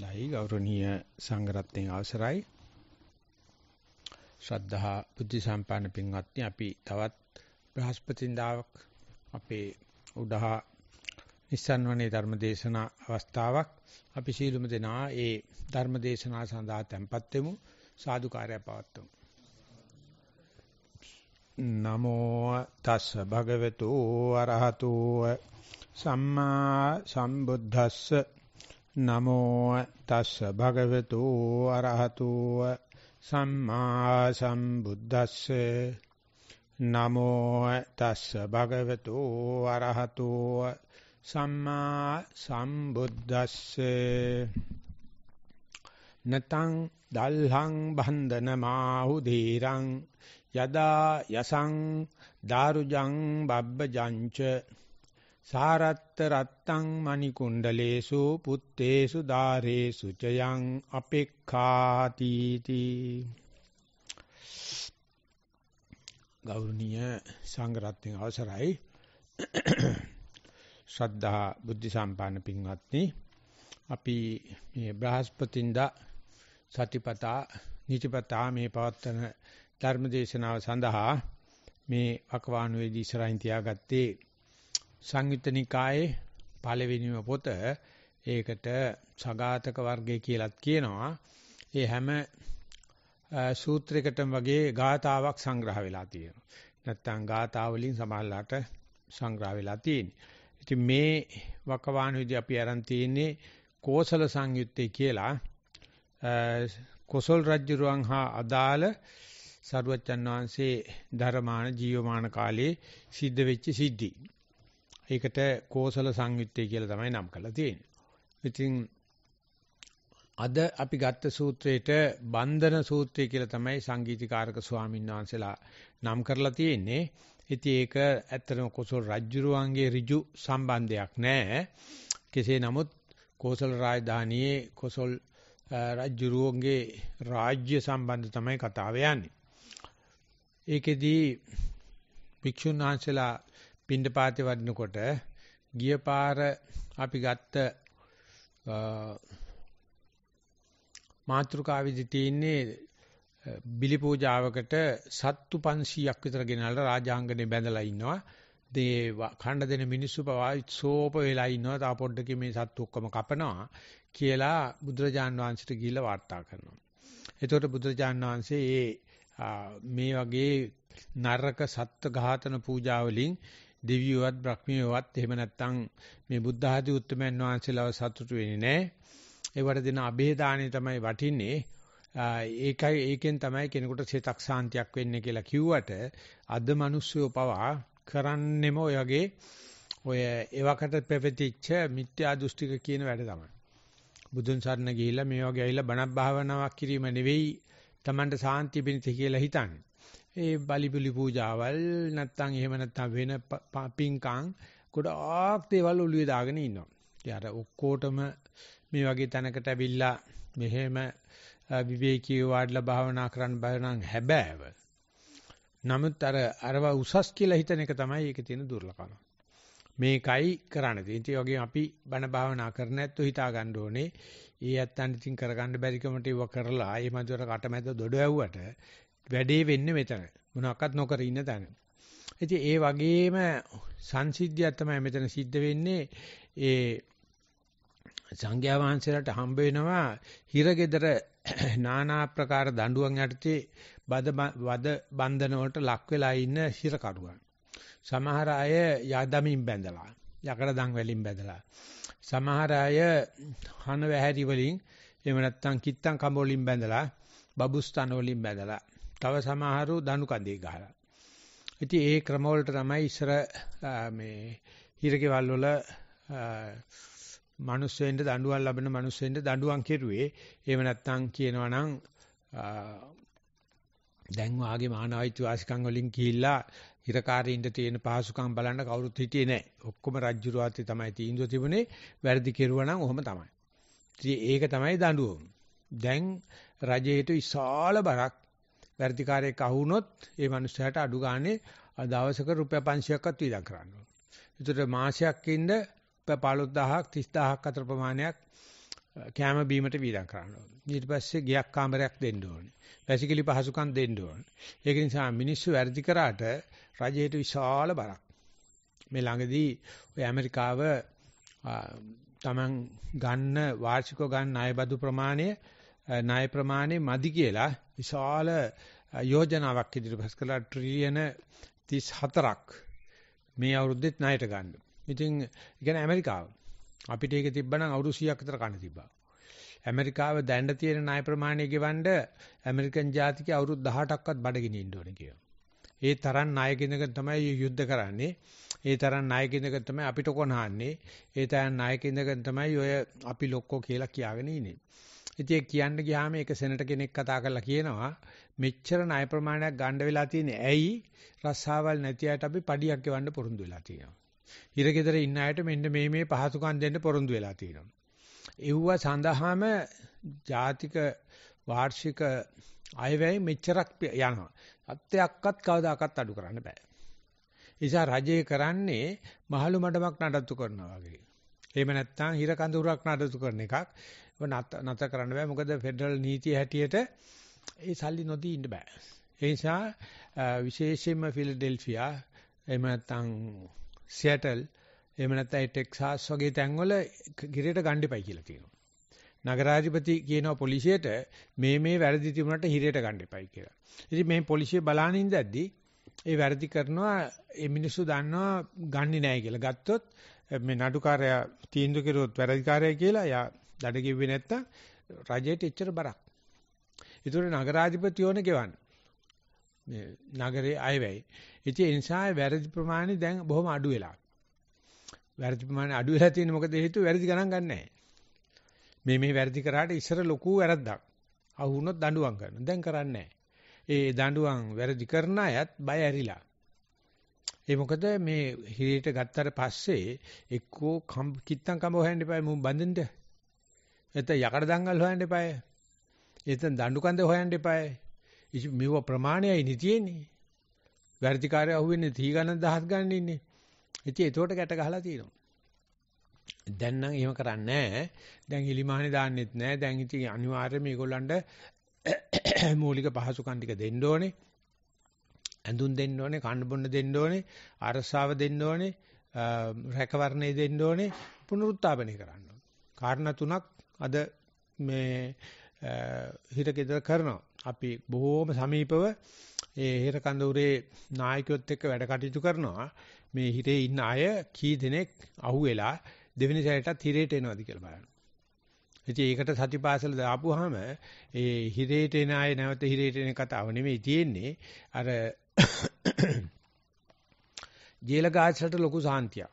නැයි ගෞරවනීය සංඝරත්නයේ අවසරයි ශ්‍රද්ධා බුද්ධ සම්පන්න පින්වත්නි අපි තවත් බ්‍රහස්පතින්දාවක් අපේ උඩහා නිස්සන්වනේ ධර්ම දේශනා අවස්ථාවක් අපි සීලුම දෙනා ඒ ධර්ම දේශනා සඳහා tempත් වෙමු සාදුකාරය පවත්වමු නමෝ තස් භගවතු අරහතෝ සම්මා සම්බුද්දස්ස නමෝ තස්ස භගවතු අරහතු සම්මා සම්බුද්දස්ස නමෝ තස්ස භගවතු අරහතු සම්මා සම්බුද්දස්ස නතං දල්හං බන්ධන මාහු ධීරං යදා යසං දාරුජං බබ්බජංච සාරත්ත රත්තං මණිකුණ්ඩලේසු පුත්තේසු ධාරේසු චයං අපේක්ඛාති තී ගෞරවනීය සංඝ රත්නයේ අවසරයි ශ්‍රද්ධා බුද්ධ සම්පන්න පින්වත්නි අපි මේ බ්‍රහස්පතින්දා සතිපතා නිතිපතා මේ පවත්වන ධර්ම දේශනාව සඳහා මේ අකවානුවේදී ඉස්සරහින් තියාගත්තේ සංයුත්ත නිකායේ පළවෙනිම පොත ඒකට සගාතක වර්ගය කියලත් කියනවා. ඒ හැම සූත්‍රයකටම වගේ ගාතාවක් සංග්‍රහ වෙලා තියෙනවා. නැත්තම් ගාථා වලින් සමහරලාට සංග්‍රහ වෙලා තියෙන්නේ. ඉතින් මේ වකවාන විදි අපි aran තියෙන්නේ කෝසල සංයුත්තේ කියලා කොසල් රජුරුවන් හා අදාළ සරුවච්චන් වහන්සේ ධර්මාන ජීවමාන කාලේ සිද්ධ වෙච්ච සිද්ධි. ඒකට කෝසල සංයුත්තේ කියලා තමයි නම් කරලා තියෙන්නේ. ඉතින් අද අපි ගත්ත සූත්‍රයට බන්ධන සූත්‍රය කියලා තමයි සංගීතීකාරක ස්වාමීන් වහන්සේලා නම් කරලා තියෙන්නේ. ඉතින් ඒක ඇත්තටම කොසල් රජුරුවන්ගේ ඍජු සම්බන්ධයක් නෑ. කෙසේ නමුත් කොසල් රාජධානියේ කොසල් රජුරුවන්ගේ රාජ්‍ය සම්බන්ධ තමයි කතාව යන්නේ. ඒකෙදී භික්ෂුන් වහන්සේලා පින්ඩපාතේ වඩිනකොට ගිය පාර අපි ගත්ත මාත්‍රකාවේදී තියෙන්නේ බිලි පූජාවකට සත්තු 500ක් විතර ගෙනල්ලා රාජාංගනේ බැඳලා ඉන්නවා. දේ කණ්ඩ දෙන මිනිස්සු පවා සෝප වෙලා ඉන්නවා. තා පොඩ්ඩකින් මේ සත්තු ඔක්කොම කපනවා කියලා බුදුරජාන් වහන්සේට ගිහිල්ලා වාර්තා කරනවා. එතකොට බුදුරජාන් වහන්සේ මේ වගේ නරක සත්ත්ව ඝාතන පූජාවලින් දෙවියෝවත් බ්‍රහ්මියෝවත් එහෙම නැත්නම් මේ බුද්ධ ආදී උත්තරමයන් වහන්සේලාව සතුටු වෙන්නේ නැහැ. ඒවට දෙන અભේදානෙ තමයි වටින්නේ. ඒකයි ඒකෙන් තමයි කෙනෙකුට සිතක් සාන්තියක් වෙන්නේ කියලා කිව්වට අද මිනිස්සුව පවා කරන්නෙම ඔය වගේ ඔය එවකට පැවතිච්ච මිත්‍යා දෘෂ්ටික කියන වැඩ තමයි. බුදුන් සරණ ගිහිල්ලා මේ වගේ ඇවිල්ලා බණක් භාවනාවක් කිරීම නෙවෙයි Tamanට සාන්තිය පිණිස කියලා හිතන්නේ. ඒ බලි පූජාවල් නැත්තම් එහෙම නැත්තම් වෙන පින්කම් ගොඩාක් දේවල් ඔළුවේ දාගෙන ඉන්නවා. ඊට ඔක්කොටම මේ වගේ තැනකට ඇවිල්ලා මෙහෙම විවේකීව වාඩිලා භාවනා කරන්න බය නම් හැබෑව. නමුත් අර අරව උසස් කියලා හිතන එක තමයි ඒකේ තියෙන දුර්ලභකම. මේකයි කරන්න තියෙන්නේ. ඒ වගේ අපි බණ භාවනා කරන්නේ නැත්නම් හිතා ගන්න ඕනේ. ඒ ඇත්තන් ඉතින් කරගන්න බැරි කමට ඉව කරලා ඒ මන්දර කටමැද දොඩ ඇව්වට වැඩේ වෙන්නේ මෙතන. මොනවාක්වත් නොකර ඉන්න තැන. ඉතින් ඒ වගේම සංසිද්ධියක් තමයි මෙතන සිද්ධ වෙන්නේ. ඒ සංඝයා වහන්සේලාට හම්බ වෙනවා හිරගෙදර নানা ආකාර දඬුවම් යටතේ බද වද බන්ධන වලට ලක් වෙලා ඉන්න හිරකරුවන්. සමහර අය යදමින් බැඳලා, යකඩ දන් වලින් බැඳලා. සමහර අය හන වැහැරි වලින් එහෙම නැත්නම් කිත්තම් කඹ වලින් බැඳලා, බබුස්තන වලින් බැඳලා. තව සමහරු දණු කඳේ ගහලා. ඉතින් ඒ ක්‍රමවලට තමයි ඉස්සර මේ හිරකෙවල් වල මිනිස්සුෙන්ට දඬුවම් ලැබෙන මිනිස්සුෙන්ට දඬුවම් කෙරුවේ. එහෙම නැත්නම් කියනවා නම් දැන් වාගේ මානවයිතිවාසිකම් වලින් කිහිල්ලා හිරකාරීන්ට තියෙන පහසුකම් බලන්න කවුරුත් හිටියේ නැහැ. ඔක්කොම රජ්ජු වාත්තේ තමයි තීන්දුව තිබුණේ. වැරදි කෙරුවා නම් ඔහම තමයි. ඉතින් ඒක තමයි දඬුවම. දැන් රජයට විශාල බරක් වැඩිකාරයෙක් අහු වුණොත් ඒ මනුස්සයාට අඩු ගානේ දවසක රුපියල් 500ක්වත් වියදම් කරන්න ඕන. ඒතර මාසයක් ඉන්න රුපියල් 15000ක් 30000ක් අතර ප්‍රමාණයක් කැම බීමට වියදම් කරන්න ඕන. ඊට පස්සේ ගියක් කාමරයක් දෙන්න ඕනේ. වැසිකිලි පහසුකම් දෙන්න ඕනේ. ඒක නිසා මිනිස්සු වැඩි කරාට රජයට විශාල බරක්. මේ ළඟදී ඔය ඇමරිකාව තමන් ගන්න වාර්ෂිකව ගන්න ණයබදු ප්‍රමාණය ණය ප්‍රමාණය මදි කියලා විශාල යෝජනාවක් ඉදිරිපත් කළා ට්‍රිලියන 34ක් මේ අවුරුද්දෙත් ණයට ගන්න. ඉතින් ඉගෙන ඇමරිකාව අපිට ඒක තිබ්බනම් අවුරුදු 100ක් විතර කන්න තිබ්බා. ඇමරිකාව දැන්න තියෙන ණය ප්‍රමාණය ගෙවන්න ඇමරිකන් ජාතිකය අවුරුදු 18ක්වත් බඩගිනින්න ඕනේ කියලා. ඒ තරම් ණයකින්දක තමයි යුද්ධ කරන්නේ. ඒ තරම් ණයකින්දක තමයි අපිට කොනහන්නේ. ඒ තරම් ණයකින්දක තමයි ඔය අපි ලොක්කෝ කියලා කියාගෙන ඉන්නේ. ඉතින් ඒ කියන්න ගියාම ඒක සෙනට කෙනෙක් කතා කරලා කියනවා මෙච්චර ණය ප්‍රමාණයක් ගන්න වෙලා තියෙන්නේ ඇයි? රස්සාවල් නැති අයට අපි පඩියක් ගෙවන්න පොරොන්දු වෙලා තියෙනවා. හිරගෙදර ඉන්න අයට මෙන්න මේ මේ පහසුකම් දෙන්න පොරොන්දු වෙලා තියෙනවා. ඒව සඳහාම ජාතික වාර්ෂික අයවැය මෙච්චරක් යනවා. අත්‍යක්කත් කවදාකවත් අඩු කරන්න බෑ. නිසා රජේ කරන්නේ මහලු මඩමක් නඩත්තු කරනවා වගේ. එහෙම නැත්නම් හිර කඳුරක් නඩත්තු කරන එකක්. නතර කරන්න බෑ. මොකද ෆෙඩරල් නීතිය හැටියට ඒ සල්ලි නොදී ඉන්න බෑ. ඒ නිසා විශේෂයෙන්ම ෆිලඩෙල්ෆියා එහෙම නැත්නම් සියැටල් එහෙම නැත්නම් ටෙක්සාස් වගේ තැන්වල ගිරේට ගන්න එපයි කියලා තියෙනවා. නගරාධිපති කියනවා පොලිසියට මේ මේ වැරදි තිබුණාට හිරයට ගන්න එපයි කියලා. ඉතින් මේ පොලිසිය බලන ඉඳද්දි ඒ වැරදි කරනවා ඒ මිනිස්සු දන්නවා ගන්නේ නැහැ කියලා. ගත්තොත් මේ නඩුකාරයා තීන්දුව කෙරුවොත් වැරදිකාරයා කියලා යා දඩ කිව්වේ නැත්තම් රජයට එච්චර බරක් ඒතර නගරාධිපති ඕනේ ගෙවන්න. මේ නගරේ අයවැයි. ඉතින් ඒ නිසා වැරදි ප්‍රමාණය දැන් බොහොම අඩු වෙලා. වැරදි ප්‍රමාණය අඩු වෙලා තියෙන්නේ මොකද හේතුව වැරදි ගණන් ගන්න නැහැ. මේ මේ වැරදි කරාට ඉස්සර ලොකු වැරද්දක්. අහු වුණොත් දඬුවම් කරනවා. දැන් කරන්නේ ඒ දඬුවම් වැරදි කරන අයත් බය ඇරිලා. ඒ මොකද මේ හිරේට ගත්තට පස්සේ එක්කෝ කම් කිත්තම් කම හොයන්න එපා මුම් බඳින්න. නැත්නම් යකඩ දංගල් හොයන්න එපා. එතෙන් දඬු කඳ හොයන්න එපායි. මෙව ප්‍රමාණයයි නේ තියෙන්නේ. වැඩිකාරය අහුවෙන්නේ 30 ගණන් 10 ගණන් ඉන්නේ. ඉතින් ඒතකොට ගැට ගහලා තියෙනවා. දැන් නම් එහෙම කරන්නේ නැහැ. දැන් හිලිමානේ දාන්නෙත් නැහැ. දැන් ඉතින් අනිවාර්යයෙන් මේගොල්ලන්ට මූලික පහසුකම් ටික දෙන්න ඕනේ. ඇඳුම් දෙන්න ඕනේ, කන්න බොන්න දෙන්න ඕනේ, අරසාව දෙන්න ඕනේ, රැකවරණය දෙන්න ඕනේ, පුනරුත්ථාපනය කරන්න ඕනේ. කාරණා තුනක් අද මේ හිරගෙදර කරනවා. අපි බොහෝම සමීපව ඒ හිර කඳවුරේ නායකයොත් එක්ක වැඩ කටයුතු කරනවා. මේ හිරේ ඉන්න අය කී දෙනෙක් අහුවෙලා දෙවෙනි සැරේටත් හිරේට එනවද කියලා බලන්න. ඉතින් ඒකට සතිපාසල දාපුවාම ඒ හිරේට එන අය නැවත හිරේට එන කතාව නෙමෙයි තියෙන්නේ. අර ජීලගාසට ලොකු සාන්තියක්.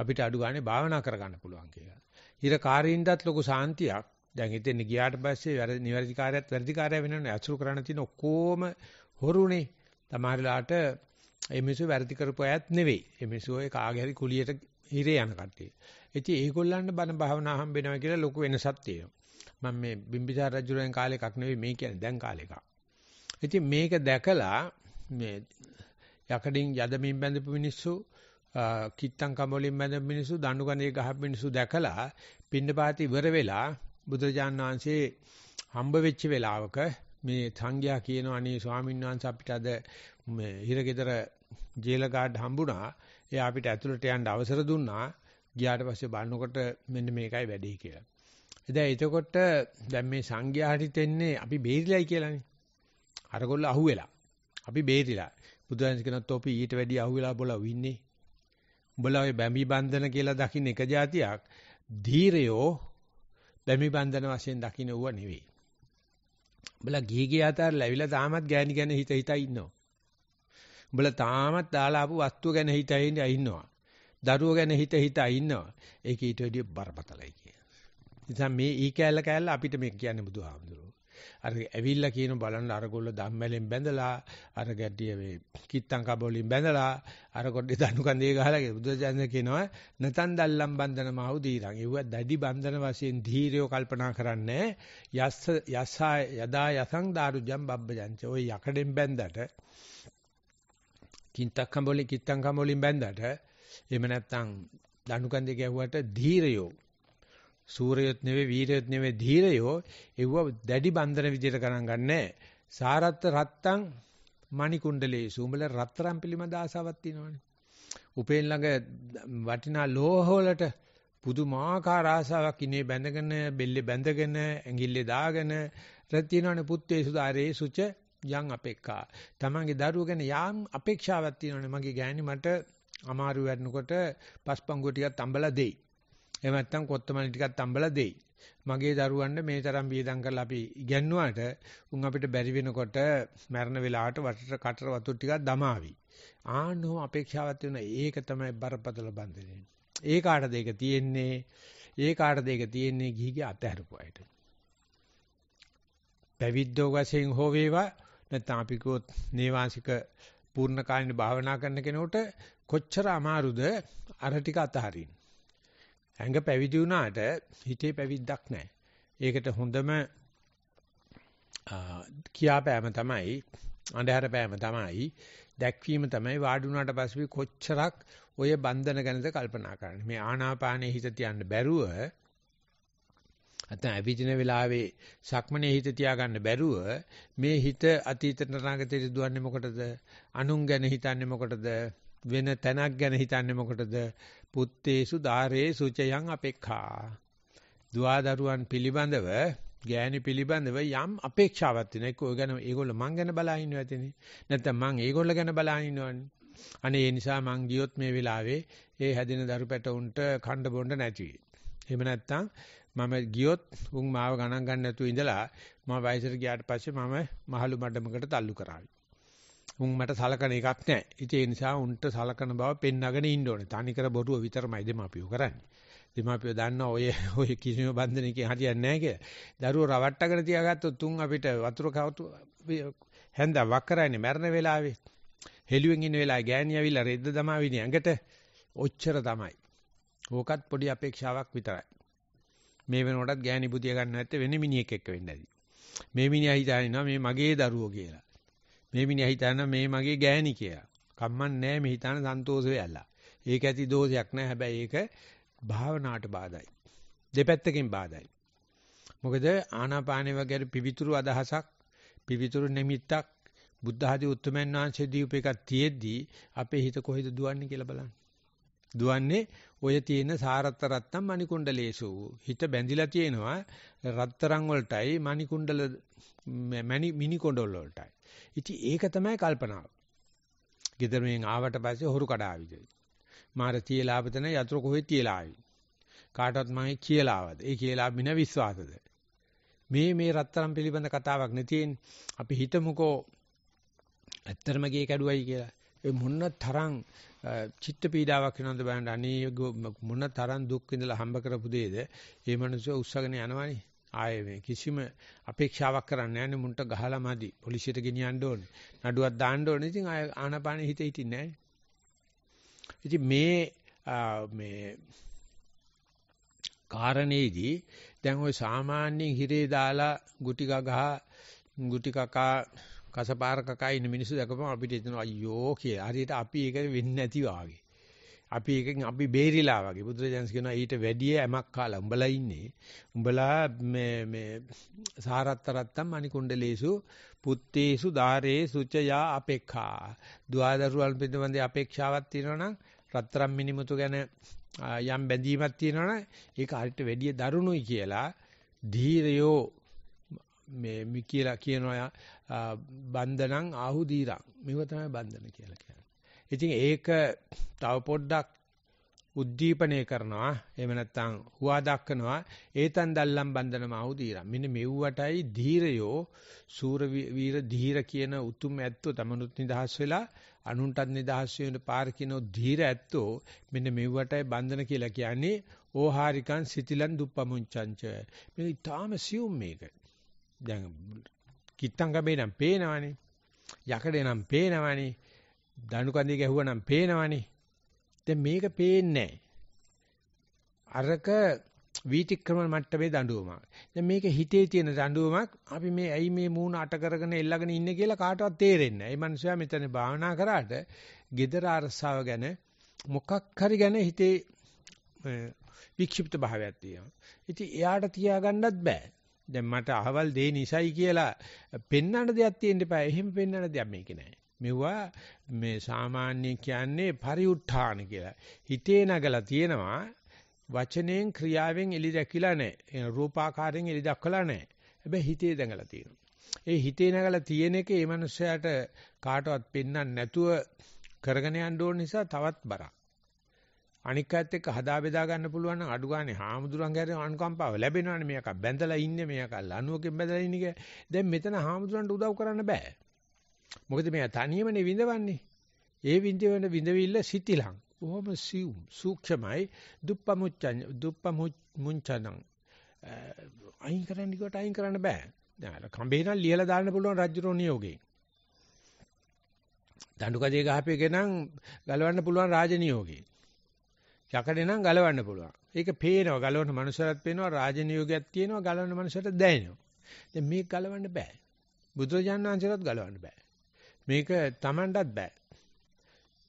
අපිට අඩු ගානේ භාවනා කරගන්න පුළුවන් කියලා. හිරකාරීන්ටත් ලොකු සාන්තියක්. දැන් හිතෙන් ගියාට පස්සේ වැරදි නිවැරදි කාර්යයත් වැරදි කාර්යය වෙනවනේ අසුරු කරන්න තියෙන ඔක්කොම හොරුනේ තමාරලාට එමිසු වැරදි කරපු අයත් නෙවෙයි එමිසු ඔය කාගේ හරි කුලියට හිරේ යන කට්ටිය. ඉතින් ඒගොල්ලන්ට බණ භාවනා හම්බ වෙනවා කියලා ලොකු වෙනසක් තියෙනවා. මම මේ බිම්බිසාර රජුගෙන් කාලේ එකක් නෙවෙයි මේ කියන්නේ දැන් කාලේ එකක්. ඉතින් මේක දැකලා මේ යකඩින් යදමින් බැඳපු මිනිස්සු කිත්තම් කඹලින් බැඳපු මිනිස්සු දඬුගණේ ගහපු මිනිස්සු දැකලා පින්නපාති ඉවර වෙලා බුදුරජාණන් වහන්සේ හම්බ වෙච්ච වෙලාවක මේ සංඝයා කියන අනේ ස්වාමීන් වහන්සේ අපිට අද මේ හිරගෙදර ජේල ගාඩ් හම්බුණා. එයා අපිට ඇතුළට යන්න අවසර දුන්නා. ගියාට පස්සේ බලනකොට මෙන්න මේකයි වැඩේ කියලා. දැන් එතකොට දැන් මේ සංඝයා හිටිට එන්නේ අපි බේරිලයි කියලානේ. අරගොල්ල අහුවෙලා. අපි බේරිලා. බුදුරජාණන් කියනවා තෝපි ඊට වැඩි අහුවෙලා බොලා වින්නේ. උඹලා ඔය බැඹි බන්ධන කියලා දකින්න එක જાතියක්. ධීරයෝ දැමි බන්ධන වශයෙන් දකින්න ඌව නෙවෙයි. උඹලා ගිහි ගිය අතරලා ඇවිල්ලා තාමත් ගෑණි ගැන හිත හිතා ඉන්නවා. උඹලා තාමත් දාලා ආපු වස්තුව ගැන හිත හිතා ඉන්නවා. දරුවෝ ගැන හිත හිතා ඉන්නවා. ඒක ඊට වැඩිය බරපතලයි කියන. ඉතින් මේ ඊ කෑල්ල කෑල්ල අපිට මේ කියන්නේ බුදුහාමුදුරුවෝ. අර ඇවිල්ලා කියන බලන්න අරගොල්ල ධම්මැලෙන් බැඳලා අර ගැඩිය මේ කිත්තං කබෝලින් බැඳලා අර කොඩේ දණු කන්දේ ගහලා බුදුසසුන කියනවා නතන් දල්ලම් බන්ධන මාහු දීරං ඒව දැඩි බන්ධන වශයෙන් ධීරයෝ කල්පනා කරන්නේ යස්ස යසා යදා යසං දාරුජම් බබ්බජංච ඔය යකඩෙන් බැඳට කිත්තං කබෝලි කිත්තං කබෝලින් බැඳට එහෙම නැත්නම් දණු කන්දේ ගැහුවට ධීරයෝ සූරයොත් නෙවෙයි වීරයොත් නෙවෙයි ධීරයෝ එව්ව දැඩි බන්ධන විදියට ගණන් ගන්නෑ. සාරත් රත්තං මණිකුණ්ඩලේසු. උඹල රත්තරන් පිළිබඳ ආසාවක් තියෙනවනේ. උපේන් ළඟ වටිනා ලෝහ වලට පුදුමාකාර ආසාවක් ඉනේ බැඳගෙන බෙල්ලේ බැඳගෙන ඇඟිල්ලේ දාගෙන රැතිනවනේ පුත්තේ සුදාරේ සුච යම් අපේක්ඛා. තමන්ගේ දරුවෝ ගැන යම් අපේක්ෂාවක් තියෙනවනේ මගේ ගෑණි මට අමාරු වෙන්නකොට පස්පංගුව ටිකක් අඹලා දෙයි. එහෙම නැත්නම් කොත්තමල්ලි ටිකක් අම්බලා දෙයි. මගේ දරුවන්ට මේ තරම් වියදම් කරලා අපි ඉගෙනුවාට උන් අපිට බැරි වෙනකොට මරණ වෙලාවට වටට කටර වතුර ටිකක් දමාවි. ආන්නෝ අපේක්ෂාවත් වෙන ඒක තමයි බරපතල බන්ධනය. ඒ කාටද ඒක තියෙන්නේ? ඒ කාටද ඒක තියෙන්නේ ගිහිගේ අතහැරපුවාට. පැවිද්දෝ වශයෙන් හෝ වේවා නැත්නම් අපි කිව්වොත් නේවාසික පූර්ණ කාලින භාවනා කරන කෙනෙකුට කොච්චර අමාරුද අර ටික අතහරින්න. ඇඟ පැවිදි වුණාට හිතේ පැවිද්දක් නැහැ. ඒකට හොඳම කියාපෑම තමයි අන්ධහර පෑම තමයි දැක්වීම තමයි වාඩි වුණාට පස්සේ කොච්චරක් ඔය බන්ධන ගැනද කල්පනා කරන්නේ. මේ ආනාපානයේ හිත තියන්න බැරුව නැත්නම් අවිජින වෙලාවේ සක්මනේ හිත තියාගන්න බැරුව මේ හිත අතීතේ නාගතේ දුවන්නේ මොකටද? අනුන් ගැන හිතන්නේ මොකටද? වෙන තැනක් ගැන හිතන්නේ මොකටද? පුත්තේසු ධාරේ සුචයන් අපේක්ඛා. දුවදරුවන් පිළිබඳව ගෑණි පිළිබඳව යම් අපේක්ෂාවක් තියෙන එක ඔය ගැන ඒගොල්ලෝ මං ගැන බලා ඉන්නවා ඇතිනේ නැත්නම් මං ඒගොල්ලෝ ගැන බලා ඉන්නවනේ අනේ ඒ නිසා මං ගියොත් මේ වෙලාවේ ඒ හැදෙන දරුපැට උන්ට කණ්ඩ බොණ්ඩ නැති වෙයි එහෙම නැත්නම් මම ගියොත් උන් මාව ගණන් ගන්න නැතුව ඉඳලා මම වයසට ගියාට පස්සේ මම මහලු මඩමකට තල්ලු කරાવી උන් මට සලකන එකක් නැහැ. ඉතින් ඒ නිසා උන්ට සලකන බව පෙන්නගෙන ඉන්න ඕනේ. තනිකර බොරුව විතරමයි දෙමාපියෝ කරන්නේ. දෙමාපියෝ දන්නා ඔය ඔය කිසිම බන්ධනකින් හරියන්නේ නැහැ කියලා. දරුවෝ රවට්ටගෙන තියාගත්තොත් තුන් අපිට වතුර කවතු හැන්ද වක්කරන්නේ මැරෙන වෙලාවේ. හෙළුවෙන් ඉන්න වෙලාවේ ගෑණි ඇවිල්ලා රෙද්ද දමාවිනේ ඇඟට ඔච්චර තමයි. ඕකත් පොඩි අපේක්ෂාවක් විතරයි. මේ වෙනකොටත් ගෑණි බුදිය ගන්න නැත්තේ වෙන මිනිහෙක් එක්ක වෙන්න ඇති. මේ මිනිහා හිතානිනවා මේ මගේ දරුවෝ කියලා. මේ මිනිහා හිතනවා මේ මගේ ගෑණි කියලා. කම්මන් නැහැ මේ හිතන සන්තෝෂ වෙයලා. ඒක ඇති දෝෂයක් නැහැ. හැබැයි ඒක භාවනාවට බාධායි. දෙපැත්තකින් බාධායි. මොකද ආනාපානෙ වගේ පිවිතුරු අදහසක්, පිවිතුරු නිමිත්තක් බුද්ධ ආදී උත්තරමයන් වහන්සේ දීපු එකක් තියෙද්දී අපේ හිත කොහෙද දුවන්නේ කියලා බලන්න. දුවන්නේ ඔය තියෙන සාරත්ත රත්නම් මණිකුණ්ඩලේසු. හිත බැඳිලා තියෙනවා රත්තරන් වලටයි මණිකුණ්ඩල මණි මිනිකොණ්ඩල වලටයි. ඉතින් ඒක තමයි කල්පනාව. ගෙදර මෙන් ආවට පස්සේ හොරු කඩාවිද. මාර තියලා ආවද නැ යතුරු කොහෙද තියලා ආවි. කාටවත් මම කියලා ආවද? ඒ කියලා මින විශ්වාසද? මේ මේ රත්තරන් පිළිබඳ කතාවක් නෙතින් අපි හිතමුකෝ ඇත්තටම ගේ කැඩුවයි කියලා. ඒ මොන තරම් චිත්ත පීඩාවක් වෙනවද බලන්න අනේ මොන තරම් දුක් විඳලා හම්බ කරපු දෙයද? ඒ මිනිස්සු උස්සගෙන යනවනේ. ආයේ මේ කිසිම අපේක්ෂාවක් කරන්නේ නැහැ මුන්ට ගහලා මදි පොලිසියට ගෙනියන්න ඕනේ නඩුවක් දාන්න ඕනේ ඉතින් ආය ආනපාන හිත හිටින්නේ නැහැ ඉතින් මේ මේ කාරණේදී දැන් ওই සාමාන්‍යයෙන් හිරේ දාලා ගුටි ගහ ගුටි කකා කසපාර කකා ඉන්න මිනිස්සු දැකපම අපිට හිතෙනවා අයියෝ කියලා හරියට අපි ඒක වෙන්නේ නැති වාගේ අපි එකකින් අපි බේරිලා වගේ බුදුරජාණන් කියනවා ඊට වැඩිය යමක් කාලා උඹලා ඉන්නේ උඹලා මේ මේ සාරත්තරත්තම් මණිකුණ්ඩලේසු පුත්තේසු ධාරේ සුචයා අපේක්ඛා දුවදරුවන් පිටවන්දේ අපේක්ෂාවක් තියෙනවනම් රත්තරම් මිනිමුතු ගැන යම් බැඳීමක් තියෙනවනම් ඒක හරිට වැඩිය දරුණුයි කියලා ධීරයෝ මේ මි කියලා කියනවා බන්ධනං ආහු දීරං මේව තමයි බන්ධන කියලා කියන්නේ ඉතින් ඒක තව පොඩ්ඩක් උද්දීපනය කරනවා එහෙම නැත්නම් හුවා දක්වනවා ඒතන් දල්ලම් බන්ධනම ආහුදීරම් මෙන්න මෙව්වටයි ධීරයෝ සූර වීර ධීර කියන උතුම් ඇත්තෝ තමනුත් නිදහස් වෙලා අනුන්ටත් නිදහස් වෙන පාර කියන ධීර ඇත්තෝ මෙන්න මෙව්වටයි බන්ධන කියලා කියන්නේ ඕහාරිකං සිතිලන් දුප්පමුංචංච මේ ඊටාම සියුම් මේක දැන් කිත්තංගමේ නම් පේනවනේ යකඩේ නම් පේනවනේ දණු කන්දේ ගැහුවා නම් පේනවනේ. දැන් මේක පේන්නේ අරක වීතික්‍රමන මට්ටමේ දඬුවමක්. දැන් මේක හිතේ තියෙන දඬුවමක් අපි මේ ඇයි මේ මූණ අට කරගෙන එල්ලගෙන ඉන්නේ කියලා කාටවත් තේරෙන්නේ නැහැ. ඒ මනුස්සයා මෙතන භාවනා කරාට gedara අරසාව ගැන මොකක් හරි ගැන හිතේ වික්ෂිප්ත භාවයක් තියෙනවා. ඉතින් එයාට තියාගන්නත් බෑ. දැන් මට අහවල් දෙය නිසයි කියලා පෙන්වන්න දෙයක් තියෙන්න එපා. එහෙම පෙන්වන්න දෙයක් මේකේ නැහැ. මෙවුවා මේ සාමාන්‍ය කියන්නේ පරිඋත්ථාන කියලා. හිතේ නගලා තියෙනවා වචනයෙන් ක්‍රියාවෙන් එලි දැකිලා නැහැ. රූපාකාරයෙන් එලි දක්වලා නැහැ. හැබැයි හිතේ දඟලා තියෙනවා. ඒ හිතේ නගලා තියෙන එක ඒ මනුස්සයාට කාටවත් පෙන්වන්න නැතුව කරගෙන යන්න ඕන නිසා තවත් බරක්. අනික් අයත් එක්ක හදා බෙදා ගන්න පුළුවන් නම් අඩු ගානේ හාමුදුරන්ගේ අනුකම්පාව ලැබෙනවනේ මේක බැඳලා ඉන්නේ මේක ලණුවකින් බැඳලා ඉන්නේ කියලා. දැන් මෙතන හාමුදුරන්ට උදව් කරන්න බෑ. මොකද මෙයා තනියමනේ විඳවන්නේ. ඒ විඳවන විඳවිල්ල සිතිලං. බොහොම සිව් සූක්ෂමයි. දුප්පමුච්චං දුප්පමුච්චං අයින් කරන්න කිව්වට අයින් කරන්න බෑ. දැන් කම්බේ නම් ලියලා දාන්න පුළුවන් රජුරෝ නියෝගේ. දඬු කඩේ ගහපේකේ නම් ගලවන්න පුළුවන් රාජනියෝගේ. යකඩේ නම් ගලවන්න පුළුවන්. ඒක පේනවා ගලවන මනුස්සයරත් පේනවා රාජනියෝගයක් තියෙනවා ගලවන මනුස්සයට දැනෙනවා. දැන් මේක ගලවන්න බෑ. බුදුරජාණන් වහන්සේටත් ගලවන්න බෑ. මේක Tamanටත් බෑ.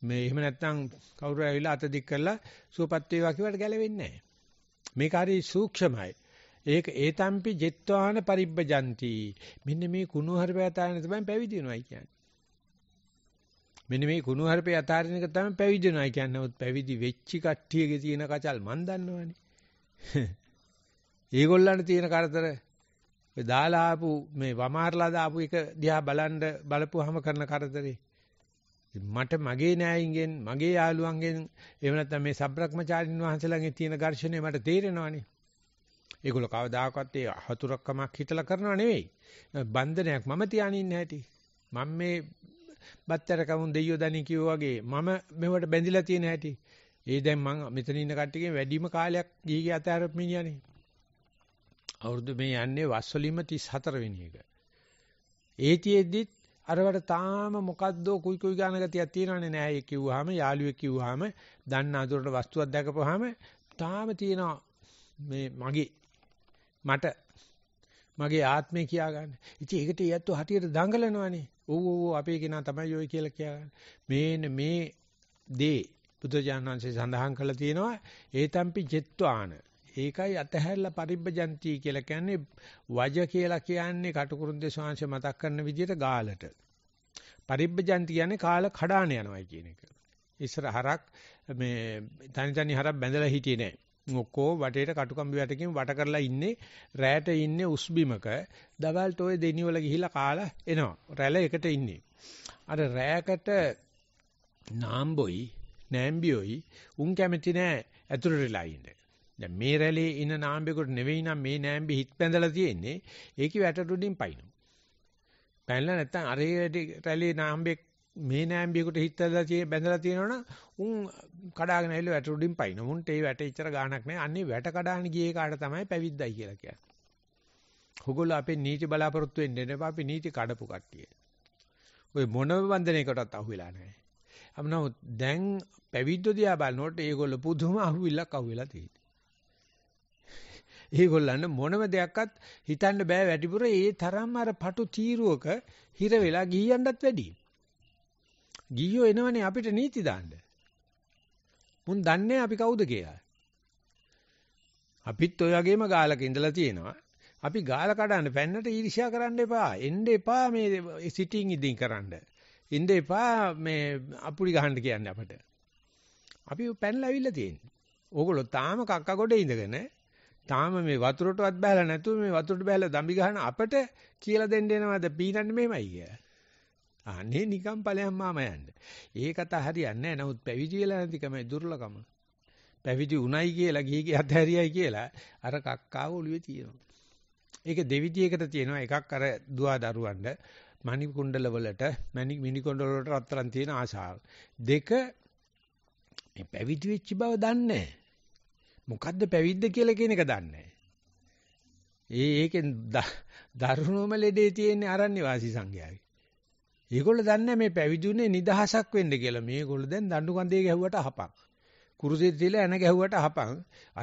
මේ එහෙම නැත්නම් කවුරු ඇවිල්ලා අත දික් කරලා සුවපත් වේවා කියවට ගැලවෙන්නේ නැහැ. මේක හරි සූක්ෂමයි. ඒක ඒතම්පි ජෙත්වාන පරිබ්බජಂತಿ. මෙන්න මේ කුණුහරුපය අතාරින තමයි පැවිදි වෙනවයි කියන්නේ. මෙන්න මේ කුණුහරුපය අතාරින එක තමයි පැවිදි වෙනවයි කියන්නේ. නමුත් පැවිදි වෙච්චි කට්ටියගේ තියෙන කචල් මන් දන්නවනේ. ඒගොල්ලන්ට තියෙන කරදර ඔය දාලා ආපු මේ වමාරලා දාපු එක දිහා බලන් බලපුවාම කරන කරදරේ මට මගේ නෑයින්ගෙන් මගේ යාළුවන්ගෙන් එහෙම නැත්නම් මේ සබ්‍රක්‍මචාරින් වහන්සේලාගේ තියෙන ඝර්ෂණය මට තේරෙනවනේ. ඒගොල්ලෝ කවදාකවත් ඒ හතුරක්කමක් හිතලා කරනව නෙවෙයි. බන්ධනයක් මම තියාගෙන ඉන්න හැටි. මම මේ බත්තර කවුන් දෙයියෝ දනි කිව්වා වගේ මම මෙවට බැඳිලා තියෙන හැටි. ඒ දැන් මම මෙතන ඉන්න කට්ටියගෙන් වැඩිම කාලයක් ගිහිගේ අතහැරපු මිනිහානේ. අවුරුදු මේ යන්නේ වස් වලින්ම 34 වෙනි එක. ඒතියෙද්දිත් අරවට තාම මොකද්ද කුයි කුයි ගාන ගතියක් තියෙනවනේ නෑ ඒ කිව්වහම යාළුවෙක් කිව්වහම දන්න අඳුරට වස්තුවක් දැකපුවාම තාම තියෙනවා මේ මගේ මට මගේ ආත්මය කියා ගන්න. ඉතින් ඒකට ඊයත්තු හටියට දඟලනවනේ. ඔව් ඔව් අපේ කෙනා තමයි යෝයි කියලා කියා ගන්න. මේන මේ දේ බුදුජානන්සේ සඳහන් කළා තියෙනවා ඒතම්පි චෙත්වාන ඒකයි අතහැරලා පරිබ්බජන්ති කියලා කියන්නේ වජ කියලා කියන්නේ කටුකුරුන්දේ ශාංශ මතක් කරන විදිහට ගාලට. පරිබ්බජන්ති කියන්නේ කාල කඩාන යනවා කියන එක. ඉස්සර හරක් මේ තනි තනි හරක් බැඳලා හිටියේ නෑ. මොකෝ වටේට කටුකම්බි වැටකින් වට කරලා ඉන්නේ රැයට ඉන්නේ උස්බිමක දවල්ට ওই දෙනිවල ගිහිලා කාලා එනවා රැළ එකට ඉන්නේ අර රැයකට නාම්බොයි නෑම්බියොයි උන් කැමති නෑ ඇතුළට වෙලා ඉන්න දැන් මේ රැළේ ඉන්න නාම්බෙකුට නෙවෙයි නම් මේ නෑම්බෙ හිට පැඳලා තියෙන්නේ. ඒකේ වැටුඩින් පයින්න. පැනලා නැත්තම් අර රැළේ නාම්බෙක් මේ නෑම්බෙකුට හිට බැඳලා තියෙනවනම් උන් කඩාගෙන ඇවිල්ලා වැටුඩින් පයින්න. මුන්ට ඒ වැට ඉච්චර ගාණක් නෑ. අන්නේ වැට කඩාන ගියේ කාට තමයි පැවිද්දයි කියලා කියන්නේ. හොගොල්ලෝ අපේ නීති බලාපොරොත්තු වෙන්නේ නැහැ. අපි නීති කඩපු කට්ටිය. ඔය මොන වන්දනයකටවත් අහු වෙලා නැහැ. අමනෝ දැන් පැවිද්ද දිහා බලනකොට ඒගොල්ලෝ පුදුම අහුවිලක් අහුවෙලා තියෙනවා. ඒගොල්ලන්ට මොනම දෙයක්වත් හිතන්න බෑ වැඩිපුර ඒ තරම්ම අර පටු තීරුවක හිර වෙලා ගියන්නත් වැඩි. ගියෝ එනවනේ අපිට නීති දාන්න. මුන් දන්නේ අපි කවුද කියලා. අපිත් ඔය වගේම ගාලක ඉඳලා තියෙනවා. අපි ගාල කඩන්න පැන්නට ඊර්ෂ්‍යා කරන්න එපා. එන්න එපා මේ සිටින් ඉදින් කරන්න. ඉන්න එපා මේ අපුඩි ගහන්න කියන්නේ අපට. අපි පැනලා අවිල්ල තියෙන්නේ. ඕගොල්ලෝ තාම කක්ක ගොඩේ ඉඳගෙන තාම මේ වතුරටවත් බහැලා නැතුව මේ වතුරට බහැලා දම්බි ගහන අපට කියලා දෙන්න එනවාද පීනන්න මෙහෙමයි කියලා. අනේ නිකම් ඵලයන් මාම යන්න. ඒ කතා හරියන්නේ නැහැ. නමුත් පැවිදි වෙලා නැතිකම දුර්ලකම. පැවිදි උණයි කියලා ගිහි ගිය අතහැරියයි කියලා අර කක්කාව ඔළුවේ තියෙනවා. ඒක දෙවිදියකට තියෙනවා. එකක් අර දුව දරුවන්ට මණි කුණ්ඩල වලට මණි මිනි කුණ්ඩල වලට රත්තරන් තියෙන ආශාව. දෙක මේ පැවිදි වෙච්ච බව දන්නේ නැහැ. මොකද්ද පැවිද්ද කියලා කියන එක දන්නේ ඒ ඒකෙන් දරුණුම ලෙඩේ තියෙන්නේ ආරණ්‍ය වාසී සංඝයාගේ. ඒගොල්ලෝ දන්නේ මේ පැවිදුනේ නිදහසක් වෙන්න කියලා. මේගොල්ලෝ දැන් දඬු කඳේ ගැහුවට හපක්. කුරුසෙ තියලා එන ගැහුවට හපන්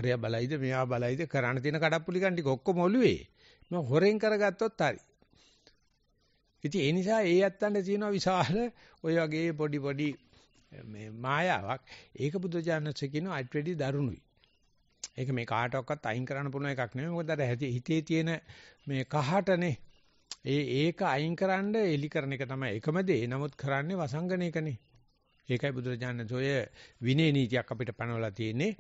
අරයා බලයිද මෙයා බලයිද කරණ තියෙන කඩප්පුලි කන් ටික ඔක්කොම ඔළුවේ මම හොරෙන් කරගත්තොත් හරි ඉතින් ඒ නිසා ඒ ඇත්තන්ට තියෙනවා විශාල ඔය වගේ පොඩි පොඩි මේ මායාවක් ඒක බුදුජානක කියනවා අට් වෙඩි දරුණුයි ඒක මේ කාටවත් අයින් කරන්න පුළුවන් එකක් නෙමෙයි. මොකද අර හිතේ තියෙන මේ කහටනේ ඒ ඒක අයින් කරන්න එලි කරන එක තමයි එකම දේ. නමුත් කරන්නේ වසංගනයකනේ. ඒකයි බුදුරජාණන් සෝය විනය නීතියක් අපිට පනවලා තියෙන්නේ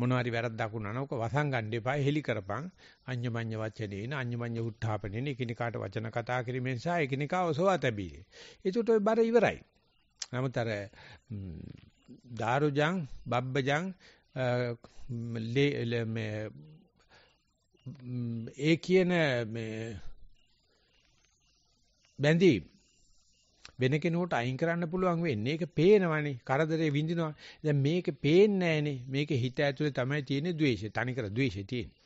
මොනවා හරි වැරද්දක් වුණා නම් ඔක වසංගන්න එපා හෙලි කරපන් අඤ්ඤමඤ්ඤ වචනේන අඤ්ඤමඤ්ඤ උත්ථාපනේන එකිනෙකාට වචන කතා කිරීමෙන් සහ එකිනෙකාව සෝවා තැබීම. ඒකට ඔය බර ඉවරයි. නමුත් අර දාරුජං බබ්බජං මේ ඒ කියන මේ බැඳීම් වෙන කෙනෙකුට අයින් කරන්න පුළුවන් වෙන්නේ. ඒක පේනවනේ. කරදරේ විඳිනවා. දැන් මේක පේන්නේ නැහනේ. මේක හිත ඇතුලේ තමයි තියෙන්නේ ද්වේෂය. තනිකර ද්වේෂය තියෙන්නේ.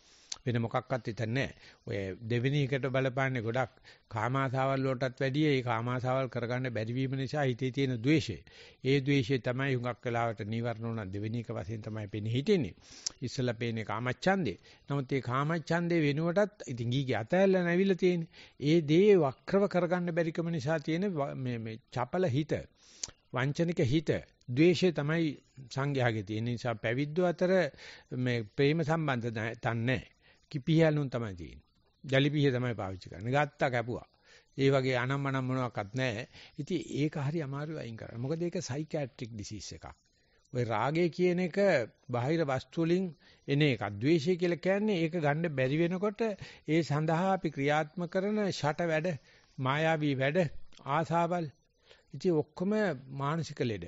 වෙන මොකක්වත් හිතන්නේ නැහැ. ඔය දෙවෙනි එකට බලපාන්නේ ගොඩක් කාමාසාවල් වලටත් වැඩිය ඒ කාමාසාවල් කරගන්න බැරි වීම නිසා හිතේ තියෙන द्वේෂය. ඒ द्वේෂය තමයි හුඟක් වෙලාවට නිවර්ණ උන දෙවෙනි එක වශයෙන් තමයි පෙනී හිටින්නේ. ඉස්සලා පේන්නේ කාමච්ඡන්දේ. නමුත් ඒ කාමච්ඡන්දේ වෙනුවටත් ඉතින් ගීගේ අතෑල්ලා නැවිලා තියෙන්නේ. ඒ දේ වක්‍රව කරගන්න බැරිකම නිසා තියෙන මේ මේ චපල හිත වංචනික හිත ද්වේෂය තමයි සංඝයාගේ තියෙන නිසා පැවිද්ද අතර මේ ප්‍රේම සම්බන්ධ තන්නේ කිපියලුන් තමයි තියෙන්නේ. ජලිපිය තමයි පාවිච්චි කරන්නේ. ගත්තා කැපුවා. ඒ වගේ අනම්මනම් මොනවත් නැහැ. ඉතින් ඒක හරි අමාරුයි අයින් කරන්න. මොකද ඒක සයිකියාට්‍රික් ඩිසීස් එකක්. ওই රාගය කියන එක බාහිර වස්තු වලින් එන එකක්. ද්වේෂය කියලා කියන්නේ ඒක ගන්න බැරි වෙනකොට ඒ සඳහා අපි ක්‍රියාත්මක කරන ෂට වැඩ, මායාවී වැඩ, ආසාවල්. ඉතින් ඔක්කොම මානසික ලෙඩ.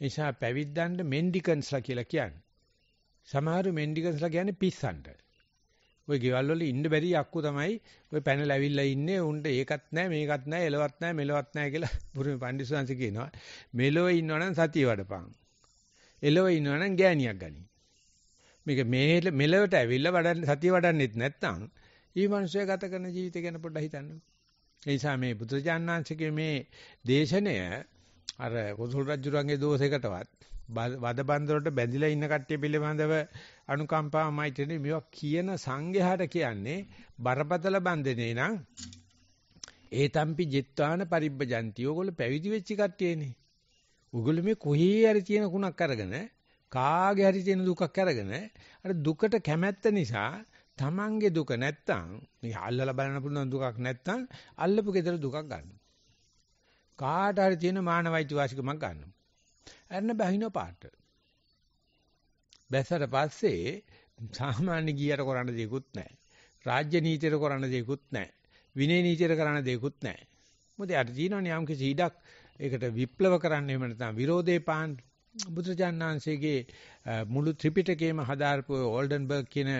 එනිසා පැවිද්දන්ට මෙන්ඩිකන්ස්ලා කියලා කියන්නේ. සමහරු මෙන්ඩිකන්ස්ලා කියන්නේ පිස්සන්ට. ওই ගෙවල් වල ඉන්න බැරි අක්කු තමයි ওই පැනල ඇවිල්ලා ඉන්නේ. උන්ට ඒකත් නැහැ මේකත් නැහැ එලවත් නැහැ මෙලවත් නැහැ කියලා බුරුමේ පඬිස්සංශ කියනවා. මෙලොව ඉන්නවනම් සතිය වඩපන්. එලොව ඉන්නවනම් ගෑණියක් ගනි. මේක මේ මෙලොවට ඇවිල්ලා වඩන්න සතිය වඩන්නෙත් නැත්නම් ඊ මිනිස්සයා ගත කරන ජීවිතය ගැන පොඩ්ඩක් හිතන්න. ඒ නිසා මේ බුදුරජාණන් වහන්සේගේ මේ දේශනය අර කොසල් රජුරන්ගේ දෝෂයකටවත් වද බන්දරට බැඳිලා ඉන්න කට්ටිය පිළිබඳව අනුකම්පාව මෛත්‍රිය මේවා කියන සංඝයාට කියන්නේ බරපතල බන්ධනේ නම් ඒ තම්පි ජිත්වාන පරිබ්බජන්ති. ඕගොල්ලෝ පැවිදි වෙච්ච කට්ටියනේ. උගොල්ලෝ මේ කොහේ හරි තියෙන කුණක් අරගෙන කාගේ හරි තියෙන දුකක් අරගෙන අර දුකට කැමැත්ත නිසා තමන්ගේ දුක නැත්තම් මේ අල්ලලා බලන්න පුළුවන් දුකක් නැත්තම් අල්ලපු gedara දුකක් ගන්නවා. කාට හරි තියෙන මානවයිති වාසිකමක් ගන්නවා. ඇරන බහින පාට. බැසට පස්සේ සාමාන්‍ය ගියට කරන්න දෙයක්වත් නැහැ. රාජ්‍ය නීතියට කරන්න දෙයක්වත් නැහැ. විනය නීතියට කරන්න දෙයක්වත් නැහැ. මොකද යට තියෙනවනේ යම් කිසි ඉඩක් ඒකට විප්ලව කරන්න එහෙම නැත්නම් විරෝධේ පාන්න. බුදුජානනාංශයේ මුළු ත්‍රිපිටකයේම හදාarpු ඕල්ඩන්බර්ග් කියන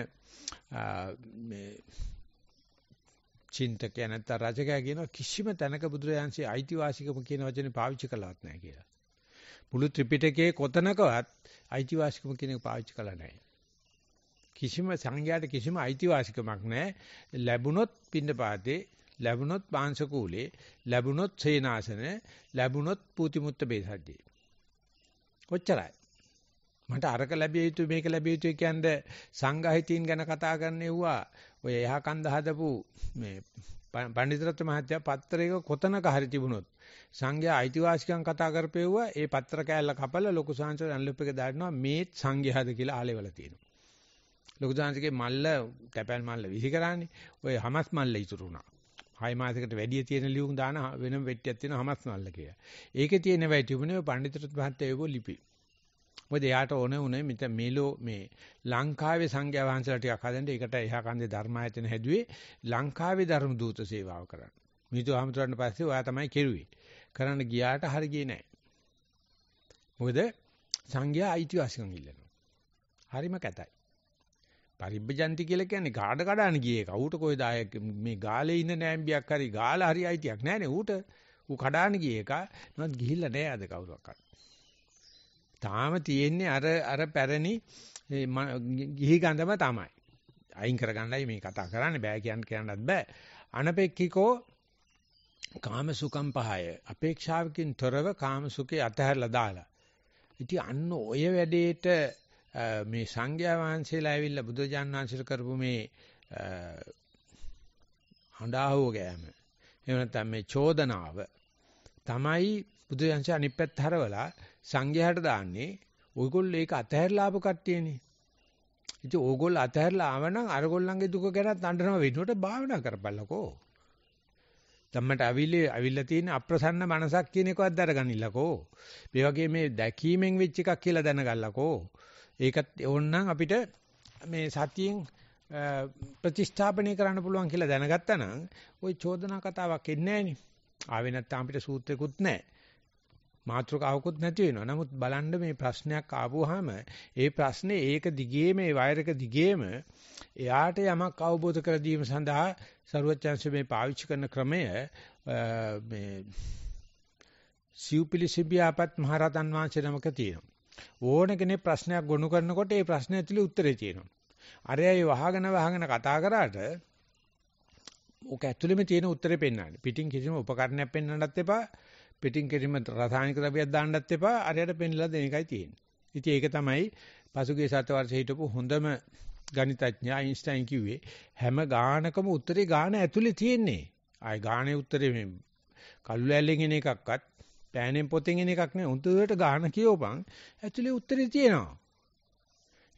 මේ චින්තකයන් අතර රජකයා කියන කිසිම තැනක බුදුරජාන්සේ අයිතිවාසිකම කියන වචනේ පාවිච්චි කළවත් නැහැ කියලා. මුළු ත්‍රිපිටකයේ කොතනකවත් අයිතිවාසිකම කියන එක පාවිච්චි කළා නැහැ. කිසිම සංඝයාට කිසිම අයිතිවාසිකමක් නැහැ. ලැබුණොත් පින්නපාතේ, ලැබුණොත් පාංශකූලේ, ලැබුණොත් සේනාසන, ලැබුණොත් පූතිමුත්ත බේසජ්ජේ. ඔච්චරයි. මට අරක ලැබිය යුතු මේක ලැබිය යුතු කියන්නේ සංඝහිතින් ගැන කතා කරන්නේ වුණා. ඔය එහා කන්ද හදපු මේ පඬිතරත් මහත්තයා පත්‍රයක කොතනක හරි තිබුණොත් සංඝයා අයිතිවාසිකම් කතා කරපෙව්වා ඒ පත්‍ර කෑල්ල කපලා ලොකු සංසය ඇන්ලොප් එක දානවා මේ සංඝයාද කියලා ආලෙවල තියෙනවා ලොකු සංසයගේ මල්ල තැපැල් මල්ල විහි කරන්නේ ඔය හමස් මල්ල ඉතුරු වුණා හය මාසයකට වැඩි තියෙන ලියුම් දාන වෙනම වෙට්ටියක් තියෙන හමස් මල්ල කියලා ඒකේ තියෙන වැටිබුණේ පඬිතරත් මහත්තයා ඒකෝ ලිපි මොකද එයාට ඕනේ උනේ මිත මෙලෝ මේ ලංකාවේ සංඝයා වහන්සේලා ටිකක් හදන්න ඒකට එහා කන්දේ ධර්මායතන හැදුවේ ලංකාවේ ධර්ම දූත සේවාව කරන්න. මිතු ආමතුරන් පස්සේ ඔයා තමයි කෙරුවේ. කරන්න ගියාට හරි ගියේ නැහැ. මොකද සංඝයා අයිතිවාසිකම් ඉල්ලනවා. හරිම කැතයි. පරිබ්බජන්ති කියලා කියන්නේ ගාඩ කඩාන ගියේ එක. ඌට කොයි දායක මේ ගාලේ ඉන්න නෑම්බියක් හරි ගාලා හරි අයිතියක් නෑනේ ඌට. ඌ කඩාන ගියේ එක. නවත් ගිහිල්ලා නෑ අද කවුරක් අර. තාම තියෙන්නේ අර අර පැරණි ගිහි ගඳම තමයි. අයින් කරගන්නයි මේ කතා කරන්නේ බෑ කියන්න කියන්නත් බෑ. අනපේක්ෂිකෝ කාම සුඛම් පහය අපේක්ෂාවකින් තොරව කාම සුඛේ අතහැරලා දාලා. ඉතින් අන්න ඔය වැඩේට මේ සංඝයා වහන්සේලා ඇවිල්ලා බුදුජාන් වහන්සේට කරපු මේ හඬාහුව ගෑම. එහෙම නැත්නම් මේ චෝදනාව තමයි බුදුජාන්සේ අනිත් පැත්ත හරවලා සංඝයාට දාන්නේ ඔයගොල්ලෝ ඒක අතහැරලා ආපු කට්ටියනේ. ඉතින් ඕගොල්ලෝ අතහැරලා ආවනම් අරගොල්ලන්ගේ දුක ගැනත් අඬනව වෙනුවට භාවනා කරපළකෝ. ධම්මට අවිලේ අවිල්ලා තියෙන අප්‍රසන්න මනසක් කියන එකවත් දරගනින්නලකෝ. මේ වගේ මේ දැකීමෙන් වෙච්ච එකක් කියලා දැනගන්නලකෝ. ඒකත් ඕනනම් අපිට මේ සතියෙන් ප්‍රතිස්ථාපනය කරන්න පුළුවන් කියලා දැනගත්තා නම් ওই චෝදනා කතාවක් එන්නේ නැහනේ. ආවේ නැත්නම් අපිට සූත්‍රෙකුත් නැහැ. මාත්‍රකාවකුත් නැති වෙනවා. නමුත් බලන්න මේ ප්‍රශ්නයක් ආවොහම ඒ ප්‍රශ්නේ ඒක දිගේම ඒ වෛරක දිගේම එයාට යමක් අවබෝධ කර දීම සඳහා ਸਰුවචාන්ස මේ පාවිච්චි කරන ක්‍රමය මේ සිව්පිලිසිබියාපත් මහරතන් වහන්සේ නමක තියෙනවා. ඕන කෙනෙක් ප්‍රශ්නයක් ගොනු කරනකොට ඒ ප්‍රශ්නේ ඇතුලේ උත්තරේ තියෙනවා. අරයා ඒ වහගෙන වහගෙන කතා කරාට ඔක ඇතුළෙම තියෙන උත්තරේ පෙන්වන්නේ. පිටින් කිසිම උපකරණයක් පෙන්වන්නත් එපා. පිටින් කිරීම රසායනික ද්‍රව්‍යයක් දාන්නත් එපා අරයට පෙන්ලා දෙන එකයි තියෙන්නේ. ඉතින් ඒක තමයි පසුගිය සත වර්ෂෙ හිටපු හොඳම ගණිතඥයා අයින්ස්ටයින් කිව්වේ හැම ගාණකම උත්තරේ ගාණ ඇතුලේ තියෙන්නේ. ආය ගාණේ උත්තරේ මේ කළු ලෑල්ලෙන් එන එකක්වත් පෑනෙන් පොතෙන් එන එකක් නෙවෙයි. උන්ට ගාණ කියෝපන් ඇතුලේ උත්තරේ තියෙනවා.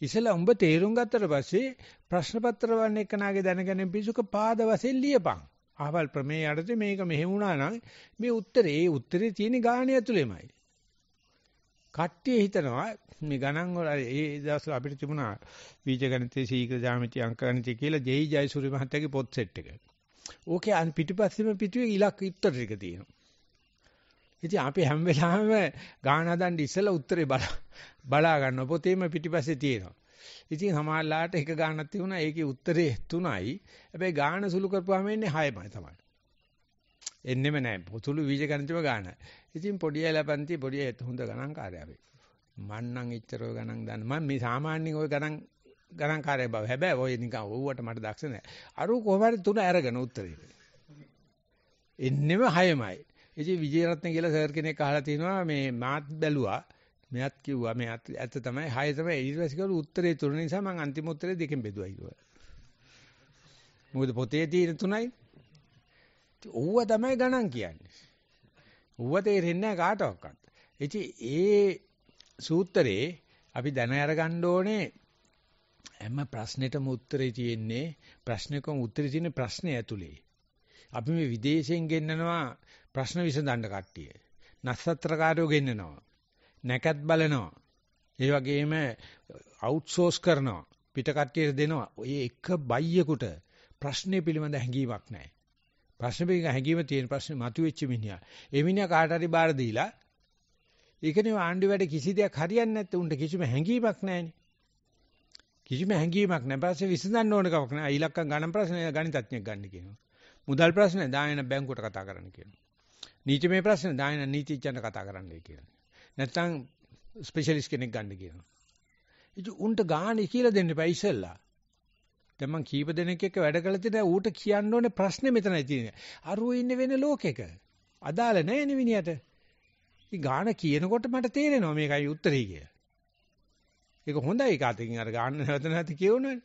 ඉසලා උඹ තේරුම් ගත්තට පස්සේ ප්‍රශ්න පත්‍ර වන්නේ කනාගේ දැනගැනීම පිසුක පාද වශයෙන් ලියපන්. අහවල් ප්‍රමේය යටතේ මේක මෙහෙම වුණා නම් මේ උත්තරේ ඒ උත්තරේ තියෙන ගාණේ ඇතුළෙමයි. කට්ටිය හිතනවා මේ ගණන් වල ඒ දවස්වල අපිට තිබුණා බීජ ගණිතයේ ශීඝ්‍ර ජ්‍යාමිතිය අංක ගණිතය කියලා ජෙයි ජයසූරිය මහත්තයාගේ පොත් සෙට් එක. ඕකේ අන් පිටිපස්සෙම පිටුවේ ඉලක්ක උත්තර ටික තියෙනවා. ඉතින් අපි හැම වෙලාවෙම ගාන හදන්න ඉස්සලා උත්තරේ බලා බලා ගන්න පොතේම පිටිපස්සේ තියෙනවා. ඉතින් හමාලාට එක ගානක් තිබුණා. ඒකේ උත්තරේ 3යි. හැබැයි ගාන සුළු කරපුවාම එන්නේ 6යි තමයි. එන්නෙම නැහැ. පොතුළු වීජ ගණිතම ගාන. ඉතින් පොඩි ඇලපන්ති පොඩි හොඳ ගණන්කාරයා වේ. මං නම් එච්චරව ගණන් දන්න. මම මේ සාමාන්‍යයෙන් ওই ගණන් ගණන්කාරය බව. හැබැයි ඔය නිකන් වුවට මට දක්ෂ නැහැ. අරු කොහොම හරි තුන අරගෙන උත්තරේ. එන්නෙම හයමයි. ඉතින් විජේරත්න කියලා සර් කෙනෙක් අහලා තිනවා මේ මාත් බැලුවා මෙයාත් කිව්වා මේ ඇත්ත තමයි හය තමයි ඊට පස්සේ කළු උත්තරේ තුන නිසා මම අන්තිම උත්තරේ දෙකෙන් බෙදුවා කිව්වා. මොකද පොතේ තියෙන තුනයි. ඌව තමයි ගණන් කියන්නේ. ඌව තේරෙන්නේ නැහැ කාටවත්. ඉතින් ඒ සූත්‍රේ අපි දැන අරගන්න ඕනේ හැම ප්‍රශ්නෙටම උත්තරේ තියෙන්නේ ප්‍රශ්නෙකම උත්තරේ තියෙන ප්‍රශ්නේ ඇතුලේ. අපි මේ විදේශයෙන් ගෙන්නනවා ප්‍රශ්න විසඳන්න කට්ටිය. නස්සත්‍රකාරයෝ ගෙන්නනවා. නැකත් බලනවා. ඒ වගේම අවුට්සෝස් කරනවා. පිටකට්ටියට දෙනවා. ඔය එක බයියෙකුට ප්‍රශ්නේ පිළිබඳ හැඟීමක් නැහැ. ප්‍රශ්න පිළිබඳ හැඟීම තියෙන ප්‍රශ්නේ මතුවෙච්ච මිනිහා. ඒ මිනිහා කාට හරි බාර දීලා ඒකනේ ආණ්ඩු වැඩ කිසි දෙයක් හරියන්නේ නැත්te උන්ට කිසිම හැඟීමක් නැහැනේ. කිසිම හැඟීමක් නැහැ. පස්සේ විසඳන්න ඕන කමක් නැහැ. ඊලක්කම් ගණන් ප්‍රශ්නය ගණිතඥයෙක් ගන්න කියනවා. මුදල් ප්‍රශ්නේ දායන බැංකුවට කතා කරන්න කියනවා. නීතිමය ප්‍රශ්නේ දායන නීතිඥයන්ට කතා කරන්නයි කියනවා. නැත්තම් ස්පෙෂලිස්ට් කෙනෙක් ගන්න කියනවා. ඉතින් උන්ට ගාණි කියලා දෙන්න එපා ඉස්සෙල්ලා. දැන් මං කීප දෙනෙක් එක්ක වැඩ කළා තියෙනවා ඌට කියන්න ඕනේ ප්‍රශ්නේ මෙතනයි තියෙන්නේ. අරුව ඉන්නේ වෙන ලෝකෙක. අදාළ නැහැ නේ මිනිහට. ඉතින් ගාණ කියනකොට මට තේරෙනවා මේකයි උත්තරේ කියලා. ඒක හොඳයි ඒක අතකින් අර ගන්න නැවත නැවත කියවනවනේ.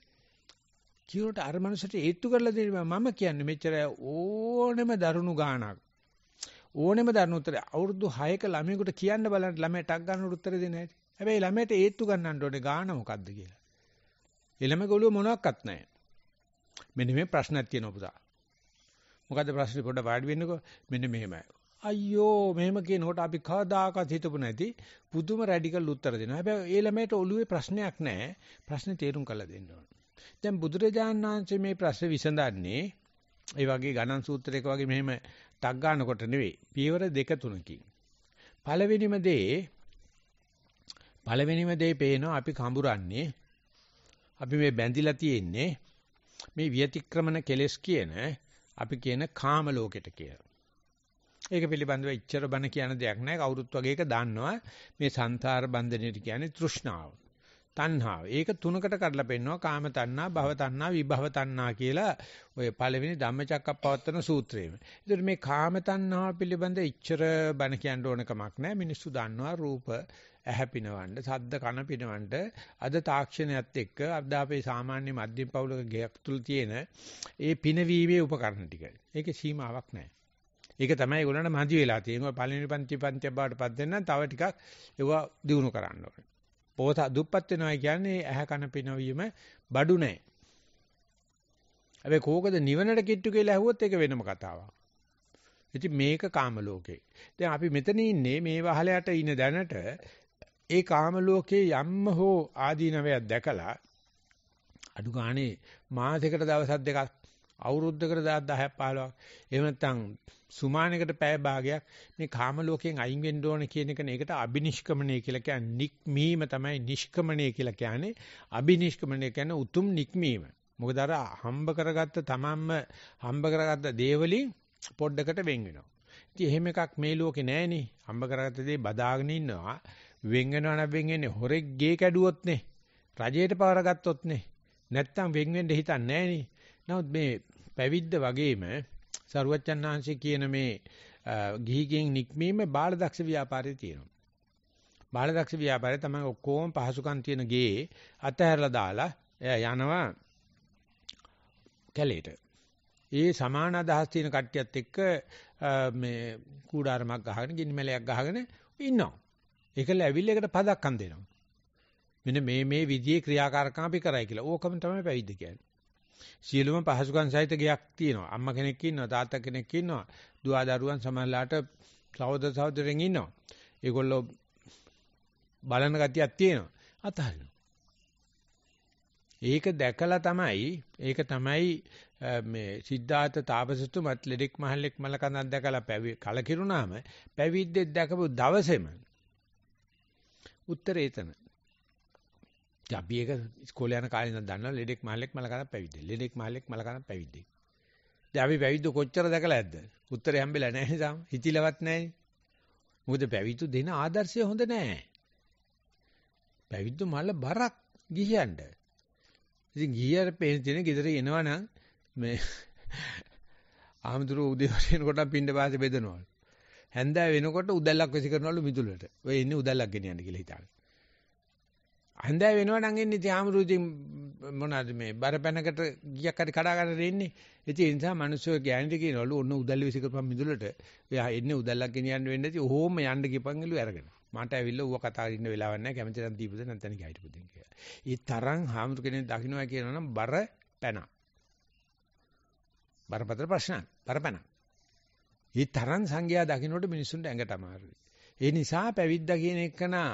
කියනට අර මනුස්සට ඒත්තු කරලා දෙන්න මම කියන්නේ මෙච්චර ඕනෙම දරුණු ගාණක්. ඕනෙම දරන උත්තරේ අවුරුදු 6ක ළමයෙකුට කියන්න බලන්න ළමයා ටක් ගන්න උත්තරේ දෙන්නේ නැහැ. හැබැයි ළමයට ඒත්තු ගන්නන්න ඕනේ ගාන මොකද්ද කියලා. එළම ගොළුව මොනවත් නැහැ. මෙන්න මේ ප්‍රශ්නක් තියෙනවා පුතා. මොකද්ද ප්‍රශ්නේ පොඩ්ඩ වාඩි වෙන්නකෝ. මෙන්න මෙහෙමයි. අයියෝ මෙහෙම කියනකොට අපි කවදාකවත් හිතපු නැති පුදුම රැඩිකල් උත්තර දෙනවා. හැබැයි ඒ ළමයට ඔළුවේ ප්‍රශ්නයක් නැහැ. ප්‍රශ්නේ තේරුම් කරලා දෙන්න ඕනේ. දැන් බුදුරජාණන් වහන්සේ මේ ප්‍රශ්නේ විසඳන්නේ ඒ වගේ ගණන් සූත්‍රයක වගේ මෙහෙම ටක් ගන්නකොට නෙවෙයි පියවර දෙක තුනකින් පළවෙනිම දේ පළවෙනිම දේ පේනවා අපි කඹරන්නේ අපි මේ බැඳිලා තියෙන්නේ මේ විතික්‍රමන කෙලෙස් කියන අපි කියන කාම ලෝකෙට කියලා. ඒක පිළිබඳව ඉච්ඡර බන කියන දෙයක් නැහැ කවුරුත් වගේ ඒක දන්නවා මේ සංසාර බන්ධනෙට කියන්නේ තෘෂ්ණාව. තණ්හාව. ඒක තුනකට කඩලා පෙන්නනවා කාම තණ්හා, භව තණ්හා, විභව තණ්හා කියලා ඔය පළවෙනි ධම්මචක්කප්පවත්තන සූත්‍රයේම. ඒතර මේ කාම තණ්හාව පිළිබඳ ඉච්ඡර බණ කියන්න ඕන කමක් නැහැ. මිනිස්සු දන්නවා රූප ඇහැ පිනවන්න, ශබ්ද කන පිනවන්න. අද තාක්ෂණයත් එක්ක අද අපේ සාමාන්‍ය මධ්‍යම පෞලක ගයක් තුල තියෙන ඒ පිනවීමේ උපකරණ ටික. ඒකේ සීමාවක් නැහැ. ඒක තමයි ඒගොල්ලන්ට මදි වෙලා තියෙනවා. පළවෙනි පන්ති පන්තිය බාටපත් දෙන්න තව ටිකක් ඒවා දිනු කරන්න ඕනේ. පොත දුප්පත් වෙනවා කියන්නේ ඇහ කන පිනවීම බඩු නැහැ. හැබැයි කෝකද නිවනට කිට්ටු කියලා ඇහුවොත් ඒක වෙනම කතාවක්. ඉතින් මේක කාම ලෝකේ. දැන් අපි මෙතන ඉන්නේ මේ වහලයට ඉන දැනට ඒ කාම ලෝකේ යම්ම හෝ ආදීනවයක් දැකලා අඩු ගානේ මාසයකට දවස් දෙකක් අවුරුද්දකට 10ක් 15ක් එහෙම නැත්නම් සුමානකට පැය භාගයක් මේ කාම ලෝකයෙන් අයින් වෙන්න ඕන කියන එක නේකට අබිනිෂ්ක්‍මණය කියලා කියන්නේ නික්මීම තමයි නිෂ්ක්‍මණය කියලා කියන්නේ අබිනිෂ්ක්‍මණය කියන්නේ උතුම් නික්මීම මොකද අර හම්බ කරගත්ත තමන්ම හම්බ කරගත්ත දේවලින් පොඩ්ඩකට වෙන් වෙනවා ඉතින් එහෙම එකක් මේ ලෝකේ නැහෙනේ හම්බ කරගත්ත දේ බදාගෙන ඉන්නවා වෙන් වෙනවා නම් වෙන් වෙන්නේ හොරෙක් ගේ කැඩුවොත් නේ රජයට පවරගත්තොත් නේ නැත්තම් වෙන් වෙන්න හිතන්නේ නැහෙනේ නමුත් මේ පැවිද්ද වගේම සරුවච්චන් ආංශය කියන මේ ගිහිගෙන් නික්මීම බාලදක්ෂ ව්‍යාපාරේ තියෙනවා. බාලදක්ෂ ව්‍යාපාරේ තමයි ඔක්කොම පහසුකම් තියෙන ගේ අතහැරලා දාලා එයා යනවා කැලේට. ඒ සමාන අදහස් තියෙන කට්ටියත් එක්ක මේ කූඩාරමක් ගහගෙන ගිනි මැලයක් ගහගෙන ඉන්නවා. ඒකල ඇවිල්ලා එකට පදක්කම් දෙනවා. මෙන්න මේ මේ විදිහේ ක්‍රියාකාරකම් අපි කරයි කියලා. ඕකම තමයි පැවිද්ද කියන්නේ. සියලුම පහසුකම් සහිත ගෙයක් තියෙනවා. අම්මා කෙනෙක් ඉන්නවා, තාත්තා කෙනෙක් ඉන්නවා, දුවා දරුවන් සමහරලාට සහෝදර සහෝදරයන් ඉන්නවා. ඒගොල්ලෝ බලන ගතියක් තියෙනවා. අතහරිනවා. ඒක දැකලා තමයි ඒක තමයි මේ සිද්ධාර්ථ තාපසතුමත් ලෙඩෙක් මහල්ලෙක් මලකඳක් දැකලා පැවි කලකිරුණාම පැවිද්දෙක් දැකපු දවසේම උත්තරේතන අපි ඒක ඉස්කෝලේ යන කාලේ ඉඳන් දන්නවා ලෙඩෙක් මහල්ලෙක් මල කරක් පැවිද්දේ. ලෙඩෙක් මහල්ලෙක් මල කරක් පැවිද්දේ. දැන් අපි පැවිද්ද කොච්චර දැකලා ඇද්ද? උත්තරේ හම්බෙලා නැහැ නේද? හිතිලවත් නැහැ. මොකද පැවිද්ද දෙන ආදර්ශය හොඳ නැහැ. පැවිද්ද මල බරක් ගිහියන්ට. ඉතින් ගියර පේන තියෙන ගෙදර එනවනම් මේ ආමතුරු උදේ වටේන කොට පින්න පාසේ බෙදනවලු. හැන්දෑ වෙනකොට උදැල්ලක් විසි කරනවලු මිදුලට. ඔය ඉන්නේ උදැල්ලක් ගෙනියන්න කියලා හිතාගෙන. හන්දෑ වෙනවා නම් එන්නේ ඉතින් ආමරුදී මොනවාද මේ බරපැනකට ගියක් හරි කඩා ගන්න දෙන්නේ. ඉතින් ඒ නිසා මිනිස්සු ගෑනිට කියනවලු ඔන්න උදල් විසිකපම් මිදුලට. එයා එන්නේ උදල්ලක් ගෙනියන්න වෙන්නේ නැති. ඔහොම යන්න ගිපන්ගලු අරගෙන. මට ඇවිල්ලා ඌව කතා කරන්න වෙලාවක් නැහැ. කැමති නම් දීපද නැත්නම් ගිහිටපු දෙන් කියලා. ඒ තරම් හාමුදුර කෙනෙක් දකින්නවා කියනවනම් බර පැන. බරපතල ප්‍රශ්න. බර පැන. ඒ තරම් සංගයා දකින්නට මිනිස්සුන්ට ඇඟට අමාරුයි. ඒ නිසා පැවිද්දා කියන එකනා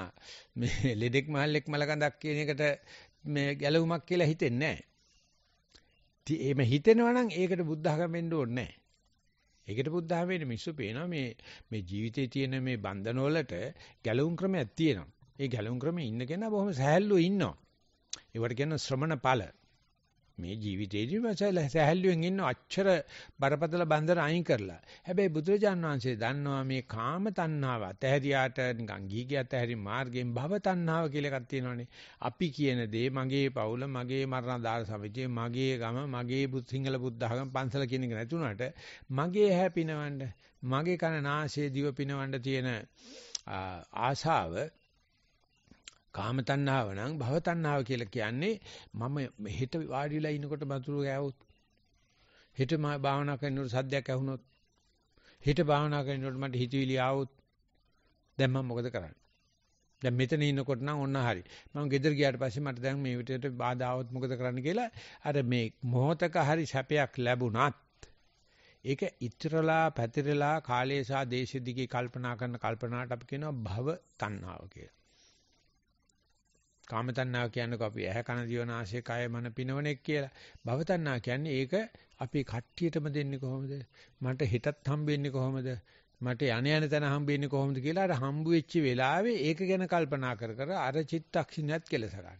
මේ ලෙඩෙක් මහල්ලෙක් මලකඳක් කියන එකට මේ ගැලවුමක් කියලා හිතෙන්නේ නැහැ. එහෙම හිතෙනවා නම් ඒකට බුද්ධ ධර්මෙන්න ඕනේ නැහැ. ඒකට බුද්ධ ධර්මයේ මිස්සු පේනවා මේ මේ ජීවිතයේ තියෙන මේ බන්ධන වලට ගැලවුම් ක්‍රමයක් තියෙනවා. ඒ ගැලවුම් ක්‍රමේ ඉන්න කෙනා බොහොම සහැල්ලුව ඉන්නවා. ඒවට කියන ශ්‍රමණ ඵල. මේ ජීවිතේදී මසල සැහැල්ලුවෙන් ඉන්න අච්චර බරපතල බන්ධන අයින් කරලා. හැබැයි බුදුරජාන් වහන්සේ දන්නවා මේ කාම තණ්හාව අතහැරියාට නිකන් ගීගේ අතහැරි මාර්ගයෙන් භව තණ්හාව කියලා එකක් තියෙනවනේ. අපි කියන දේ මගේ පවුල, මගේ මරණ දාන සමිතිය, මගේ ගම, මගේ සිංහල බුද්ධඝම පන්සල කියන එක නැතුණාට මගේ හැපිනවන්න, මගේ කන නාසයේ දිව පිනවන්න තියෙන ආශාව කාම තණ්හාව නම් භව තණ්හාව කියලා කියන්නේ මම හෙට වාඩිලා ඉනකොට මතුරු ගෑවොත් හෙට මම භාවනා කරනකොට සද්දයක් ඇහුනොත් හෙට භාවනා කරනකොට මට හිතවිලි ආවොත් දැන් මම මොකද කරන්නේ දැන් මෙතන ඉන්නකොට නම් ඔන්න හරි මම ගෙදර ගියාට පස්සේ මට දැන් මේ විදියට බාධා ආවොත් මොකද කරන්න කියලා අර මේ මොහතක හරි සැපයක් ලැබුණත් ඒක ඉතරලා පැතිරලා කාලය සහ දේශෙ දිගේ කල්පනා කරන කල්පනාවට අපි කියනවා භව තණ්හාව කියලා කාම තණ්හාව කියන්නේ අපි ඇහැ කන දිවනාසය කය මන පිනවනෙක් කියලා. භව තණ්හා කියන්නේ ඒක අපි කට්ටියටම දෙන්නේ කොහොමද? මට හෙටත් හම්බෙන්නේ කොහොමද? මට යණ යන තැන හම්බෙන්නේ කොහොමද කියලා අර හම්බු වෙච්ච වෙලාවේ ඒක ගැන කල්පනා කර කර අර චිත්තක්ෂණයත් කෙලස ගන්න.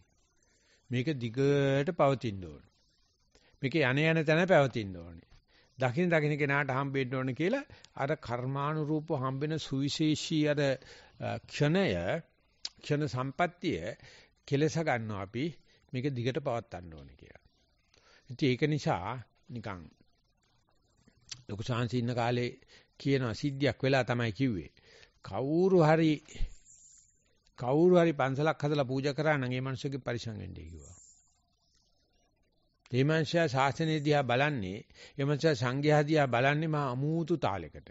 මේක දිගට පවතින්න ඕන. මේක යණ යන තැන පැවතින්න ඕනේ. දකින දකින කෙනාට හම්බෙන්න ඕනේ කියලා අර කර්මානුරූපව හම්බෙන සුවිශේෂී අර ක්ෂණය ක්ෂණ සම්පත්තිය කෙලස ගන්නවා අපි මේක දිගට පවත්වන්න ඕනේ කියලා. ඉතින් ඒක නිසා නිකන් ලොකු ශාන්සි ඉන්න කාලේ කියන සිද්ධියක් වෙලා තමයි කිව්වේ. කවුරු හරි කවුරු හරි පන්සලක් හදලා පූජා කරා නම් ඒ මිනිස්සුගේ පරිසං වෙන්නේ කිව්වා. ඒ මිනිසා ශාසනය දිහා බලන්නේ, ඒ මිනිසා සංඝයා දිහා බලන්නේ මහා අමූතු තාලයකට.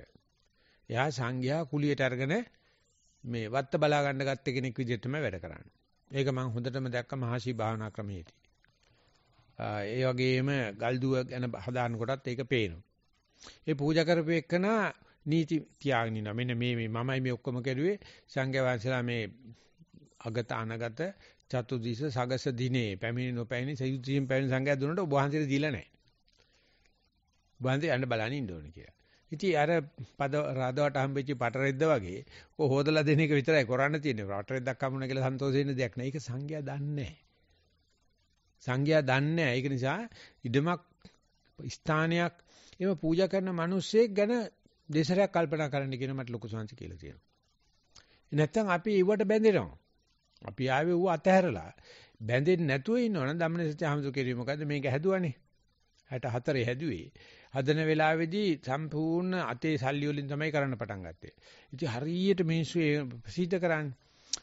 එයා සංඝයා කුලියට අරගෙන මේ වත්ත බලා ගන්න ගත්ත කෙනෙක් විදිහටම වැඩ කරන්නේ. ඒක මම හොඳටම දැක්ක මහසි භාවනා ක්‍රමයේදී. ඒ වගේම ගල්දුව ගැන හදාන කොටත් ඒක පේනවා. ඒ පූජා කරපු එකන නීති තියාගෙන ඉන්නවා. මෙන්න මේ මේ මමයි මේ ඔක්කොම කරුවේ සංඝයා වහන්සේලා මේ අගත අනගත චතුදිස සගස දිනේ පැමිණි නොපැමිණි සයුතියෙන් පැමිණි සංඝයා දුන්නට ඔබ වහන්සේට දීලා නැහැ. වහන්සේ යන්න බලන්න ඉන්න ඕනේ කියලා. ඉතින් අර පද රාදවට හම්බෙච්ච පටරෙද්ද වගේ ඔක හොදලා දෙන එක විතරයි කරන්න තියෙන්නේ. පටරෙද්දක් හම්බුනා කියලා සන්තෝෂ වෙන්න දෙයක් නෑ. ඒක සංඝයා දන්නේ නෑ. සංඝයා දන්නේ නෑ. ඒක නිසා ඉඩමක් ස්ථානයක් එහෙම පූජා කරන මිනිස්සෙක් ගැන දෙසරයක් කල්පනා කරන්න කියන මට ලොකු සංසි කියලා තියෙනවා. නැත්තම් අපි ඊවට බැඳෙනවා. අපි ආවේ ඌ අතහැරලා බැඳෙන්නේ නැතුව ඉන්නවනම් ධම්මනසත්‍ය හමුදු කෙරේ මොකද්ද මේක හැදුවනේ 64 හැදුවේ හදන වෙලාවේදී සම්පූර්ණ අතේ සල්ලි වලින් තමයි කරන්න පටන් ගත්තේ. ඉතින් හරියට මිනිස්සු ප්‍රසිද්ධ කරන්නේ.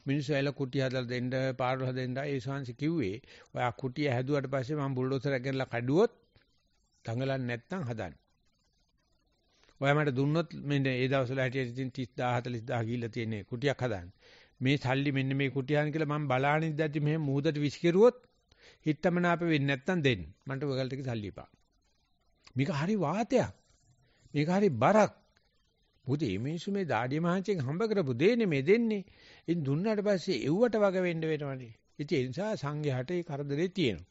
මිනිස්සු ඇල කුටි හදලා දෙන්න, පාරවල් හදෙන්න ඒ ශාන්සි කිව්වේ, ඔය කුටිය හැදුවට පස්සේ මම බුල්ඩෝසරයක් ගෙනලා කඩුවොත් දඟලන්නේ නැත්නම් හදන්න. ඔයා මට දුන්නොත් මෙන්න ඒ දවස්වල හැටියට ඉතින් 30000 40000 ගිහිල්ලා තියෙන කුටියක් හදන්න. මේ සල්ලි මෙන්න මේ කුටියන් කියලා මම බලාගෙන ඉඳද්දි මෙහෙම මූදට විසිකරුවොත් හිටමනාප වෙන්නේ නැත්නම් දෙන්න. මන්ට ඔයගලට කි සල්ලි එපා. මේක හරි වාතයක්. මේක හරි බරක්. මොකද මේ මිනිස්සු මේ දාඩිය මහන්සියෙන් හම්බ කරපු දෙන්නේ මේ දෙන්නේ. ඉතින් දුන්නාට පස්සේ එව්වට වග වෙන්න වෙනවනේ. ඉතින් ඒ නිසා සංඝයාට ඒ කරදරේ තියෙනවා.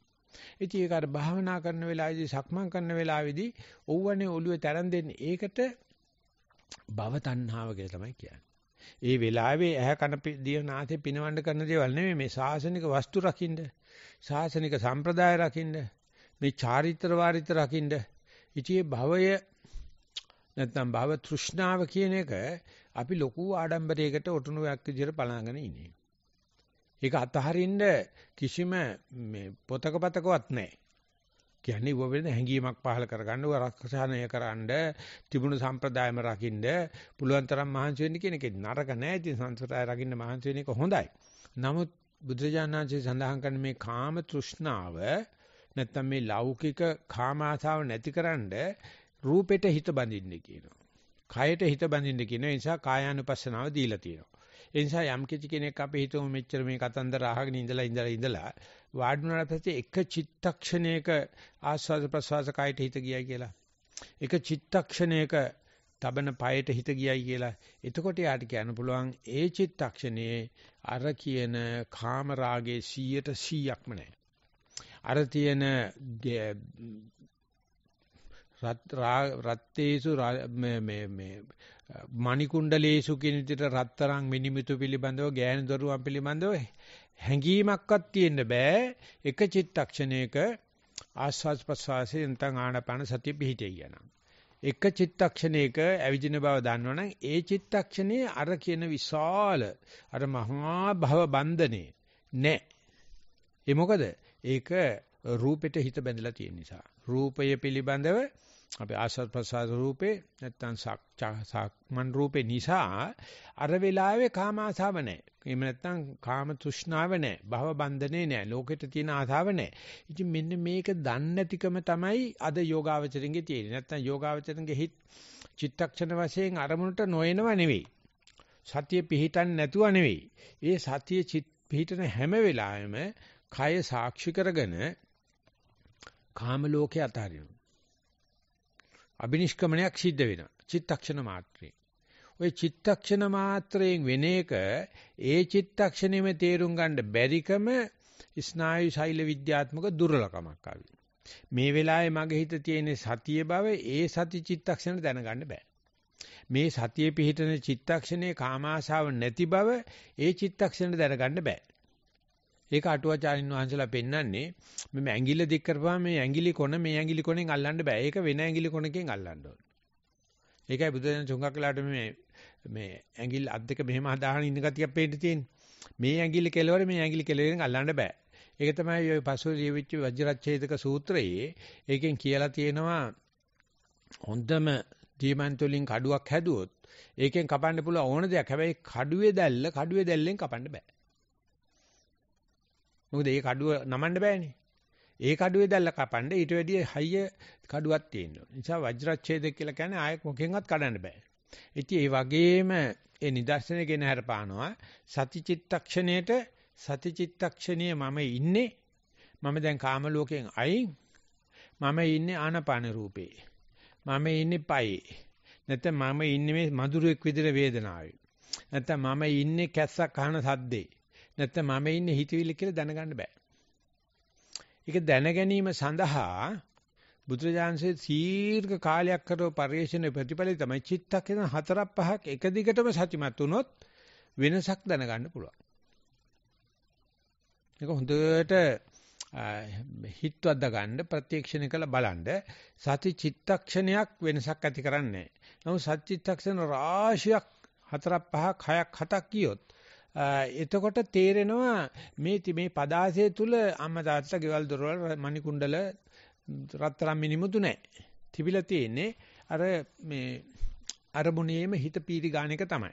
ඉතින් ඒක අර භාවනා කරන වෙලාවේදී සක්මන් කරන වෙලාවේදී ඕවනේ ඔළුවේ තරම් දෙන්නේ. ඒකට භව තණ්හාව කියලා තමයි කියන්නේ. ඒ වෙලාවේ ඇහැ කන දිවනාසේ පිනවන්න කරන දේවල් නෙමෙයි මේ සාසනික වස්තු රකින්න සාසනික සම්ප්‍රදාය රකින්න මේ චාරිත්‍ර වාරිත්‍ර රකින්න ඉතියේ භවය නැත්නම් භව තෘෂ්ණාව කියන එක අපි ලොකු ආඩම්බරයකට ඔටුනුවක් විදිහට පලාගෙන ඉන්නේ. ඒක අතහරින්න කිසිම මේ පොතක පතකවත් නැහැ. කියන්නේ ඌ වෙන හැංගීමක් පහල කරගන්න ඌ රක්ෂණය කරන්න තිබුණු සම්ප්‍රදායම රකින්න පුළුවන් තරම් මහන්සි වෙන්න කියන එකේ නරක නැහැ. ඉතින් සංසාරය රකින්න මහන්සි වෙන එක හොඳයි. නමුත් බුදුරජාණන් වහන්සේ සඳහන් කරන මේ කාම තෘෂ්ණාව නැත්තම් මේ ලෞකික කාම ආසාව නැතිකරන්න රූපෙට හිත බඳින්න කියනවා. කයට හිත බඳින්න කියන නිසා කායානුපස්සනාව දීලා තියෙනවා. ඒ නිසා යම් කිසි කෙනෙක් අපි හිතමු මෙච්චර මේ කතන්දර අහගෙන ඉඳලා ඉඳලා ඉඳලා වාඩුණාට පස්සේ එක චිත්තක්ෂණයක ආස්වාද ප්‍රසවාස කයට හිත ගියයි කියලා. එක චිත්තක්ෂණයක තබන পায়ට හිත ගියයි කියලා. එතකොට යාට කියන්න පුළුවන් ඒ චිත්තක්ෂණයේ අර කියන කාම රාගයේ 100%ක්ම නැහැ. අර තියෙන රත්තේසු මේ මේ මේ මණිකුණ්ඩලේසු කියන විදිහට රත්තරන් මිනිමිතු පිළිබඳව ගෑනු දරුවන් පිළිබඳව හැඟීමක්වත් තියෙන්න බෑ එක චිත්තක්ෂණයක ආස්වාස් ප්‍රසවාසයෙන් නැත්නම් ආනාපාන සතිය පිහිටේ යනවා එක චිත්තක්ෂණයක ඇවිදින බව දන්නවනම් ඒ චිත්තක්ෂණයේ අර කියන විශාල අර මහා භව බන්ධනේ නෑ ඒ මොකද ඒක රූපෙට හිත බැඳලා තියෙන නිසා. රූපය පිළිබඳව අපේ ආස්වාද ප්‍රසාද රූපේ නැත්තම් සක්මන් රූපේ නිසා අර වෙලාවේ කාම ආසාව නැහැ. එහෙම නැත්තම් කාම තෘෂ්ණාව නැහැ. භව බන්ධනේ නැහැ. ලෝකෙට තියෙන ආසාව නැහැ. ඉතින් මෙන්න මේක දන්නේ නැතිකම තමයි අද යෝගාවචරණගේ තියෙන්නේ. නැත්තම් යෝගාවචරණගේ හිත චිත්තක්ෂණ වශයෙන් අරමුණට නොයනව නෙවෙයි. සතිය පිහිටන් නැතුව නෙවෙයි. ඒ සතිය පිහිටන හැම වෙලාවෙම කය සාක්ෂි කරගෙන කාම ලෝකේ අතාරිනවා. අබිනිෂ්ක්‍මණයක් සිද්ධ වෙනවා. චිත්තක්ෂණ මාත්‍රේ. ওই චිත්තක්ෂණ මාත්‍රයෙන් වෙන එක ඒ චිත්තක්ෂණෙම තේරුම් ගන්න බැරිකම ස්නායු ශෛල විද්‍යාත්මක දුර්ලකමක් ආවේ. මේ වෙලාවේ මගේ හිතේ තියෙන සතිය බව ඒ සති චිත්තක්ෂණ දැනගන්න බෑ. මේ සතිය පිහිටන චිත්තක්ෂණේ කාමාශාව නැති බව ඒ චිත්තක්ෂණ දැනගන්න බෑ. ඒක අටුවාචාරින් වහන්සලා පෙන්වන්නේ මේ ඇඟිල්ල දික් කරපුවාම මේ ඇඟිලි කොන මේ ඇඟිලි කොනෙන් අල්ලන්න බෑ. ඒක වෙන ඇඟිලි කොනකින් අල්ලන්න ඕන. ඒකයි බුදුදෙන චුංගක් වෙලාට මේ මේ ඇඟිල්ල අත් දෙක මෙහෙම හදාගෙන ඉන්න ගතියක් පේන්න තියෙන්නේ. මේ ඇඟිල්ල කෙලවර මේ ඇඟිලි කෙලවරෙන් අල්ලන්න බෑ. ඒක තමයි ඔය පසු ජීවිච්ච වජිරච්ඡේදක සූත්‍රයේ ඒකෙන් කියලා තියෙනවා හොඳම ඩියමන්ත වලින් කඩුවක් හැදුවොත් ඒකෙන් කපන්න පුළුවන් ඕන දෙයක්. හැබැයි කඩුවේ දැල්ල කඩුවේ දැල්ලෙන් කපන්න බෑ. මොකද ඒ කඩුව නමන්න බෑනේ. ඒ කඩුවේ දැල්ල කපන්න ඊට වැඩිය හයිය කඩුවක් තියෙන්න ඕනේ. නිසා වජ්‍රච්ඡේද කියලා කියන්නේ ආයෙ මොකෙන්වත් කඩන්න බෑ. ඉතින් ඒ වගේම ඒ නිදර්ශනය ගෙන හරපානවා සතිචිත්තක්ෂණයට සතිචිත්තක්ෂණයේ මම ඉන්නේ මම දැන් කාම ලෝකයෙන් අයින් මම ඉන්නේ ආනපාන රූපේ මම ඉන්නේ පයේ නැත්නම් මම ඉන්නේ මේ මధుරයක් විදිහට වේදනාවේ නැත්නම් මම ඉන්නේ කැස්සක් අහන සද්දේ නැත්නම් මම ඉන්නේ හිතවිල්ල කියලා දැනගන්න බෑ. ඒක දැන ගැනීම සඳහා බුදුරජාන්සේ දීර්ඝ කාලයක් කරව පරිශ්‍රණ ප්‍රතිඵලයි තමයි චිත්තක්ෂණ හතරක් පහක් එක දිගටම සතිමත් වුණොත් වෙනසක් දැනගන්න පුළුවන්. ඒක හොඳට හිත වද්දා ගන්න ප්‍රත්‍යක්ෂණ කළ බලන්න සති චිත්තක්ෂණයක් වෙනසක් ඇති කරන්නේ නැහැ. නමුත් සත්‍චිත්තක්ෂණ රාශියක් හතරක් පහක් හයක් හතක් කියොත් එතකොට තේරෙනවා මේ මේ පදාසය තුල අම්මා තාත්තා ගෙවල් දොරවල් මණිකුණ්ඩල රත්තරන් මිනිමුතු නැහැ. තිබිලා තියෙන්නේ අර මේ අරමුණේම හිත පීරි ගන්න එක තමයි.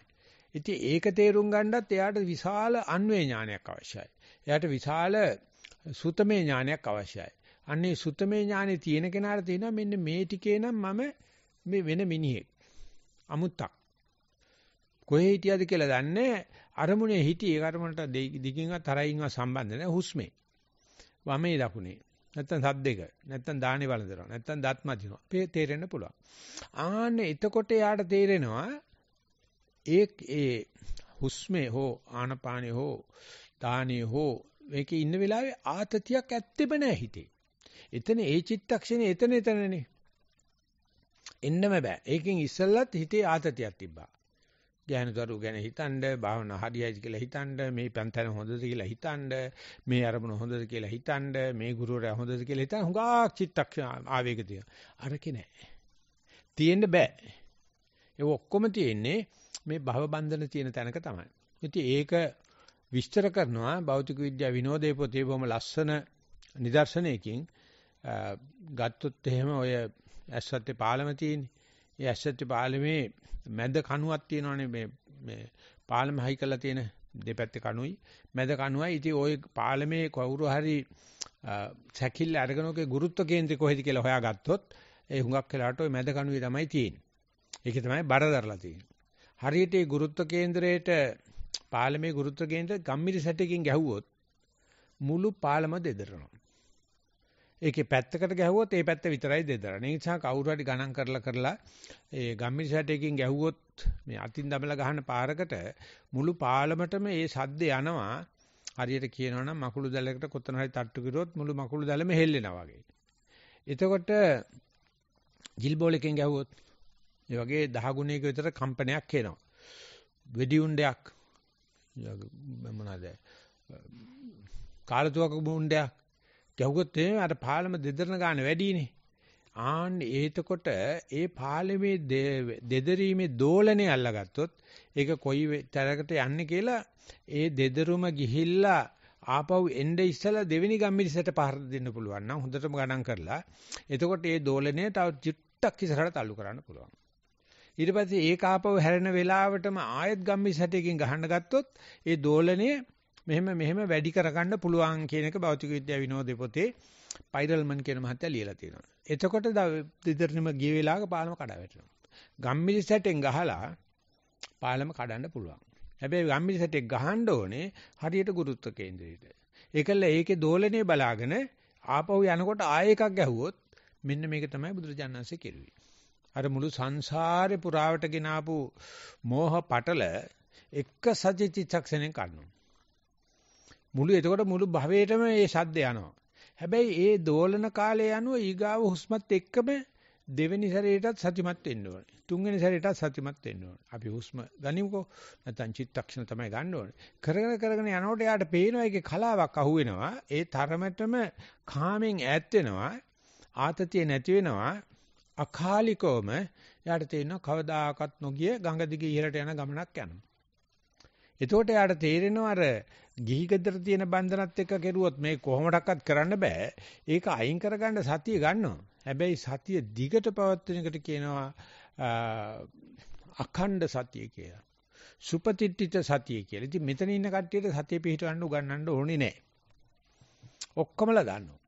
ඉතින් ඒක තේරුම් ගන්නත් එයාට විශාල අන්වේ ඥානයක් අවශ්‍යයි. එයාට විශාල සුතමේ ඥානයක් අවශ්‍යයි. අන්නේ සුතමේ ඥානේ තියෙන කෙනාට තියෙනවා මෙන්න මේ ටිකේ නම් මම මේ වෙන මිනිහෙක්. අමුත්තක්. කොහේ හිටියද කියලා දන්නේ අරමුණේ හිතේ ඒ අරමුණට දිගින්වත් තරයින්වත් සම්බන්ධ නැහැ හුස්මේ. වමේ දකුණේ. නැත්තම් සද්දෙක. නැත්තම් දාහනේ වලඳනවා. නැත්තම් දත් මදිනවා. තේරෙන්න පුළුවන්. ආන්න එතකොට යාට තේරෙනවා ඒ ඒ හුස්මේ හෝ ආනපානේ හෝ දාහනේ හෝ මේකේ ඉන්න වෙලාවේ ආතතියක් ඇත්තෙම නැහැ හිතේ. එතන ඒ චිත්තක්ෂණේ එතන එතනනේ. එන්නම බෑ. ඒකෙන් ඉස්සල්ලත් හිතේ ආතතියක් තිබ්බා. ගෑනු දරුවෝ ගැන හිතනද භාවනා හරියයිද කියලා හිතනද මේ පන්තන හොඳද කියලා හිතනද මේ අරමුණ හොඳද කියලා හිතනද මේ ගුරුවරයා හොඳද කියලා හිතන හුඟක් චිත්තක් ආවේග තියෙනවා අරකේ නැහැ තියෙන්න බෑ ඒ ඔක්කොම තියෙන්නේ මේ භව බන්ධන තියෙන තැනක තමයි ඉතින් ඒක විස්තර කරනවා භෞතික විද්‍යා විනෝදේ පොතේ බොහොම ලස්සන නිදර්ශනයකින් ගත්තොත් එහෙම ඔය ඇස්සත්te පාලම තියෙන්නේ ඒ ඇස්සත්te පාලමේ මැද කණුවක් තියෙනවානේ මේ මේ පාලම හයි කරලා තියෙන දෙපැත්තේ කණුයි මැද කණුවයි ඉතින් ওই පාලමේ කවුරු හරි සැකිල්ල අරගෙන ඔකේ ගුරුත්ව කේන්ද්‍රය කොහෙද කියලා හොයාගත්තොත් ඒ හුඟක් වෙලාට ওই මැද කණුවේ තමයි තියෙන්නේ ඒකේ තමයි බර දරලා තියෙන්නේ හරියට ඒ ගුරුත්ව කේන්ද්‍රයේට පාලමේ ගුරුත්ව කේන්ද්‍ර ගම්මිරි සැටකින් ගැහුවොත් මුළු පාලම දෙදරනවා ඒකේ පැත්තකට ගැහුවොත් ඒ පැත්ත විතරයි දෙදරන්නේ. ඒ නිසා කවුරු හරි ගණන් කරලා කරලා ඒ ගම්මිරිසට එකකින් ගැහුවොත් මේ අතින් දමලා ගහන පාරකට මුළු පාලමටම ඒ සද්ද යනවා. හරියට කියනවා නම් මකුළු දැලකට කොතන හරි තට්ටු කිරුවොත් මුළු මකුළු දැලම හෙල්ලෙනවා වගේ. එතකොට ජිල්බෝල් එකෙන් ගැහුවොත් ඒ වගේ 10 ගුණයක විතර කම්පනයක් එනවා. වෙඩි උණ්ඩයක් මොනවාද? කාලතුවක උණ්ඩයක් ගැහුවොත් එහෙම අර පාලම දෙදරන ගාන වැඩිනේ. ආන් ඒතකොට ඒ පාලමේ දෙදරීමේ දෝලනේ අල්ලගත්තොත් ඒක කොයි තරකට යන්නේ කියලා ඒ දෙදරුම ගිහිල්ලා ආපහු එnde ඉස්සලා දෙවෙනි ගම්මිරිසට පහර දෙන්න පුළුවන් නම් හොඳටම ගණන් කරලා එතකොට ඒ දෝලනය තව චුට්ටක් ඉස්සරහට تعلق කරන්න පුළුවන්. ඊට පස්සේ ඒක ආපහු හැරෙන වෙලාවටම ආයෙත් ගම්මිරිසට එකකින් ගහන්න ගත්තොත් ඒ දෝලනය මෙහෙම මෙහෙම වැඩි කරගන්න පුළුවන් කියන එක භෞතික විද්‍යාව විනෝද පොතේ පයිරල්මන් කියන මහත්තයා ලියලා තියෙනවා. එතකොට දෙදෙනෙම ගිය වෙලාවක පාලම කඩා වැටෙනවා. ගම්මිලි සැටෙන් ගහලා පාලම කඩන්න පුළුවන්. හැබැයි ගම්මිලි සැටෙක් ගහන්න ඕනේ හරියට ගුරුත්ව කේන්ද්‍රයට. ඒකල ඒකේ දෝලනය බලාගෙන ආපහු යනකොට ආයෙ එකක් ගැහුවොත් මෙන්න මේක තමයි බුදුරජාණන්සේ කෙරුවේ. අර මුළු සංසාරේ පුරාවට ගෙනාපු මෝහ පටල එක සත්‍ය චිත්තක්ෂණයෙන් කඩනවා. මුළු එතකොට මුළු භවයේටම මේ සද්ද යනවා. හැබැයි ඒ දෝලන කාලය යනුව ඊගාව හුස්මත් එක්කම දෙවෙනි සැරේටත් සතිමත් වෙන්න ඕනේ. තුන්වෙනි සැරේටත් සතිමත් වෙන්න ඕනේ. අපි හුස්ම ගනිමුකෝ. නැත්නම් චිත්තක්ෂණ තමයි ගන්න ඕනේ. කරගෙන කරගෙන යනකොට යාට පේන එකේ කලාවක් අහුවෙනවා. ඒ තරමටම කාමෙන් ඈත් වෙනවා. ආතතිය නැති වෙනවා. අකාලිකවම යාට තේරෙනවා කවදාකවත් නොගිය ගඟ දිගේ ඉහළට යන ගමනක් යනවා. එතකොට යාට තේරෙනවා අර ගිහි ගෙදර තියෙන බන්ධනත් එක්ක කෙරුවොත් මේ කොහොමඩක්වත් කරන්න බෑ. ඒක අයින් කරගන්න සතිය ගන්නවා. හැබැයි සතිය දිගට පවත්වන එකට කියනවා අඛණ්ඩ සතිය කියලා. සුපතිට්ඨිත සතිය කියලා. ඉතින් මෙතන ඉන්න කට්ටියට සතිය පිහිටවන්න උගන්නන්න ඕනේ නෑ. ඔක්කොමලා දන්නවා.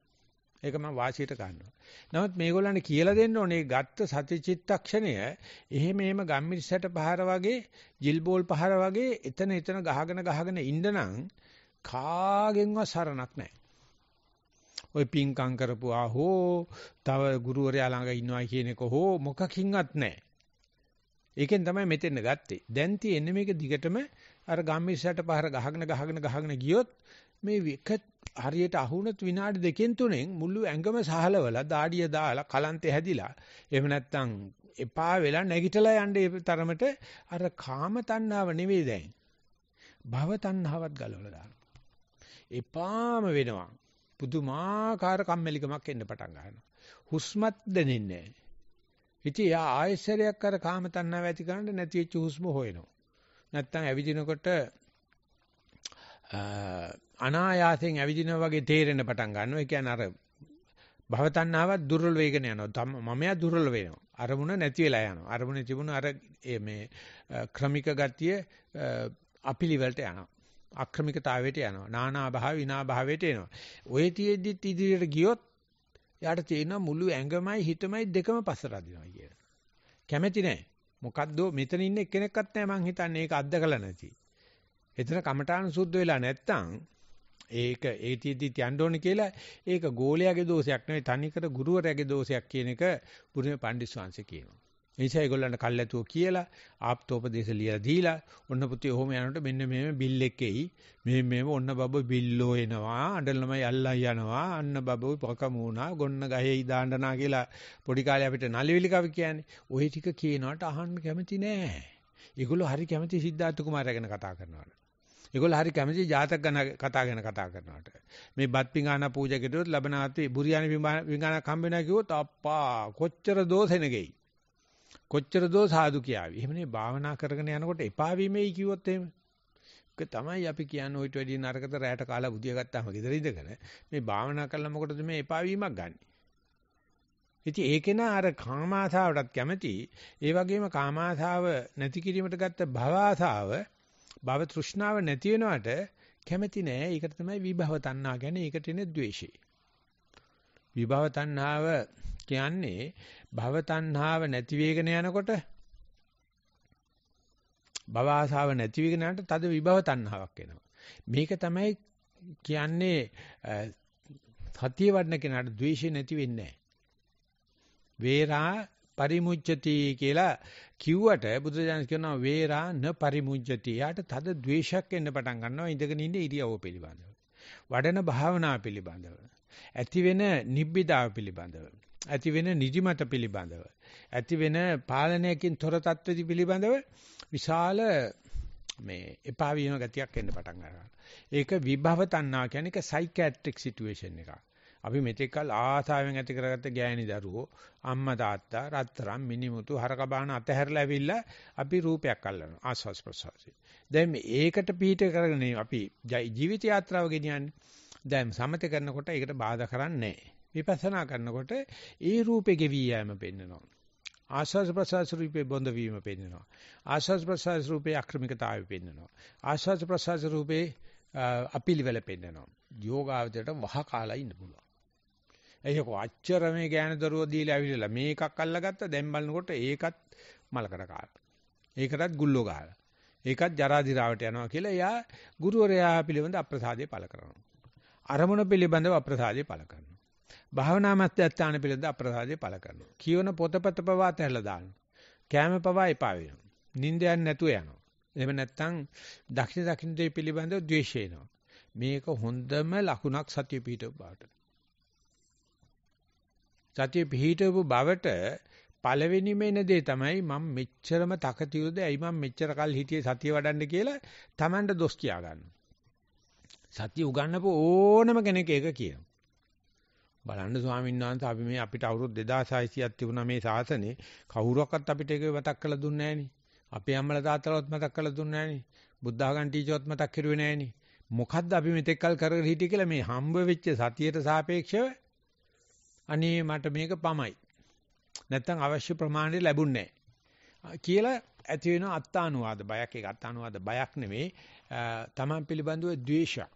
ඒක මම වාසියට ගන්නවා. නමුත් මේගොල්ලන්ට කියලා දෙන්න ඕනේ ගත්ත සතිචිත්තක්ෂණය එහෙම එහෙම ගම්මිරිසට පහර වගේ ජිල්බෝල් පහර වගේ එතන එතන ගහගෙන ගහගෙන ඉන්නනම් කාගෙන්වත් සරණක් නැහැ. ওই පිංකම් කරපුවා හෝ තව ගුරුවරයා ළඟ ඉන්නවා කියන එක හෝ මොකකින්වත් නැහැ. ඒකෙන් තමයි මෙතෙන් ගත්තේ. දැන් තියෙන්නේ මේක දිගටම අර ගම්මිරිසට පහර ගහගෙන ගහගෙන ගහගෙන ගියොත් මේ හරියට අහුනොත් විනාඩි දෙකෙන් තුනෙන් මුළු ඇඟම සහලවලා දාඩිය දාලා කලන්තේ හැදිලා එහෙම නැත්නම් එපා වෙලා නැගිටලා යන්නේ ඒ තරමට අර කාම තණ්හාව නෙවෙයි දැන් භව තණ්හාවත් ගලවලා දානවා එපාම වෙනවා පුදුමාකාර කම්මැලිකමක් එන්න පටන් ගන්නවා හුස්මත් දැනෙන්නේ නැහැ ඉතින් ආයෙසරයක් අර කාම තණ්හාව ඇති කරන්න නැති වෙච්ච හුස්ම හොයනවා නැත්තම් ඇවිදිනකොට අනායාසයෙන් ඇවිදිනා වගේ තේරෙන්න පටන් ගන්නවා. ඒ කියන්නේ අර භවතණ්ණාවත් දුර්වල වෙගෙන යනවා. මමයා දුර්වල වෙනවා. අරමුණ නැති වෙලා යනවා. අරමුණේ තිබුණු අර මේ ක්‍රමික ගතිය අපිලිවලට යනවා. අක්‍රමිකතාවයට යනවා. නානා භාව විනා භාවයට එනවා. ඔය තියෙද්දිත් ඉදිරියට ගියොත් යාට තියෙන මුළු ඇඟමයි හිතමයි දෙකම පස්සට අදිනවා කියන. කැමැති නැහැ. මොකද්ද මෙතන ඉන්න එක්කෙනෙක්වත් නැහැ මං හිතන්නේ ඒක අත්දකලා නැති. එතන කමඨාන් සුද්ධ වෙලා නැත්තම් ඒක ඒතිදි තියන්න ඕනේ කියලා ඒක ගෝලයාගේ දෝෂයක් නෙවෙයි තනිකර ගුරුවරයාගේ දෝෂයක් කියන එක බුදුමේ පණ්ඩිත ස්වාංශය කියනවා. එනිසා ඒගොල්ලන්ට කල්ැතුව කියලා ආප්තෝපදේශ ලියලා දීලා ඔන්න පුතේ ඔහොම යනකොට මෙන්න මෙහෙම බිල් එකෙයි මෙහෙම මෙහෙම ඔන්න බබ බිල්ලෝ එනවා අඬලමයි අල්ලා යනවා අන්න බබෝ පකමෝනා ගොන්න ගහේයි දාන්නනා කියලා පොඩි කාලේ අපිට නලිවිලි කවි කියන්නේ ওই ටික කියනකට අහන්න කැමති නෑ. ඒගොල්ලෝ හරි කැමති සිද්ධාර්ථ කුමාරයා ගැන කතා කරනවා. ඒගොල්ලෝ හරි කැමති ජාතක ගැන කතා ගැන කතා කරනවට. මේ බත් පිඟාන පූජා කෙරුවොත් ලබනාත්වේ බුරියානි පිඟානක් හම්බ වෙනවා කිව්වොත් අප්පා කොච්චර දෝසෙනගෙයි. කොච්චර දෝ සාදු කියාවි. එහෙමනේ භාවනා කරගෙන යනකොට එපා වීමයි කිව්වොත් එහෙම. ඒක තමයි අපි කියන්නේ ඔයිට වැඩි නරකත රැයට කාලා බුදිය ගත්තාම ගෙදර ඉඳගෙන මේ භාවනා කළා මොකටද මේ එපා වීමක් ගන්න. ඉතින් ඒකේන අර කාමාසාවටත් කැමති. ඒ වගේම කාමාසාව නැති කිරීමට ගත්ත භව ආසාව භව තෘෂ්ණාව නැති වෙනවට කැමති නෑ. ඒකට තමයි විභව තණ්හා කියන්නේ. ඒකට එන ද්වේෂය. විභව තණ්හාව කියන්නේ භව තණ්හාව නැති වෙගෙන යනකොට භව ආසාව නැති වෙගෙන යනට තද විභව තණ්හාවක් එනවා. මේක තමයි කියන්නේ සතිය වඩන කෙනාට ද්වේෂය නැති වෙන්නේ නැහැ. වේරා පරිමුච්ඡති කියලා කිව්වට බුදුදහම කියනවා වේරා න පරිමුච්ඡති. යාට තද ද්වේෂයක් එන්න පටන් ගන්නවා ඉඳගෙන ඉන්න ඉරියව්ව පිළිබඳව. වඩන භාවනා පිළිබඳව. ඇති වෙන නිබ්බිදාව පිළිබඳව. ඇති වෙන නිදිමත පිළිබඳව. ඇති වෙන පාලනයකින් තොර තත්ත්වෙදි පිළිබඳව විශාල මේ එපා වීම ගතියක් එන්න පටන් ගන්නවා. ඒක විභව තණ්හා කියන්නේ ඒක සයිකියාට්‍රික් සිටුේෂන් එකක්. අපි මෙතෙක්කල් ආසාවෙන් ඇති කරගත්ත ගෑණි දරුවෝ අම්මා තාත්තා රත්තරන් මිනිමුතු හරකබාන අතහැරලා ඇවිල්ලා අපි රූපයක් අල්ලනවා ආස්වාස් ප්‍රසවාසය. දැන් මේකට පිට කරගෙන අපි ජීවිත යාත්‍රාව ගෙනියන්නේ. දැන් සමත කරනකොට ඒකට බාධා කරන්නේ විපස්සනා කරනකොට ඒ රූපේ ගෙවි යෑම පෙන්වනවා. ආස්වාස් ප්‍රසවාස රූපේ බොඳ වීම පෙන්වනවා. ආස්වාස් ප්‍රසවාස රූපේ අක්‍රමිකතාවය පෙන්වනවා. ආස්වාස් ප්‍රසවාස රූපේ අපිලිවෙල පෙන්වනවා. යෝගාවචරයට වහ කාලා ඉන්න පුළුවන්. එයක අච්චර මේ ගෑන දරුවෝ දීලා ඇවිල්ලා මේකක් අල්ලගත්තා දැන් බලනකොට ඒකත් මලකට කාලා. ඒකටත් ගුල්ලෝ ගහලා. ඒකත් ජරා දිරාවට යනවා කියලා එයා ගුරුවරයා පිළිබඳ අප්‍රසාදය පළ කරනවා. අරමුණ පිළිබඳව අප්‍රසාදය පළ කරනවා. භාවනා මධ්‍යස්ථාන පිළිබඳ අප්‍රසාදය පළ කරනවා. කියවන පොතපත පවා තැහැලා දානවා. කෑම පවා එපා වෙනවා. නිින්ද යන්නේ නැතුව යනවා. එහෙම නැත්නම් දක්ෂිණ දක්ෂිණ දෙය පිළිබඳව ද්වේෂය එනවා. මේක හොඳම ලකුණක් සතිය පිටව බාට. සතිය පිහිටවපු බවට පළවෙනිම එන දේ තමයි මම මෙච්චරම තකතිරුද ඇයි මම මෙච්චර කල් හිටියේ සතිය වඩන්න කියලා Tamanට දොස් කියා ගන්න. සතිය උගන්නපෝ ඕනම කෙනෙක් ඒක කියනවා. බලන්න ස්වාමීන් වහන්සේ අපි මේ අපිට අවුරුදු 2600ක් තිබුණා මේ ශාසනේ කවුරක්වත් අපිට ඒක මතක් කරලා දුන්නේ නැහෙනි. අපේ අම්මලා තාත්තලාවත් මතක් කරලා දුන්නේ නැහෙනි. බුද්ධඝන් ටීචර්වත් මතක් කරුවේ නැහෙනි. මොකද්ද අපි මෙතෙක් කල් කරගෙන හිටියේ කියලා මේ හම්බ වෙච්ච සතියට සාපේක්ෂව අනේ මට මේක පමයි. නැත්තම් අවශ්‍ය ප්‍රමාණය ලැබුන්නේ නැහැ. කියලා ඇති වෙන අත්තානුවාද බයක් ඒක අත්තානුවාද බයක් නෙමෙයි තමන් පිළිබඳව ද්වේෂයක්.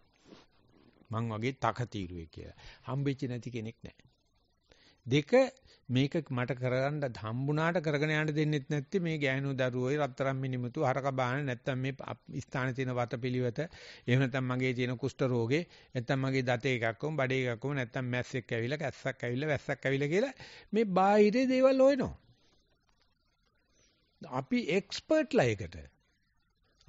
මං වගේ තකතිරුවේ කියලා. හම්බෙච්ච නැති කෙනෙක් නැහැ. දෙක මේක මට කරගන්න හම්බුණාට කරගෙන යන්න දෙන්නෙත් නැත්තේ මේ ගෑනු දරුවෝයි රත්තරන් මිනිමුතු හරක බාන නැත්තම් මේ ස්ථානයේ තියෙන වතපිලිවෙත එහෙම නැත්තම් මගේ තියෙන කුෂ්ඨ රෝගේ නැත්තම් මගේ දතේ එකක් වම් බඩේ එකක් වම් නැත්තම් මැස්සෙක් ඇවිල්ලා කැස්සක් ඇවිල්ලා වැස්සක් ඇවිල්ලා කියලා මේ බාහිර දේවල් හොයනවා අපි එක්ස්පර්ට්ලා ඒකට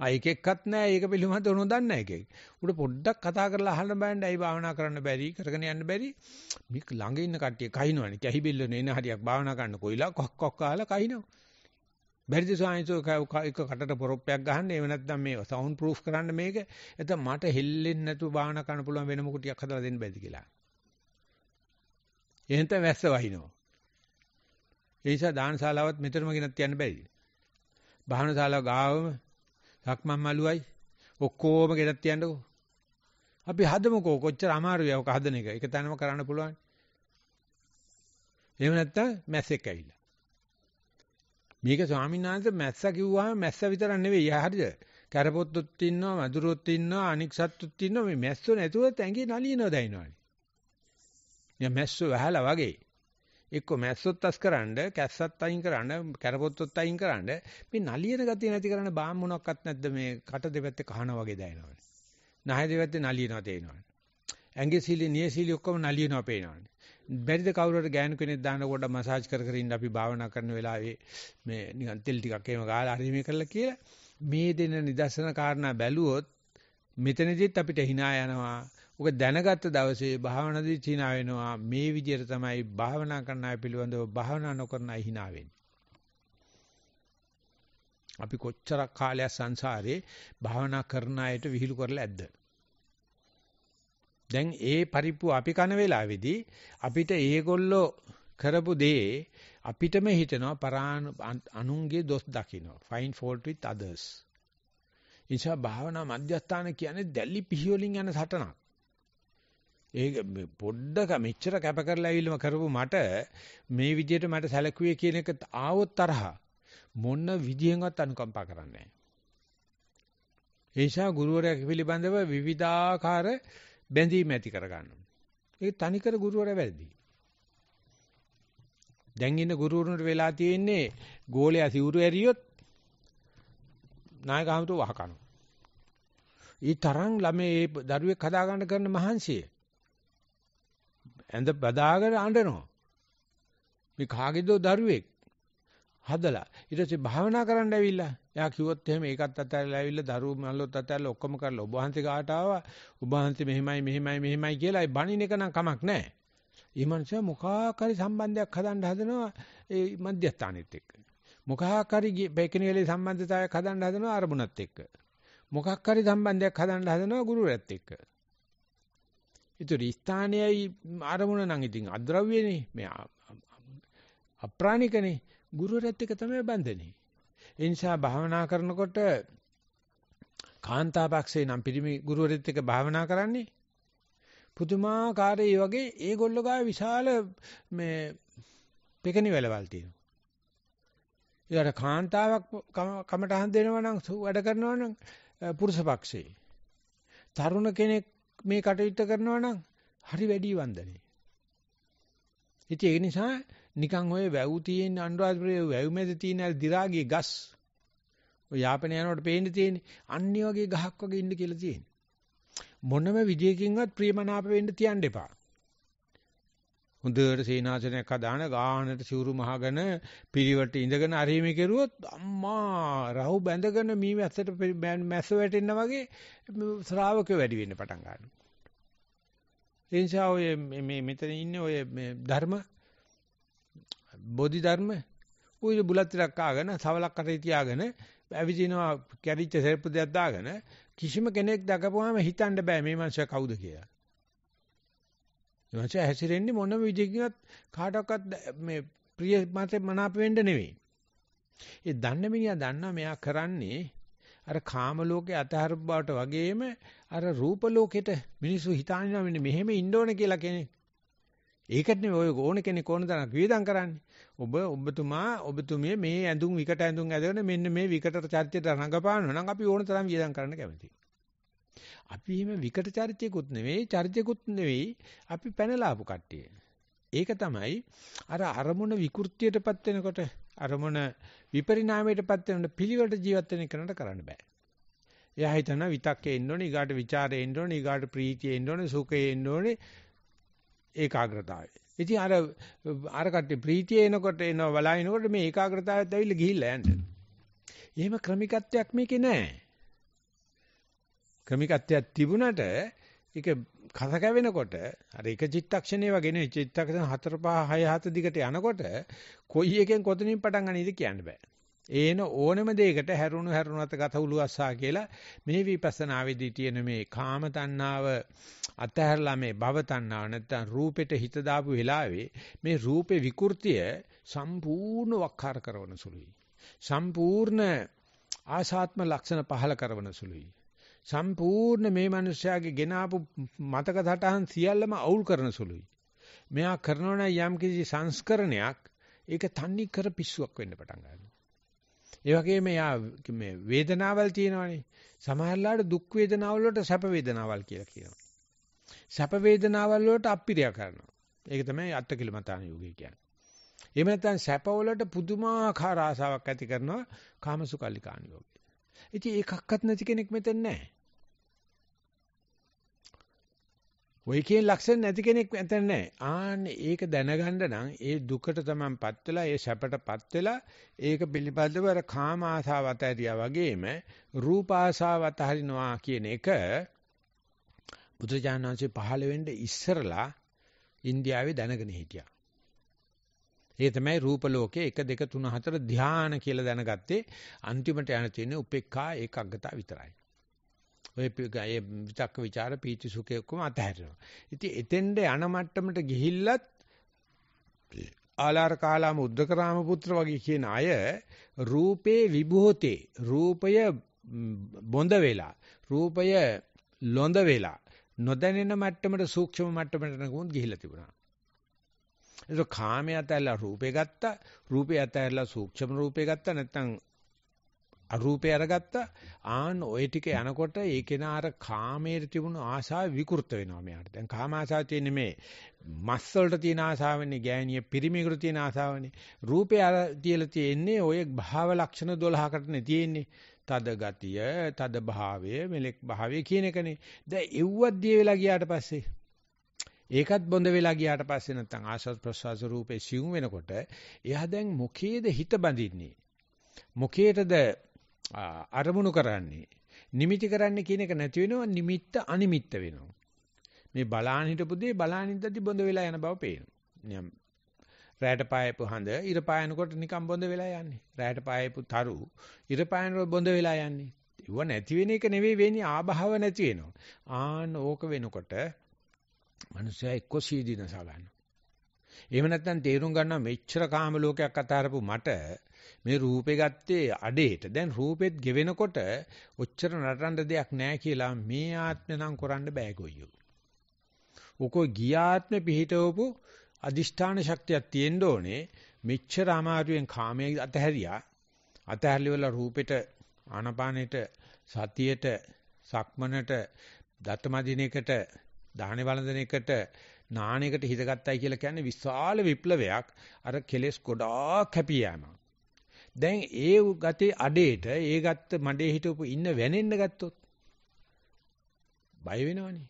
අයක එක්කත් නැහැ. ඒක පිළිබඳව නොදන්න එකෙක්. උඩ පොඩ්ඩක් කතා කරලා අහන්න බෑනේ. ඇයි භාවනා කරන්න බැරි? කරගෙන යන්න බැරි? මේ ළඟ ඉන්න කට්ටිය කහිනවනේ. කැහි බිල්ලන එන හරියක් භාවනා කරන්න කොයිලා කොක් කොක් කාලා කහිනව. බැරිද සායන්සෝ එක කටට පොරොප්පයක් ගහන්න. එහෙම නැත්නම් මේ සවුන්ඩ් ප්‍රූෆ් කරන්න මේක. එතන මට හෙල්ලෙන්නේ නැතුව භාවනා කරන්න පුළුවන් වෙන මොකටියක් හදලා දෙන්න බැරිද කියලා. එහෙනම් වැස්ස වහිනවා. ඒ නිසා දානශාලාවත් මෙතනම ගෙනත් යන්න බැරිද? භාවනශාලාව ගාවම ලක්මන් මලුවයි ඔක්කොම ගෙදර තියන්නකෝ. අපි හදමුකෝ කොච්චර අමාරුයි ඔක හදන එක. ඒක තනම කරන්න පුළුවන්. එහෙම නැත්තම් මැස්සෙක් ඇවිල්ලා. මේක ස්වාමීන් වහන්සේ මැස්ස කිව්වහම මැස්ස විතරක් නෙවෙයි. හරිද? කරපොත්තුත් ඉන්නවා, මදුරුත් ඉන්නවා, අනික් සත්තුත් ඉන්නවා. මේ මැස්සෝ නැතුව තැඟේ නලිනව දයින්නවනේ. මේ මැස්සෝ වැහලා වගේ. එක්ක මැස්සොත් අස්කරනද කැස්සත් අයින් කරනද කැරපොත්තොත් අයින් කරනද මේ නලියන ගතිය නැති කරන්න බාම් මොනක්වත් නැද්ද මේ කට දෙපැත්තේ කහනා වගේ දැනෙනවනේ. නහය දෙපැත්තේ නලියනවා තේනවනේ. ඇඟේ සීලේ නිය සීලේ ඔක්කොම නලියනවා පේනවනේ. බැරිද කවුරුහට ගෑනු කෙනෙක් දාන්න කොට මසාජ් කර කර ඉන්න අපි භාවනා කරන වෙලාවේ මේ නිකන් තෙල් ටිකක් එහෙම ගාලා හරි මේ කරලා කියලා මේ දෙන නිදර්ශන කාරණා බැලුවොත් මෙතනදිත් අපිට hina යනවා ඔක දැනගත්ත දවසේ භාවනාදී තීනා වෙනවා මේ විදිහට තමයි භාවනා කරන අය පිළිබඳව භාවනා නොකරන අය hina වෙන්නේ. අපි කොච්චරක් කාලයක් සංසාරේ භාවනා කරන අයට විහිළු කරලා ඇද්ද? දැන් ඒ පරිප්පු අපි කන වෙලාවේදී අපිට ඒගොල්ලෝ කරපු දේ අපිටම හිතෙනවා පරාණු අනුන්ගේ දොස් දකින්නවා find fault with others. එනිසා භාවනා මධ්‍යස්ථාන කියන්නේ දැල්ලි පිහිවලින් යන සටනක්. ඒක පොඩ්ඩක මෙච්චර කැප කරලා ඇවිල්ලා කරපු මට මේ විදියට මට සැලකුවේ කියන එක ආවොත් තරහ මොන විදියෙන්වත් අනුකම්පා කරන්නේ නැහැ. ඒෂා ගුරුවරයා පිළිබඳව විවිධාකාර බැඳීම් ඇති කරගන්නවා. ඒ තනිකර ගුරුවරයා වැරදි. දැන් ඉන්න ගුරුවරුන්ට වෙලා තියෙන්නේ ගෝලයා සිවුරු ඇරියොත් නායක හමුතු වහකනවා. ඊ තරම් ළමේ දරුවෙක් හදාගන්න කරන මහන්සිය ඇඳ බදාගෙන අඬනවා. මේ කාගේදෝ දරුවෙක් හදලා ඊට පස්සේ භාවනා කරන්න ඇවිල්ලා එයා කිව්වොත් එහෙම ඒකත් අතහැරලා ඇවිල්ලා දරුවෝ මල්ලොත් අතහැරලා ඔක්කොම කරලා ඔබ වහන්සේ ගාට ආවා ඔබ වහන්සේ මෙහෙමයි මෙහෙමයි මෙහෙමයි කියලා ඒ බණින එක නම් කමක් නැහැ. ඒ මනුස්සයා මොකාකාරී සම්බන්ධයක් හදන්න හදනවා ඒ මධ්‍යස්ථානෙත් එක්ක. මොකාකාරී බේකෙනෙලේ සම්බන්ධතාවයක් හදන්න හදනවා අරමුණත් එක්ක. මොකක්කාරී සම්බන්ධයක් හදන්න හදනවා ගුරුවරයාත් එක්ක. ඒතර ස්ථානයයි ආරමුණ නම් ඉතින් අද්‍රව්‍යනේ. මේ අප්‍රාණිකනේ. ගුරුරැත් එක තමයි බන්ධනේ. ඒ නිසා භාවනා කරනකොට කාන්තාපක්ෂේ නම් පිරිමි ගුරුවරයෙක් එක්ක භාවනා කරන්නේ පුදුමාකාරයි වගේ ඒගොල්ලෝ ගාව විශාල මේ පෙකණි වැලවල් තියෙනවා. ඊට කාන්තාවක් කමටහන් දෙනවා නම් වැඩ කරනවා නම් පුරුෂ පක්ෂේ. තරුණ කෙනෙක් මේ කටයුත්ත කරනවා නම් හරි වැඩි වන්දනේ. ඉතින් ඒ නිසා නිකන් ඔය වැව් තියෙන අනුරාධපුරයේ වැව් මැද තියෙන දිරාගේ ගස් ඔය යාපනය යනකොට පේන්න තියෙන්නේ අන්නේ වගේ ගහක් වගේ ඉන්න කියලා තියෙන්නේ. මොනම විදියකින්වත් ප්‍රියමනාප වෙන්න තියන්න එපා. හොඳට සේනාසනයක් හදාන ගාහනට සිවුරු මහගෙන පිළිවෙලට ඉඳගෙන අරීමේ කෙරුවොත් අම්මා රහු බැඳගෙන මී වැස්සට මැස්ස වැටෙන්න වගේ ශ්‍රාවකයෝ වැඩි වෙන්න පටන් ගන්නවා. ඒ නිසා ඔය මේ මෙතන ඉන්නේ ඔය ධර්ම බෝධි ධර්ම උය බුලත් ටිකක් ආගෙන සවලක් අතේ තියාගෙන ඇවිදිනවා කැරිච්ච සෙල්ප දෙයක් දාගෙන කිසිම කෙනෙක් දකපුවාම හිතන්න බෑ මේ මනුස්සයා කවුද කියලා. එවන්ස හැසිරෙන්නේ මොනම විදිහකින්වත් කාටවත් මේ ප්‍රිය මාතේ මනාප වෙන්න නෙවෙයි. ඒ දන්න මිනිහා දන්නවා මෙයා කරන්නේ අර කාම ලෝකේ අතහරපු බවට වගේම අර රූප ලෝකෙට මිනිස්සු හිතානිනවා මෙන්න මෙහෙම ඉන්න ඕන කියලා කෙනෙක්. ඒකට නෙවෙයි ඔය ඕන කෙනෙක් ඕන තරම් විවේදම් කරන්නේ. ඔබ ඔබතුමා ඔබතුමිය මේ ඇඳුම් විකට ඇඳුම් ඇඳගෙන මෙන්න මේ විකට චරිතයට රඟපානවා නම් අපි ඕන තරම් විවේදම් කරන්න කැමතියි. අපි එහෙම විකට චරිතයකුත් නෙවෙයි චරිතයකුත් නෙවෙයි අපි පැනලාපු කට්ටිය. ඒක තමයි අර අරමුණ විකෘතියටපත් වෙනකොට අරමුණ විපරිණාමයටපත් වෙන පිළිවෙලට ජීවත් වෙන කෙනාට කරන්න බෑ. එයා හිතන විතක්කේ එන්න ඕනේ, ඊගාට ਵਿਚාරේ එන්න ඕනේ, ඊගාට ප්‍රීතිය එන්න ඕනේ, සුඛේ එන්න ඕනේ ඒකාග්‍රතාවය. ඉතින් අර අර කට්ටිය ප්‍රීතිය එනකොට එනවා බලනකොට මේ ඒකාග්‍රතාවයත් ඇවිල්ලා ගිහිල්ලා යන්නේ. එහෙම ක්‍රමිකත්වයක් මේකේ නැහැ. ක්‍රමිකත්වයක් තිබුණට ඒක කස කැවෙනකොට අර එක චිත්තක්ෂණේ වගේ නෙවෙයි චිත්තක්ෂණ 4 5 6 7 දිගට යනකොට කොයි එකෙන් කොතනින් පටන් ගන්නේද කියන්න බෑ. ඒන ඕනම දෙයකට හැරුණු හැරුණත් ගත උළුස්සා කියලා මේ විපස්සනාවේදී තියෙන මේ කාම තණ්හාව අතහැරලා මේ භව තණ්හාව නැත්තම් රූපෙට හිත දාපු වෙලාවේ මේ රූපේ විකෘතිය සම්පූර්ණ වක්කාර කරන සුළුයි. සම්පූර්ණ ආසාත්ම ලක්ෂණ පහල කරන සුළුයි. සම්පූර්ණ මේ මිනිස්යාගේ ගෙනාපු මතක සටහන් සියල්ලම අවුල් කරන සුළුයි. මෙයා කරනවා නම් යම්කිසි සංස්කරණයක් ඒක තන්නේ කර පිස්සුවක් වෙන්න පටන් ගන්නවා. ඒ වගේම යා මේ වේදනාවල් තියෙනවානේ. සමහරලාට දුක් වේදනාවල් වලට සැප වේදනාවල් කියලා කියනවා. සැප වේදනාවල් වලට අපිරිය කරනවා. ඒක තමයි අත්කිලමතාන යෝගය කියන්නේ. එහෙම නැත්නම් සැප වලට පුදුමාකාර ආසාවක් ඇති කරනවා කාමසුකල්ලිකාන යෝගය. ඉතින් ඒකක්වත් නැති කෙනෙක් මෙතන නැහැ. ඔය කියන ලක්ෂණ නැති කෙනෙක් නැතන නැහැ. ආන්න ඒක දැනගන්න නම් ඒ දුකට තමන්පත් වෙලා ඒ සැපටපත් වෙලා ඒක පිළිබඳව අර කාම ආසාව අතහැරියා වගේම රූප ආසාව අතහරිනවා කියන එක බුදුජානනාංශේ පහළ වෙන්න ඉස්සරලා ඉන්දියාවේ දැනගෙන හිටියා. ඒ තමයි රූප ලෝකේ 1 2 3 4 ධාන කියලා දැනගත්තේ අන්තිමට යන තියෙන්නේ උපේක්ඛා ඒකග්ගතා විතරයි. ඔය ඒ විතක්ක ਵਿਚාර පීති සුඛේ ඔක්කොම අතහැරෙනවා. ඉතින් එතෙන්ද යන මට්ටමට ගිහිල්ලත් ආලාර කාලාම උද්දකරාම පුත්‍ර වගේ කියන අය රූපේ විභෝතේ රූපය බොඳ වෙලා රූපය ලොඳ වෙලා නොදැනෙන මට්ටමට සූක්ෂම මට්ටමට නගුන් ගිහිල්ලා තිබුණා. ඒක කාමයට ඇල්ලා රූපේ ගත්තා රූපේ ඇතැරලා සූක්ෂම රූපේ ගත්තා නැත්නම් අරූපේ අරගත්තා ආන් ওই ටික යනකොට ඒ කෙනා අර කාමයේ තිබුණු ආශාව විකෘත වෙනවා මෙයාට. දැන් කාම ආශාව තියෙන්නේ මේ මස් වලට තියෙන ආශාවනේ ගෑණිය පිරිමිකට තියෙන ආශාවනේ. රූපේ අර තියලා තියෙන්නේ ওই භාව ලක්ෂණ 12කටනේ තියෙන්නේ. තද ගතිය, තද භාවය, මෙලෙක් භාවය කියන එකනේ. දැන් එව්වත් දිය වෙලා ගියාට පස්සේ ඒකත් බොඳ වෙලා ගියාට පස්සේ නැත්තම් ආශස් ප්‍රසවාස රූපේ සිවුම් වෙනකොට එයා දැන් මොකේද හිත බඳින්නේ? මොකේටද අරමුණු කරන්නේ නිමිති කරන්නේ කියන එක නැති වෙනවා නිමිත්ත අනිමිත්ත වෙනවා. මේ බලාන හිටපු දේ බලාන ඉඳදී බොඳ වෙලා යන බව පේනවා. රැයට පායපු හඳ ඉර පායනකොට නිකම් බොඳ වෙලා යන්නේ. රැයට පායපු තරු ඉර පායනකොට බොඳ වෙලා යන්නේ. ඒව නැති වෙන එක නෙවෙයි වෙන්නේ ආභාව නැති වෙනවා. ආන් ඕක වෙනකොට මිනිස්සයා එක්ක සීදීනස ගන්නවා. එහෙම නැත්නම් තේරුම් ගන්නවා මෙච්චර කාම ලෝකයක් අතාරපු මට මේ රූපේ ගත්තේ අඩේට. දැන් රූපෙත් ගෙවෙනකොට ඔච්චර නටන්න දෙයක් නැහැ කියලා මේ ආත්මේ නම් කරන්න බෑ ගොයියෝ. ඔකෝ ගියාත්මේ පිහිටවපු අදිෂ්ඨාන ශක්තියක් තියෙන්න ඕනේ. මෙච්චර අමාරුවෙන් කාමයේ අතහැරියා. අතහැරලිවල රූපෙට ආනපානෙට සතියට සක්මනට දත්මදිනයකට දාහනේ වළඳන එකට නාණයකට හිතගත්තයි කියලා කියන්නේ විශාල විප්ලවයක් අර කෙලෙස් ගොඩාක් කැපියෑමක් දැන් ඒ ගතේ අඩේට ඒ ගත්ත මඩේ හිටවපු ඉන්න වැනෙන්න ගත්තොත් බය වෙනවනේ.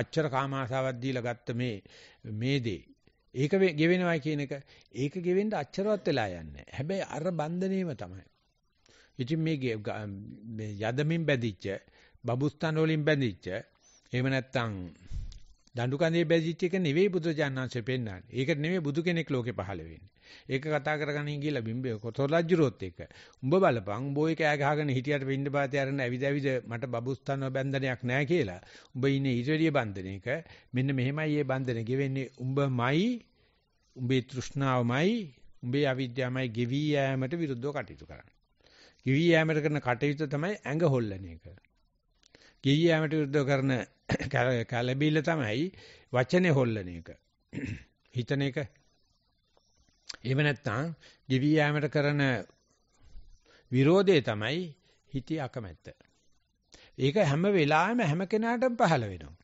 අච්චර කාමාසාවක් දීලා ගත්ත මේ මේ දේ. ඒක ගෙවෙනවා කියන එක ඒක ගෙවෙන්න අච්චරවත් වෙලා යන්නේ. හැබැයි අර බන්ධනේම තමයි. ඉතින් මේ මේ යදමින් බැඳිච්ච, බබුස්තන වලින් බැඳිච්ච, එහෙම නැත්නම් දඬු කඳේ බැඳිච්ච එක නෙවෙයි බුදුජානනාංශයෙන් පෙන්නන්නේ. ඒකට නෙවෙයි බුදු කෙනෙක් ලෝකේ පහළ වෙන්නේ. ඒක කතා කරගන්න ගිහලා බිම්බේ කොතොලජ්ජුරොත් එක. උඹ බලපන් බෝයි කෑ ගහගෙන හිටියට වෙන්න බාතේ අරන ඇවිද ඇවිද මට බබුස්තන බැන්දනයක් නැහැ කියලා. උඹ ඉන්නේ ඊටවැඩිය බන්ධනයක. මෙන්න මෙහෙමයි මේ බන්ධන ගෙවෙන්නේ උඹමයි උඹේ තෘෂ්ණාවමයි උඹේ අවිද්‍යාවමයි ගෙවි යෑමට විරුද්ධව කටයුතු කරන්නේ. ගෙවි යෑමට කරන කටයුත්ත තමයි ඇඟ හොල්ලන එක. ගෙවි යෑමට විරුද්ධව කරන කැළඹිල්ල තමයි වචනේ හොල්ලන එක. හිතන එක එහෙම නැත්නම් ගෙවි යෑමට කරන විරෝධය තමයි හිතේ අකමැත්ත. ඒක හැම වෙලාවෙම හැම කෙනාටම පහළ වෙනවා.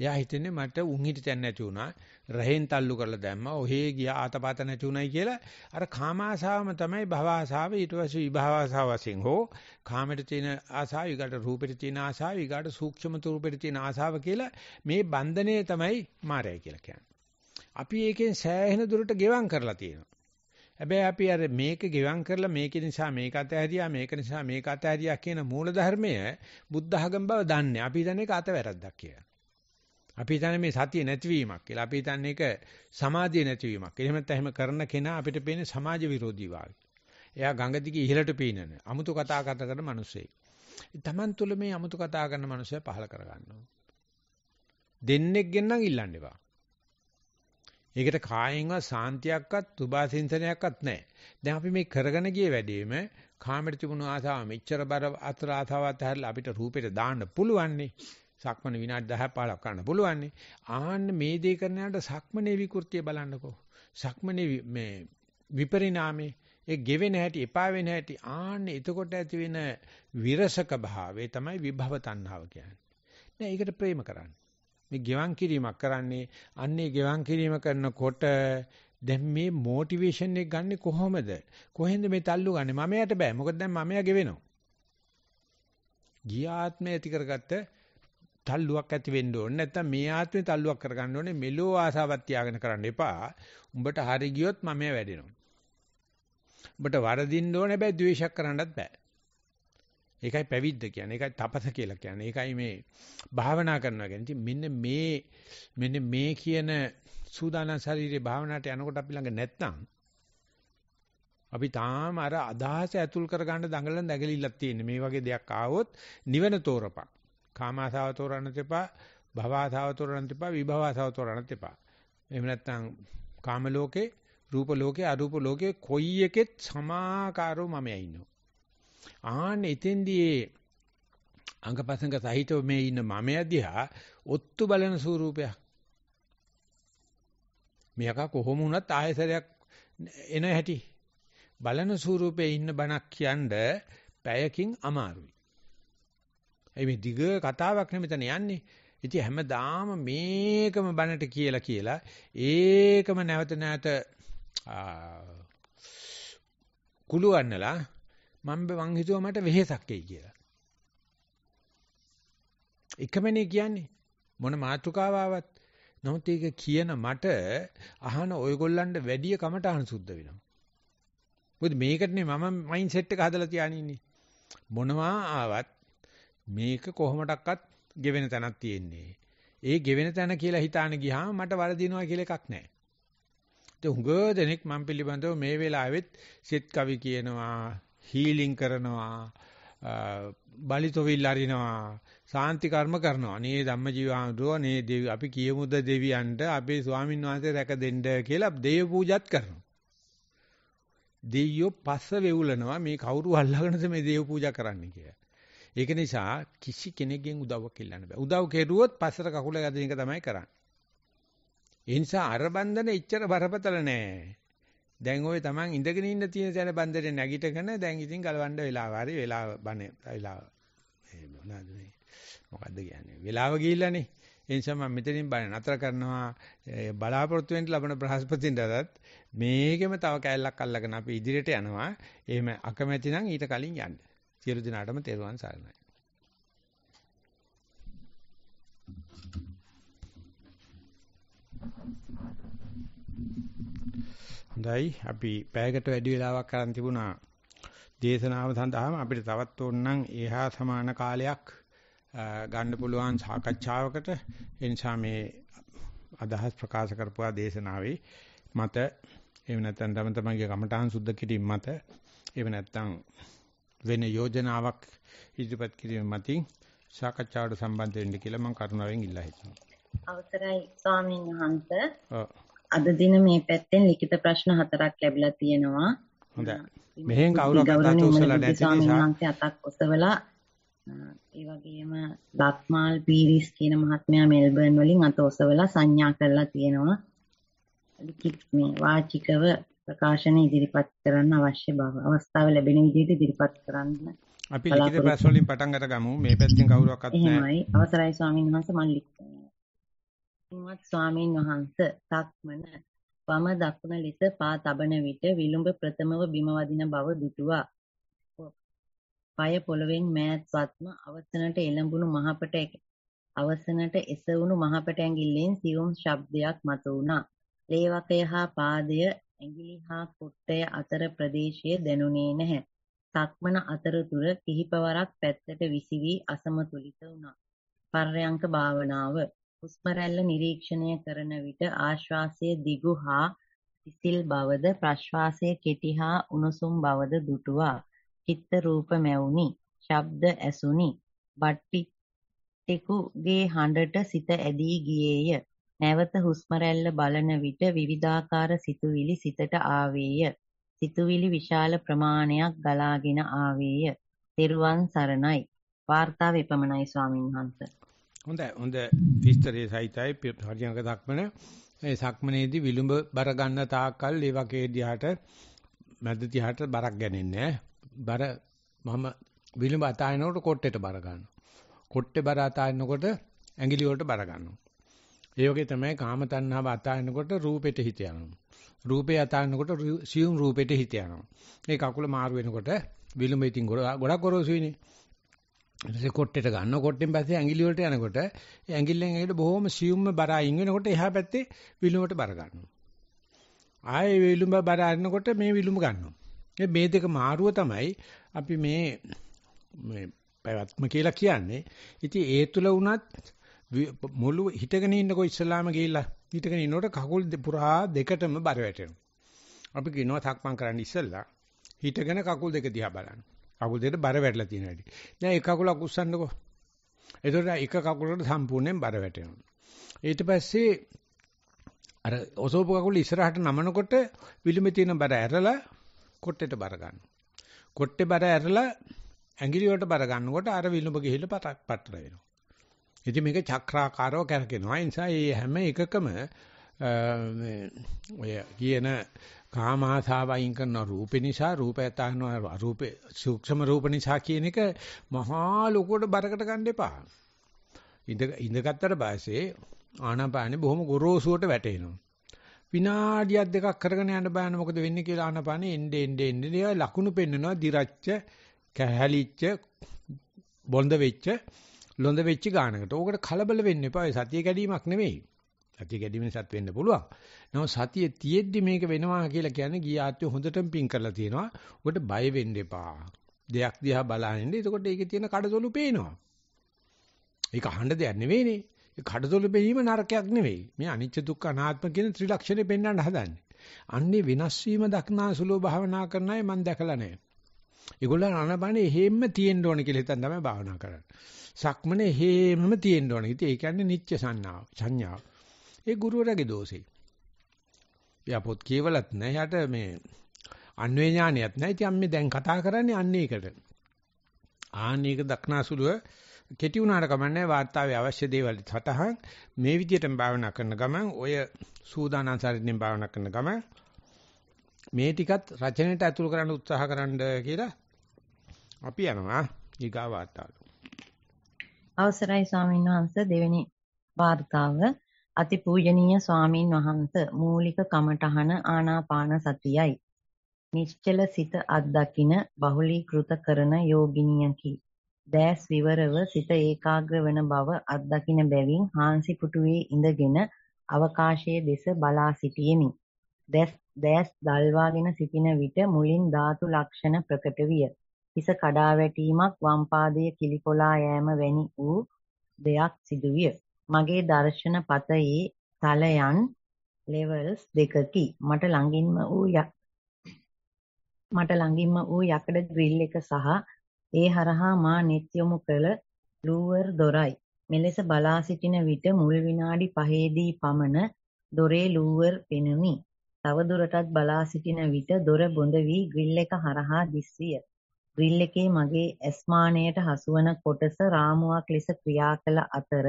එයා හිතන්නේ මට උන් හිට තැන් නැති වුණා, රහෙන් තල්ලු කරලා දැම්මා, ඔහේ ගියා ආතපත නැති උණයි කියලා අර කාමාශාවම තමයි භවආශාව ඊට පස්සේ විභවආශාව වශයෙන් හෝ කාමයට තියෙන ආශාව, ඊගාට රූපෙට තියෙන ආශාව, ඊගාට සූක්ෂම රූපෙට තියෙන ආශාව කියලා මේ බන්ධනය තමයි මායය කියලා කියන්නේ. අපි ඒකෙන් සෑහෙන දුරට ගෙවම් කරලා තියෙනවා. හැබැයි අපි අර මේක ගෙවම් කරලා මේක නිසා මේක අතහැරියා මේක නිසා මේක අතහැරියා කියන මූල ධර්මය බුද්ධ ධර්ම බව දන්නේ. අපි හිතන්නේ ඒක අතවැරද්දක් කියලා. අපි හිතන්නේ මේ සතිය නැතිවීමක් කියලා. අපි හිතන්නේ ඒක සමාධිය නැතිවීමක්. එහෙම නැත්නම් එහෙම කරන කෙනා අපිට පේන්නේ සමාජ විරෝධී වාගේ. එයා ගඟ දිගේ ඉහළට පීනන අමුතු කතා කතා කරන මිනිස්සෙක්. තමන් තුළ මේ අමුතු කතා කරන මිනිස්සය පහල කරගන්න ඕන. දෙන්නෙක්ගෙන් නම් ඉල්ලන්න එපා. ඒකට කායෙන්වත් සාන්තියක්වත් සුභාසින්තනයක්වත් නැහැ. දැන් අපි මේ කරගෙන ගිය වැඩේම කාමර තිබුණු ආසාව මෙච්චර බර අතර ආසාවත් හැරලා අපිට රූපෙට දාන්න පුළුවන්නේ. සක්මන විනාඩි 10 15ක් කරන්න පුළුවන්නේ. ආන්න මේ දේ කරන යාට සක්මනේ විකෘතිය බලන්නකෝ. සක්මනේ මේ විපරිණාමේ ඒ ගෙවෙන හැටි එපා වෙන හැටි ආන්න එතකොට ඇති වෙන විරසක භාවය තමයි විභව තණ්හාව කියන්නේ. නෑ ඒකට ප්‍රේම කරන්නේ. මේ ගෙවම් කිරීමක් කරන්නේ අන්නේ ගෙවම් කිරීම කරනකොට දැන් මේ මොටිවේෂන් එක ගන්නෙ කොහොමද කොහෙන්ද මේ තල්ලු ගන්නෙ මමයට බෑ මොකද දැන් මමයා ගෙවෙනවා ගිය ආත්මය ඇති කරගත්ත තල්ලුවක් ඇති වෙන්න ඕනේ නැත්නම් මේ ආත්මේ තල්ලුවක් කරගන්න ඕනේ මෙලෝ ආසාවක් තියාගෙන කරන්න එපා උඹට හරි ගියොත් මමයා වැඩෙනවා උඹට වරදින්න ඕනේ හැබැයි ද්වේෂයක් කරන්නත් බෑ ඒකයි පැවිද්ද කියන්නේ. ඒකයි තපස කියලා කියන්නේ. ඒකයි මේ භාවනා කරනවා කියන්නේ. ඉතින් මෙන්න මේ මෙන්න මේ කියන සූදානම් ශරීරයේ භාවනාවට යනකොට අපි ළඟ නැත්නම් අපි තාම අර අදහස ඇතුල් කරගන්න දඟලන දැගලිල්ලක් තියෙන්නේ. මේ වගේ දෙයක් ආවොත් නිවන තෝරපන්. කාමාසාව තෝරන්න තෙපා, භවආසාව තෝරන්න තෙපා, විභවආසාව තෝරන්න තෙපා. එහෙම නැත්නම් කාම ලෝකේ, රූප ලෝකේ, අරූප ලෝකේ කොයි එකෙත් සමාකාරව මම ඉන්නවා. ආන්න එතෙන්දී අංගපසංග සහිතව මේ ඉන්න මමයා දිහා ඔත්තු බලන ස්වරූපයක්. මෙයක කොහොම වුණත් ආයසරයක් එන හැටි. බලන ස්වරූපේ ඉන්න බණක් කියනද පැයකින් අමාරුයි. ඒ මේ දිග කතාවක් නෙමෙතන යන්නේ. ඉතින් හැමදාම මේකම බණට කියලා කියලා ඒකම නැවත නැවත කුළුවන්නලා මම මං හිතුවා මට වෙහෙසක් එයි කියලා. එකමනේ කියන්නේ මොන මාතෘකාව ආවත් නමුත් ඒක කියන මට අහන ඔයගොල්ලන්ට වැඩි කමටහන් සුද්ධ වෙනවා. මොකද මේකටනේ මම මයින්ඩ් සෙට් එක හදලා තියානින්නේ. මොනවා ආවත් මේක කොහොමඩක්වත් ගෙවෙන තැනක් තියෙන්නේ. ඒ ගෙවෙන තැන කියලා හිතාන ගියාම මට වරදිනවා කියලා එකක් නැහැ. ඒ හුඟ දෙනෙක් මම පිළිබඳව මේ වෙලාවෙත් සෙත් කවි කියනවා හීලින් කරනවා බලිතොවිල් අරිනවා සාන්ති කර්ම කරනවා. නේ ධම්මජීවාඳුරෝ නේ දෙවි අපි කියමුද දෙවියන්ට අපේ ස්වාමීන් වහන්සේ රැක දෙන්න කියලා දේව පූජාත් කරනවා. දෙවියෝ පස්ස වෙවුලනවා මේ කවුරු අල්ලගෙනද මේ දේව පූජා කරන්නේ කියලා. ඒක නිසා කිසි කෙනෙක්ගෙන් උදව්වක් ඉල්ලන්න බෑ. උදව් කෙරුවොත් පස්සට කකුල ගැදෙන එක තමයි කරන්නේ. ඒ නිසා අර බන්ධන එච්චර බරපතල නෑ. දැන් ඔය Taman ඉඳගෙන ඉන්න තියෙන තැන බන්දරේ නැගිටගෙන දැන් ඉතින් ගලවන්න වෙලාව හරි වෙලාව බණ වෙලාව මේ මොනවාද මේ මොකද්ද කියන්නේ වෙලාව ගිහිල්ලානේ ඒ නිසා මම මෙතනින් බණ නතර කරනවා බලාපොරොත්තු වෙන්න ලබන බ්‍රහස්පතින්ටත් මේකෙම තව කැලලක් අල්ලගෙන අපි ඉදිරියට යනවා එහෙම අකමැති නම් ඊට කලින් යන්න සියලු දිනාටම තෙරුවන් සරණයි Thank you. හොඳයි අපි පැයකට වැඩි වෙලාවක් කරන් තිබුණා දේශනාව සඳහාම අපිට තවත් ඕනනම් ඒහා සමාන කාලයක් ගන්න පුළුවන් සාකච්ඡාවකට ඒ නිසා මේ අදහස් ප්‍රකාශ කරපුවා දේශනාවේ මත එහෙම නැත්නම් තම තමන්ගේ කමඨාන් සුද්ධ කිරීම මත එහෙම නැත්නම් වෙන යෝජනාවක් ඉදිරිපත් කිරීම මතින් සාකච්ඡාවට සම්බන්ධ වෙන්න කියලා මම කරුණාවෙන් ඉල්ලා හිටිනවා. අවසරයි ස්වාමීන් වහන්සේ. ඔව්. අද දින මේ පැත්තෙන් ලිඛිත ප්‍රශ්න හතරක් ලැබිලා තියෙනවා. හොඳයි. මෙහෙන් කවුරු කතා උසලා නැති නිසා ඔසවලා ඒ වගේම බක්මාල් පීරිස් කියන මහත්මයා මෙල්බර්න් වලින් අත ඔසවලා සංඥා කරලා තියෙනවා. ලිඛිත මේ වාචිකව ප්‍රකාශන ඉදිරිපත් කරන්න අවශ්‍ය බව අවස්ථාව ලැබෙන විදිහට ඉදිරිපත් කරන්න අපි ලිඛිත ප්‍රශ්න වලින් පටන් අරගමු මේ පැත්තෙන් කවුරුවක් අත් නැහැ. එහෙමයි. අවසරයි ස්වාමීන් වහන්සේ මම ලිඛිත පින්වත් ස්වාමීන් වහන්ස සක්මන වම දකුණ ලෙස පා තබන විට විලුඹ ප්‍රථමව බිම වදින බව දුටුවා. පය පොළවෙන් මෑත්වත්ම අවසනට එළඹුණු මහපට අවසනට එසවුණු මහපට ඇඟිල්ලෙන් සියුම් ශබ්දයක් මත වුණා. ලේවකය හා පාදය ඇඟිලි හා කුට්ටය අතර ප්‍රදේශය දැනුනේ නැහැ. සක්මන අතරතුර කිහිපවරක් පැත්තට විසිවී අසමතුලිත වුණා. පර්යංක භාවනාව හුස්ම රැල්ල නිරීක්ෂණය කරන විට ආශ්වාසය දිගු හා සිසිල් බවද ප්‍රශ්වාසය කෙටි හා උණුසුම් බවද දුටුවා. චිත්ත රූප මැවුනි. ශබ්ද ඇසුනි. බට්ටිටෙකුගේ හඬට සිත ඇදී ගියේය. නැවත හුස්ම රැල්ල බලන විට විවිධාකාර සිතුවිලි සිතට ආවේය. සිතුවිලි විශාල ප්‍රමාණයක් ගලාගෙන ආවේය. තෙරුවන් සරණයි. වාර්තාව එපමණයි ස්වාමින්වහන්සේ. හොඳයි හොඳ විස්තරයේ සහිතයි හරියනක දක්වන මේ සක්මනේදී විලුඹ බර ගන්න තාක්කල් ඒ වගේ දිහාට මැද දිහාට බරක් ගන්නේ බර මම විලුඹ අතාරිනකොට කොට්ටෙට බර ගන්නවා කොට්ටේ බර අතාරිනකොට ඇඟිලි වලට බර ගන්නවා ඒ වගේ තමයි කාම තණ්හාව අතාරිනකොට රූපෙට හිත යනවා රූපේ අතාරිනකොට සියුම් රූපෙට හිත යනවා මේ කකුල මාරු වෙනකොට විලුඹ ඉතින් ගොඩක් ගොරෝසු වෙන්නේ ඊටසේ කොට්ටෙට ගන්න කොට්ටෙන් පස්සේ ඇඟිලි වලට යනකොට ඒ ඇඟිල්ලෙන් ඇඟිල්ල බොහොම සියුම්ම බර අයින් වෙනකොට එහා පැත්තේ විලුඹට බර ගන්නවා. ආයේ විලුඹ බර අරිනකොට මේ විලුඹ ගන්නවා. මේ දෙක මාරුව තමයි අපි මේ මේ පැවැත්ම කියලා කියන්නේ. ඉතින් ඒ තුල වුණත් මුළු හිටගෙන ඉන්නකො ඉස්ලාම ගිහිල්ලා හිටගෙන ඉන්නකොට කකුල් පුරා දෙකටම බර වැටෙනවා. අපි කියනවා තක්මන් කරන්න ඉස්සෙල්ලා හිටගෙන කකුල් දෙක දිහා බලන්න. කකුල් දෙකට බර වැටලා තියෙන හැටි. දැන් එක කකුලක් උස්සන්නකෝ. එතකොට එක කකුලට සම්පූර්ණයෙන් බර වැටෙනවා. ඊට පස්සේ අර ඔසෝප කකුල ඉස්සරහට නමනකොට විලුඹේ තියෙන බර ඇරලා කොට්ටෙට බර ගන්නවා. කොට්ටේ බර ඇරලා ඇඟිලි වලට බර ගන්නකොට අර විලුඹ ගිහිල්ලා පටක් පටල වෙනවා. ඉතින් මේක චක්‍රාකාරව කරකිනවා. ඒ නිසා මේ හැම එකකම ඔය කියන කාම ආසාව අයින් කරන රූපේ නිසා රූපයත් අහනවා රූපේ සූක්ෂම රූප නිසා කියන එක මහා ලොකුවට බරකට ගන්න එපා. ඉඳ ඉඳගත්තට පස්සේ ආනාපානෙ බොහොම ගොරෝසුවට වැටෙනවා. විනාඩියක් දෙකක් කරගෙන යන්න බෑන මොකද වෙන්නේ කියලා ආනාපානෙ එnde එnde එnde නේ ලකුණු පෙන්නනවා දිරච්ච කැහැලිච්ච බොඳ වෙච්ච ලොඳ වෙච්ච ගානකට. ඕකට කලබල වෙන්න එපා. සතිය කැඩීමක් නෙමෙයි. සතිය කැඩීමෙන්සත් වෙන්න පුළුවන්. නමුත් සතිය තියෙද්දි මේක වෙනවා කියලා කියන්නේ ගිය ආත්මය හොඳටම පිං කරලා තියෙනවා. ඔකට බය වෙන්න එපා. දෙයක් දිහා බලහින්න. එතකොට ඒකේ තියෙන කඩතොළු පේනවා. ඒක අහන්න දෙයක් නෙවෙයිනේ. ඒ කඩතොළු බැීම නරකයක් නෙවෙයි. මේ අනිච්ච දුක්ඛ අනාත්ම කියන ත්‍රිලක්ෂණය පෙන්වන්න හදන්නේ. අන්නේ වෙනස් වීම දක්නා සුලෝ භාවනා කරන අය මම දැකලා නැහැ. ඒගොල්ලන් අනබනේ හේම්ම තියෙන්න ඕන කියලා හිතන් තමයි භාවනා කරන්නේ. සක්මනේ හේම්ම තියෙන්න ඕන. ඉතින් ඒ කියන්නේ නිච්ච සංඥාව. සංඥාව. ඒ ගුරුවරයාගේ දෝෂේ. එයා පොත් කියවලත් නැහැ. එයාට මේ අන්වේ ඥානයක් නැහැ. ඉතින් අපි දැන් කතා කරන්නේ අන්නේ එකට. ආන්නේක දක්නාසුලුව කෙටි වුණාට කමන්නේ වාර්තාවේ අවශ්‍ය දේවල් සටහන් මේ විදිහටම භාවනා කරන ගමන් ඔය සූදානම් ශරීරයෙන් භාවනා කරන ගමන් මේ ටිකත් රචනෙට ඇතුළු කරන්න උත්සාහ කරන්න කියලා අපි යනවා ඊගා වාර්තාවට. අවසරයි ස්වාමීන් වහන්සේ දෙවෙනි වාර්තාව අතිපූජනීය ස්වාමින් වහන්ස මූලික කමඨහන ආනාපාන සතියයි. නිශ්චල සිත අත්දකින බහුලීකృత කරන යෝගිනියකි. දැස් විවරව සිත ඒකාග්‍ර වන බව අත්දකින බැවින් හාන්සි පුටුවේ ඉඳගෙන අවකාශයේ දෙස බලා සිටියෙමි. දැස් දැස් දල්වාගෙන සිටින විට මුලින් ධාතු ලක්ෂණ ප්‍රකට විය. හිස කඩා වැටීමක් වම් පාදයේ කිලිකොලා යෑම වැනි වූ දෙයක් සිදුවිය. මගේ දර්ශන පථයේ තලයන් ලෙවල්ස් දෙකකි. මට ළඟින්ම වූ මට ළඟින්ම වූ යකඩ ඩ්‍රිල් එක සහ ඒ හරහා මා නෙත් යොමු කළ ලූවර් දොරයි. මෙලෙස බලා සිටින විට මුල් විනාඩි 5ේදී පමණ දොරේ ලූවර් පෙනුනි. තව දුරටත් බලා සිටින විට දොර බොඳ වී ග්‍රිල් එක හරහා දිස්විය. ග්‍රිල් එකේ මගේ ඇස්මාණයට හසුවන කොටස රාමුවක් ලෙස ක්‍රියා කළ අතර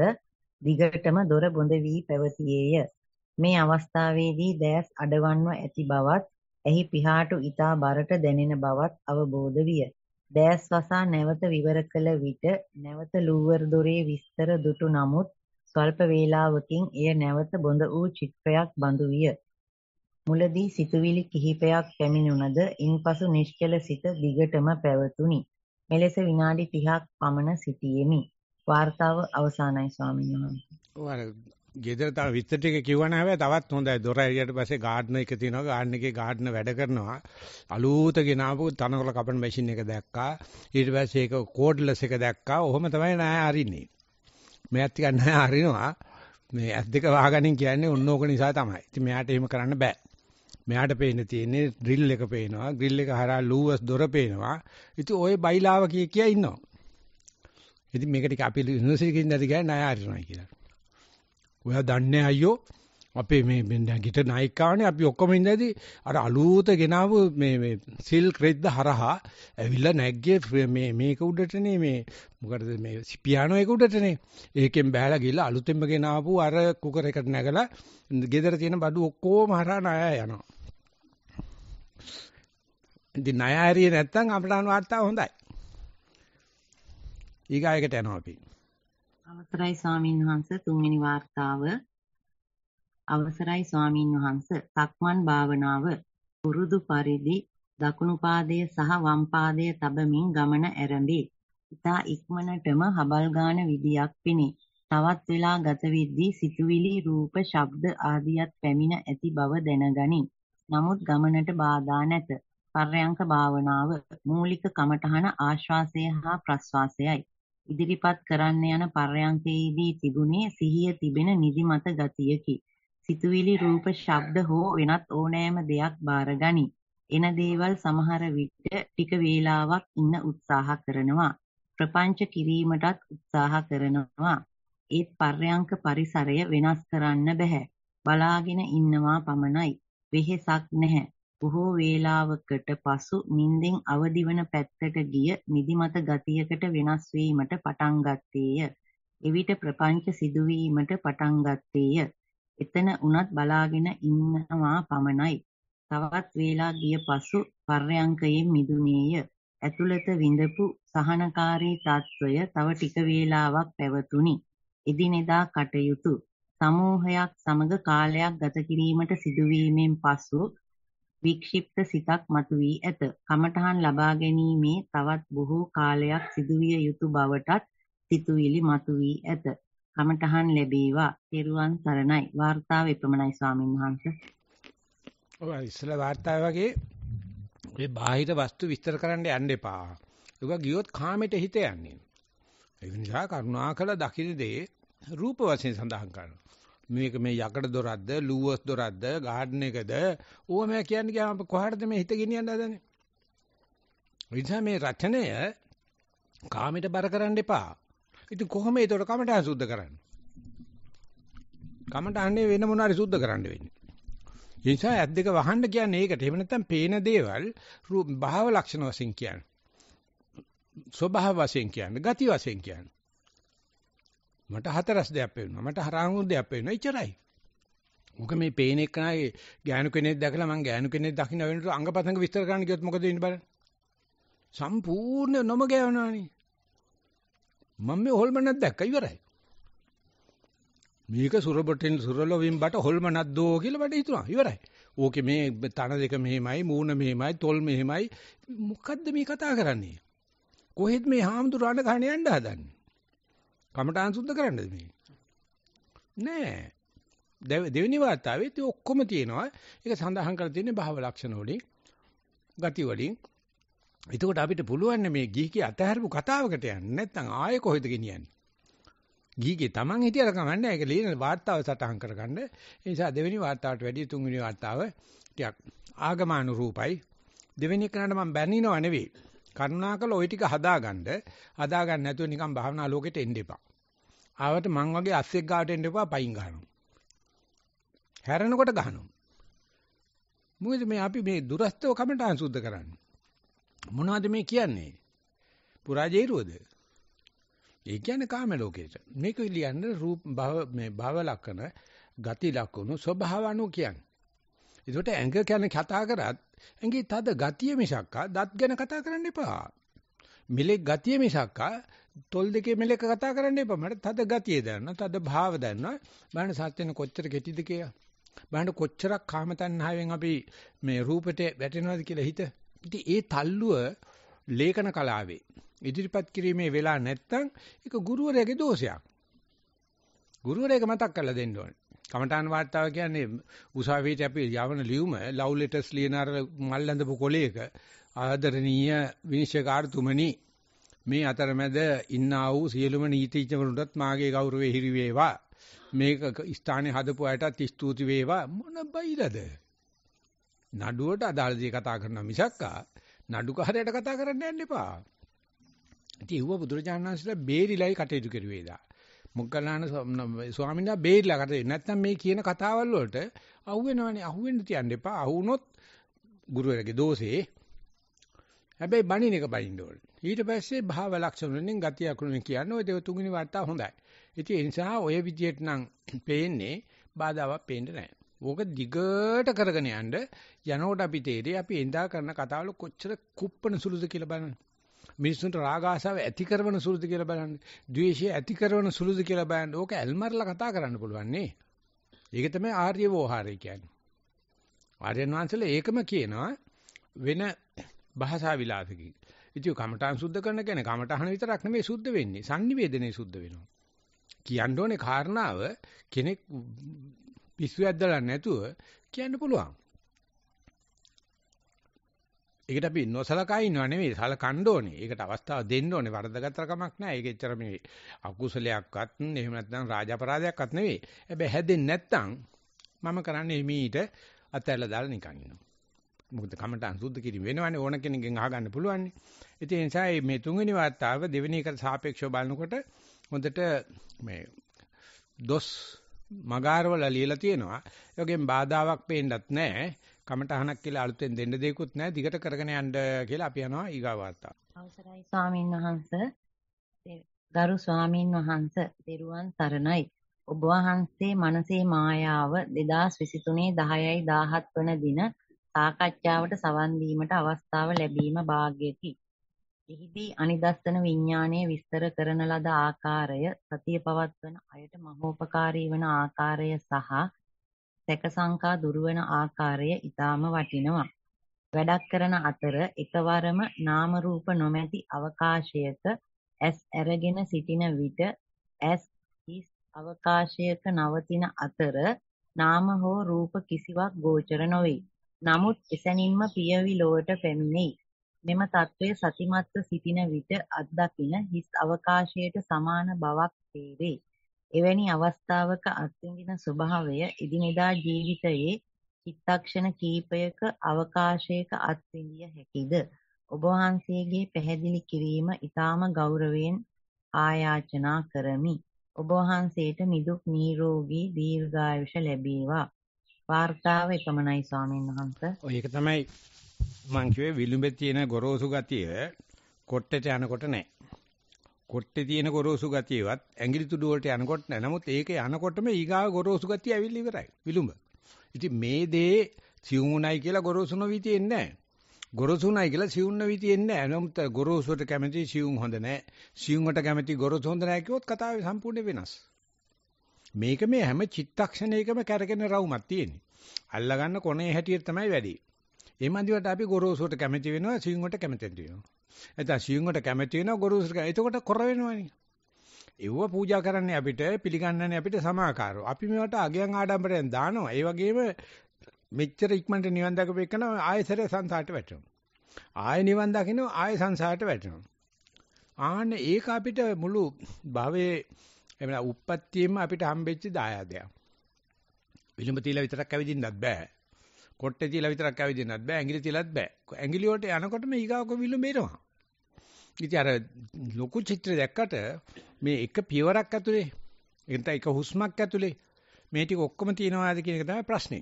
දිගටම දොර බොඳ වී පැවතියේය. මේ අවස්ථාවේදී දැස් අඩවන්ව ඇති බවත්, එහි පිහාටු ඊතා බරට දැනෙන බවත් අවබෝධ විය. දැස් වසා නැවත විවර කළ විට නැවත ලූවර් දොරේ විස්තර දුටු නමුත් ස්වල්ප වේලාවකින් එය නැවත බොඳ වූ චිත්‍රයක් බඳු විය. මුලදී සිතුවිලි කිහිපයක් පැමිණුණද ඉන්පසු නිශ්චල සිත දිගටම පැවතුණි. මෙලෙස විනාඩි 30ක් පමණ සිටියෙමි. වார்තාව අවසానයි ස්වාමීන් වහන්සේ. ඔව් ගෙදර තව විස්තර ටික කිව්වන හැබැයි තවත් හොඳයි. දොර එළියට පස්සේ ගාඩන එක තියෙනවා. ගාඩන එකේ ගාඩන වැඩ කරනවා. අලුත ගෙනාවු තනකොළ කපන මැෂින් එක දැක්කා. ඊට පස්සේ ඒක කෝඩ්ලස් එක දැක්කා. ඔහොම තමයි නෑ හරින්නේ. මෙයාත් ටික නෑ හරිනවා. මේ ඇස් දෙක වහගනින් කියන්නේ ඔන්න ඕක නිසා තමයි. ඉතින් මෙයාට එහෙම කරන්න බෑ. මෙයාට පේන්න තියෙන්නේ ඩ්‍රිල් එක පේනවා. ඩ්‍රිල් එක හරහා ලූවස් දොර පේනවා. ඉතින් ওই බයිලාව කිය කිය ඉන්නවා. ඉතින් මේක ටික අපි යුනිවර්සිටි එකකින් නැති ගෑ ණය අරිනවා කියලා. ඔයා දන්නේ අයියෝ අපේ මේ ගිට නායිකාවනේ අපි ඔක්කොම ඉඳදී අර අලුත ගෙනාවු මේ මේ සිල් ක්‍රෙද්ද හරහා ඇවිල්ලා නැග්ගේ මේ මේක උඩටනේ මේ මොකටද මේ පියානෝ එක උඩටනේ ඒකෙන් බෑලා ගිහලා අලුතෙන්ම ගෙනාවු අර කුකර් එකට නැගලා ගෙදර තියෙන බඩු ඔක්කොම හරහා ණය යනවා ඉතින් ණය හරියේ නැත්තම් අපට අනුවාර්තාව හොඳයි ඊගායකට යනවා අපි. අවසරයි ස්වාමීන් වහන්ස තුන්වෙනි වார்த்தාව අවසරයි ස්වාමීන් වහන්ස සක්මන් භාවනාව පුරුදු පරිදි දකුණු පාදය සහ වම් පාදය තබමින් ගමන ඇරඹේ. ඉතා ඉක්මනටම හබල් ගාන විදියක් පෙනේ. තවත් වෙලා ගත වෙද්දී සිතුවිලි රූප ශබ්ද ආදියත් පැමිණ ඇති බව දැනගනි. නමුත් ගමනට බාධා නැත. පර්යංක භාවනාව මූලික කමඨහන ආශ්වාසය හා ප්‍රශ්වාසයයි. ඉදිරිපත් කරන්න යන පර්යන්කයේදී තිබුණේ සිහිය තිබෙන නිදිමත ගතියකි. සිතුවිලි රූප ශබ්ද හෝ වෙනත් ඕනෑම දෙයක් බාරගනි. එන දේවල් සමහර විට ටික වේලාවක් ඉන්න උත්සාහ කරනවා. ප්‍රපංච කිරීමටත් උත්සාහ කරනවා. ඒත් පර්යංක පරිසරය වෙනස් කරන්න බෑ. බලාගෙන ඉන්නවා පමණයි. වෙහෙසක් නැහැ. බොහෝ වේලාවකට පසු නින්දෙන් අවදිවන පැත්තට ගිය නිදිමත ගතියකට වෙනස් වීමට පටන් ගත්තේය. එවිට ප්‍රපංච සිදුවීමට පටන් ගත්තේය. එතන උනත් බලාගෙන ඉන්නවා පමණයි. තවත් වේලා ගිය පසු පර්යංකයෙන් මිදුනේය. ඇතුළත විඳපු සහනකාරී තත්වය තව ටික වේලාවක් පැවතුණි. එදිනෙදා කටයුතු සමූහයක් සමග කාලයක් ගත කිරීමට සිදුවීමෙන් පසු වික්ෂිප්ත සිතක් මතුවී ඇත. කමඨහන් ලබා ගැනීමේ තවත් බොහෝ කාලයක් සිදුවිය යුතු බවටත් සිතුවිලි මතුවී ඇත. කමඨහන් ලැබේවා. පෙරුවන් සරණයි. වාර්තාව එපමණයි ස්වාමීන් වහන්සේ. ඔය ඉස්සලා වාර්තාව වගේ ඔය බාහිර වස්තු විස්තර කරන්න යන්න එපා. ඒක ගියොත් කාමයට හිත යන්නේ. ඒ නිසා කරුණාකර දකින්නේ රූප වශයෙන් සඳහන් කරනවා. මේක මේ යකඩ දොරක්ද ලූවස් දොරක්ද ගාඩන් එකද ඕවා මම කියන්නේ ගියාම කොහටද මේ හිත ගෙනියන්න හදන්නේ විදහා මේ රචනය කාමයට බර කරන්න එපා ඉතින් කොහොම ඒතකොට කමටහන් සුද්ධ කරන්නේ කමටහන්නේ වෙන මොනාරි සුද්ධ කරන්න වෙන්නේ ඒ නිසා ඇත් දෙක වහන්න කියන්නේ ඒකට එහෙම නැත්නම් පේන දේවල් භාව ලක්ෂණ වශයෙන් කියන්නේ ස්වභාව වශයෙන් කියන්නේ ගති වශයෙන් කියන්නේ මට හතරස් දෙයක් පේනවා. මට හරාහුන් දෙයක් පේනවා. එච්චරයි. මොක මේ පේන එකනාගේ ගෑනු කෙනෙක් දැකලා මං ගෑනු කෙනෙක් දකින්න වෙනකොට අංගපතංග විස්තර කරන්න කිව්වොත් මොකද වෙන්නේ බලන්න. සම්පූර්ණ නොම ගෑවනවනේ. මම මේ හොල්මනක් දැක්ක ඉවරයි. මේක සුරබටෙන් සුරලොවින් බට හොල්මනක් දෝ කියලා බඩ හිතුණා. ඉවරයි. ඕකේ මේ තන දෙක මෙහෙමයි, මූණ මෙහෙමයි, තොල් මෙහෙමයි. මොකද්ද මේ කතා කරන්නේ? කොහෙද මේ හාමුදුරණ ගහන යන්න හදන්නේ? කමඨාන් සුද්ධ කරන්නද මේ? නෑ. දෙවෙනි වාතාවේ ඉතින් ඔක්කොම තියෙනවා. ඒක සඳහන් කරලා තියෙන්නේ භාව ලක්ෂණ වලින්, ගති වලින්. එතකොට අපිට පුළුවන් මේ ගිහිගේ අතහැරපු කතාවකට යන්න. නැත්නම් ආයෙ කොහෙද ගෙනියන්නේ? ගීගේ Taman හිටියර කමන්නේ ඒක ලියන වාර්තාව සටහන් කරගන්න. ඒ නිසා දෙවෙනි වාර්තාවට වැඩිය තුන්වෙනි වාර්තාව ටිකක් ආගමනුරූපයි. දෙවෙනි එකනට මම බැනිනව නෙවෙයි. කරුණාකර ওই ටික හදාගන්න. හදාගන්න නැතුව නිකන් භාවනා ලෝකෙට එන්න එපා. ආවට මං වගේ අස්සෙක් ගාවට එන්න එපා පයින් ගන්නවා. හැරෙනකොට ගන්නවා. මොකද මේ අපි මේ දුරස්තව කමටහන් සුද්ධ කරන්නේ. මොනවද මේ කියන්නේ? පුරාජේරුවද? ඒ කියන්නේ කාම ලෝකයට. මේක ලියන්නේ රූප භව මේ භව ලක්ෂණ, ගති ලක්ෂණ, ස්වභාව අනු කියන්නේ. ඒකට ඇඟ ගැන කතා කරත් ඇඟේ තද ගතිය මිසක්කා දත් ගැන කතා කරන්න එපා. මෙලෙක් ගතිය මිසක්කා තොල් දෙකේ මෙලෙක කතා කරන්න එපා. මට තද ගතිය දන්නවා, තද භාව දන්නවා. බලන්න සත්‍යන කොච්චර කෙටිද කියලා. බලන්න කොච්චරක් කාම තණ්හාවෙන් අපි මේ රූපෙට වැටෙනවද කියලා හිත. ඉතින් ඒ තල්ලුව ලේඛන කලාවේ ඉදිරිපත් කිරීමේ වෙලා නැත්තම් ඒක ගුරුවරයාගේ දෝෂයක්. ගුරුවරයෙක් මතක් කරලා දෙන්න ඕනේ. කමඨාන් වාර්තාව කියන්නේ උසාවියට අපි යවන ලියුම ලව් ලෙටර්ස් ලියන අර මල් ඇඳපු කොලයක ආදරණීය විනිශ්චයකාරතුමනි මේ අතරමැද ඉන්නා වූ සියලුම නීතිඥවරුන්ටත් මාගේ ගෞරවය හිරි වේවා මේක ස්ථානයේ හදපු අයටත් ස්තුති වේවා මොන බයිලද නඩුවට අදාළ දේ කතා කරනවා මිසක්කා නඩුකාරයට කතා කරන්න යන්න එපා ඉතින් ඌව බුදුරජාණන් වහන්සේලා බේරිලයි කටයුතු කරුවේ දා මොග්ගලාන ස්වාමීන් වහන්සේ බේරිලා කටේ නැත්නම් මේ කියන කතාවල් වලට අහුවෙනවනේ අහුවෙන්න තියන්න එපා අහුනොත් ගුරුවරයාගේ දෝෂේ හැබැයි බණින එක බයින්න ඕනේ ඊට පස්සේ භාව ලක්ෂණ වලින් ගති අකුණු කියන්නේ ඔය දෙව තුන්වෙනි වටා හොඳයි ඉතින් ඒ නිසා ඔය විදියට නම් පේන්නේ බාධාවක් පේන්නේ නැහැ ඕක දිගට කරගෙන යන්න යනකොට අපි තේරෙයි අපි එඳා කරන කතාවල කොච්චර කුප්පන සුළුද කියලා බලන්න මිනිස්සුන්ට රාග ආසාව ඇති කරන සුළුද කියලා බලන්න. ද්වේෂය ඇති කරන සුළුද කියලා බලන්න. ඕක ඇල්මර්ලා කතා කරන්න පුළුවන් නේ. ඒක තමයි ආර්ය වෝහාරය කියන්නේ. ආර්යයන් වහන්සේලා ඒකම කියනවා වෙන භාෂා විලාසකින්. ඉතින් කමඨාන් සුද්ධ කරන කියන්නේ කමඨහන විතරක් නෙමෙයි සුද්ධ වෙන්නේ. sannivedanaye සුද්ධ වෙනවා. කියන්න ඕනේ කාරණාව කෙනෙක් පිස්සු ඇද්දලා නැතුව කියන්න පුළුවන්. ඒකට අපි නොසලකා ඉන්නව නෙවෙයි සලකන්න ඕනේ. ඒකට අවස්ථාව දෙන්න ඕනේ. වරදගතර කමක් නැහැ. ඒක එච්චර මේ අකුසලයක්වත් එහෙම නැත්නම් රාජාපරාධයක්වත් නෙවෙයි. හැබැයි හැදෙන්නේ නැත්නම් මම කරන්නේ මීට අතහැරලා දාලා නිකන් ඉන්නවා. මොකද කමටහන් සුද්ධ කිරීම වෙනවනේ ඕන කෙනෙක්ගෙන් අහගන්න පුළුවන්. ඉතින් ඒ නිසා මේ තුන්වෙනි වතාව දෙවෙනි එකට සාපේක්ෂව බලනකොට හොඳට මේ දොස් මගාරවල ලියලා තියෙනවා. ඒකෙන් බාධාවක් පේන්නත් නැහැ. කමටහනක් කියලා අලුතෙන් දෙන්න දෙයක්වත් නැහැ. දිගට කරගෙන යන්න කියලා අපි යනවා ඊගා වාර්තා. අවසරයි ස්වාමීන් වහන්ස. ගරු ස්වාමීන් වහන්ස, දේරුවන් සරණයි. ඔබ වහන්සේ මනසේ මායාව 2023 10යි 17 වන දින සාකච්ඡාවට සවන් දීමට අවස්ථාව ලැබීම වාග්යකි. එහිදී අනිදස්සන විඥානය විස්තර කරන ලද ආකාරය සතිය පවත්වන අයට මහෝපකාරී වන ආකාරය සහ සැකසංකා දුරුවන ආකාරය ඉතාම වටිනවා. වැඩක් කරන අතර එකවරම නාම රූප නොමැති අවකාශයක ඇස් ඇරගෙන සිටින විට ඇස් හිස් අවකාශයක නවතින අතර නාම හෝ රූප කිසිවක් ගෝචර නොවේ. නමුත් එසැනින්ම පියවි ලොවට පැමිණෙයි. මෙම తත්වයේ සතිමත්ව සිටින විට අත්දකින හිස් අවකාශයට සමාන බවක් තේරේ. එවැනි අවස්ථාවක අත්විඳින ස්වභාවය එදිනෙදා ජීවිතයේ චිත්තක්ෂණ කිහිපයක අවකාශයක අත්විඳිය හැකිද? ඔබ වහන්සේගේ පැහැදිලි කිරීම ඊටාම ගෞරවයෙන් ආයාචනා කරමි. ඔබ වහන්සේට නිදුක් නිරෝගී දීර්ඝායුෂ ලැබේවා. වාර්තාව එපමණයි ස්වාමීන් වහන්සේ. ඔය ඒක තමයි මං කියුවේ විලුඹේ තියෙන ගොරෝසු ගතිය කොට්ටේට යනකොට නැහැ. කොට්ටේ තියෙන ගොරෝසු ගතියවත් ඇඟිලි තුඩු වලට යනකොට නෑ. නමුත් ඒක යනකොටම ඊගාව ගොරෝසු ගතිය ඇවිල්ලා ඉවරයි. විලුඹ. ඉතින් මේ දේ සිවුණයි කියලා ගොරෝසු නොවී තියෙන්නේ නෑ. ගොරෝසුණයි කියලා සිවුම් නොවී තියෙන්නේ නෑ. නමුත් ගොරෝසුට කැමති සිවුම් හොඳ නෑ. සිවුම්කට කැමති ගොරෝසු හොඳ නෑ කිව්වොත් කතාවේ සම්පූර්ණ වෙනස්. මේක මේ හැම චිත්තක්ෂණයකම කැරගෙන රවුමක් තියෙන්නේ. අල්ලගන්න කොනේ හැටියට තමයි වැඩි. එමන්දිවට අපි ගොරෝසුට කැමති වෙනවා සිවුම්කට කැමති වෙනවා. නැත්නම් සියුම්කට කැමති වෙනවා ගොරෝසුට. එතකොට කොර වෙනවනේ. ඒව පූජා කරන්නේ අපිට පිළිගන්නන්නේ අපිට සමාකාරෝ. අපි මේවට අගයන් ආඩම්බරයෙන් දානවා. ඒ වගේම මෙච්චර ඉක්මනට නිවන් දකපු එකන ආයෙසරේ සංසාරට වැටෙනවා. ආයෙ නිවන් දකිනවා ආයෙ සංසාරට වැටෙනවා. ආන්න ඒක අපිට මුළු භවයේ එමෙන්න උප්පත්තියෙම අපිට හම්බෙච්ච දායාදයක්. විලුඹ තියලා විතරක් ඇවිදින්නත් බෑ. කොට්ටේ තියලා විතරක් ඇවිදින්නත් බෑ ඇඟිලි තියලත් බෑ. ඇඟිලි වලට යනකොට මේ ඊගාව කොවිල්ල මේනවා. ඉතින් අර ලොකු චිත්‍රය දැක්කට මේ එක පියවරක් ඇතුලේ එතන එක හුස්මක් ඇතුලේ මේ ටික ඔක්කොම තියෙනවාද කියන එක තමයි ප්‍රශ්නේ.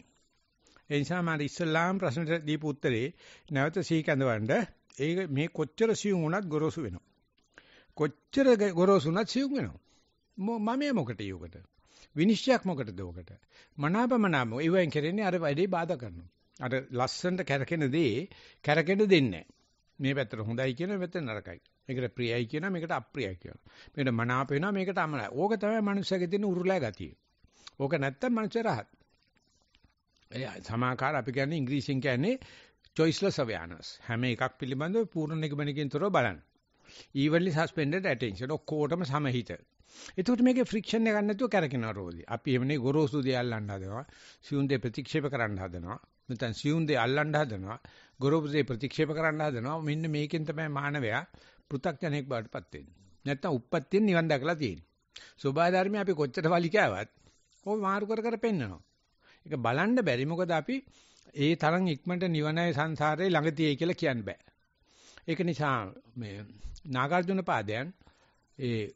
ඒ නිසා මම ඉස්සල්ලාම් ප්‍රශ්නෙට දීපු උත්තරේ නැවත සීකඳවන්න ඒක මේ කොච්චර සියුම් වුණත් ගොරෝසු වෙනවා. කොච්චර ගොරෝසු වුණත් සියුම් වෙනවා. මම මොකට යොකට විනිශ්චයක් මොකටද ඔකට? මනාපමනාම ඒවෙන් කරන්නේ අර වැඩේ බාධා කරනවා. අර ලස්සනට කැරකෙන දේ කැරකෙන්න දෙන්නේ මේ පැත්තට හොඳයි කියන පැත්තට නරකයි. මේකට ප්‍රියයි කියනවා මේකට අප්‍රියයි කියනවා. මේකට මනාප වෙනවා මේකට අමනාප. ඕක තමයි මනුස්සයගේ තියෙන උරුලා ගතිය. ඕක නැත්තම් මනුස්සය රහත්. සමාකාර අපි කියන්නේ ඉංග්‍රීසියෙන් කියන්නේ choiceless awareness. හැම එකක් පිළිබඳව පූර්ණ නිගමනකින් තොරව බලන්න. evenly suspended attention ඔක්කොටම සමහිත. එතකොට මේකේ ෆ්‍රික්ෂන් එකක් නැතුව කැරකෙනවා රෝලි. අපි එමනේ ගොරෝසු දේ අල්ලන්න හදනවා. සියුම් දේ ප්‍රතික්ෂේප කරන්න හදනවා. නැත්නම් සියුම් දේ අල්ලන්න හදනවා. ගොරෝසු දේ ප්‍රතික්ෂේප කරන්න හදනවා. මෙන්න මේකෙන් තමයි මානවයා පෘථග්ජනෙක් බවට පත් වෙන්නේ. නැත්නම් උප්පත්තියෙන් නිවන් දැකලා තියෙන්නේ. සෝබා ධර්මයේ අපි කොච්චර වලි කෑවත් ඕක මාරු කර කර පෙන්නනවා. ඒක බලන්න බැරි මොකද අපි ඒ තරම් ඉක්මනට නිවනයි සංසාරේ ළඟ තියෙයි කියලා කියන්න බෑ. ඒක නිසා මේ නාගార్జుන පාදයන් ඒ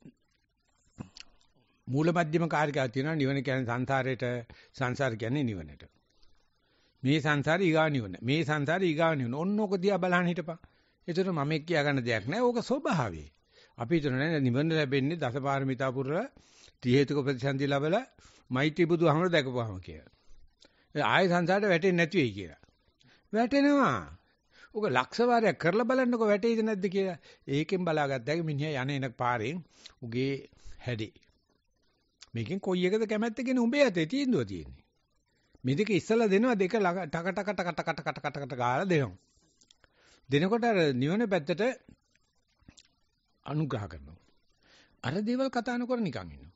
මූල මධ්‍යම කාර්යයක් තියෙනවා නිවන කියන්නේ සංසාරයට සංසාර කියන්නේ නිවනට. මේ සංසාරේ ඊගා නිවන. මේ සංසාරේ ඊගා නිවන. ඔන්න ඕක දිහා බලන්න හිටපන්. ඒතර මම එක්ක ගන්න දෙයක් නැහැ. ඕක ස්වභාවය. අපි හිතන නෑ නිවන ලැබෙන්නේ දසපාරමිතා පුරලා ත්‍රි හේතුක ප්‍රතිසන්දි ලැබලා මෛත්‍රී බුදුහමර දැකපුවාම කියලා. ආය සංසාරයට වැටෙන්නේ නැති වෙයි කියලා. වැටෙනවා. ඔක ලක්ෂ වාරයක් කරලා බලන්නකො වැටෙයිද නැද්ද කියලා. ඒකෙන් බලාගත්තාගේ මිනිහා යන්නේ එන පාරෙන් උගේ හැදේ. මේකෙන් කොයි එකද කැමැත්ත කියන උඹේ අතේ තීන්දුව තියෙන්නේ. මේ දෙක ඉස්සලා දෙනවා දෙක ටක ටක ටක ටක ටක ටක ටක ටක ගාලා දෙනවා. දෙනකොට අර නිවන පැත්තට අනුග්‍රහ කරනවා. අර දේවල් කතා නොකර නිකන් ඉන්නවා.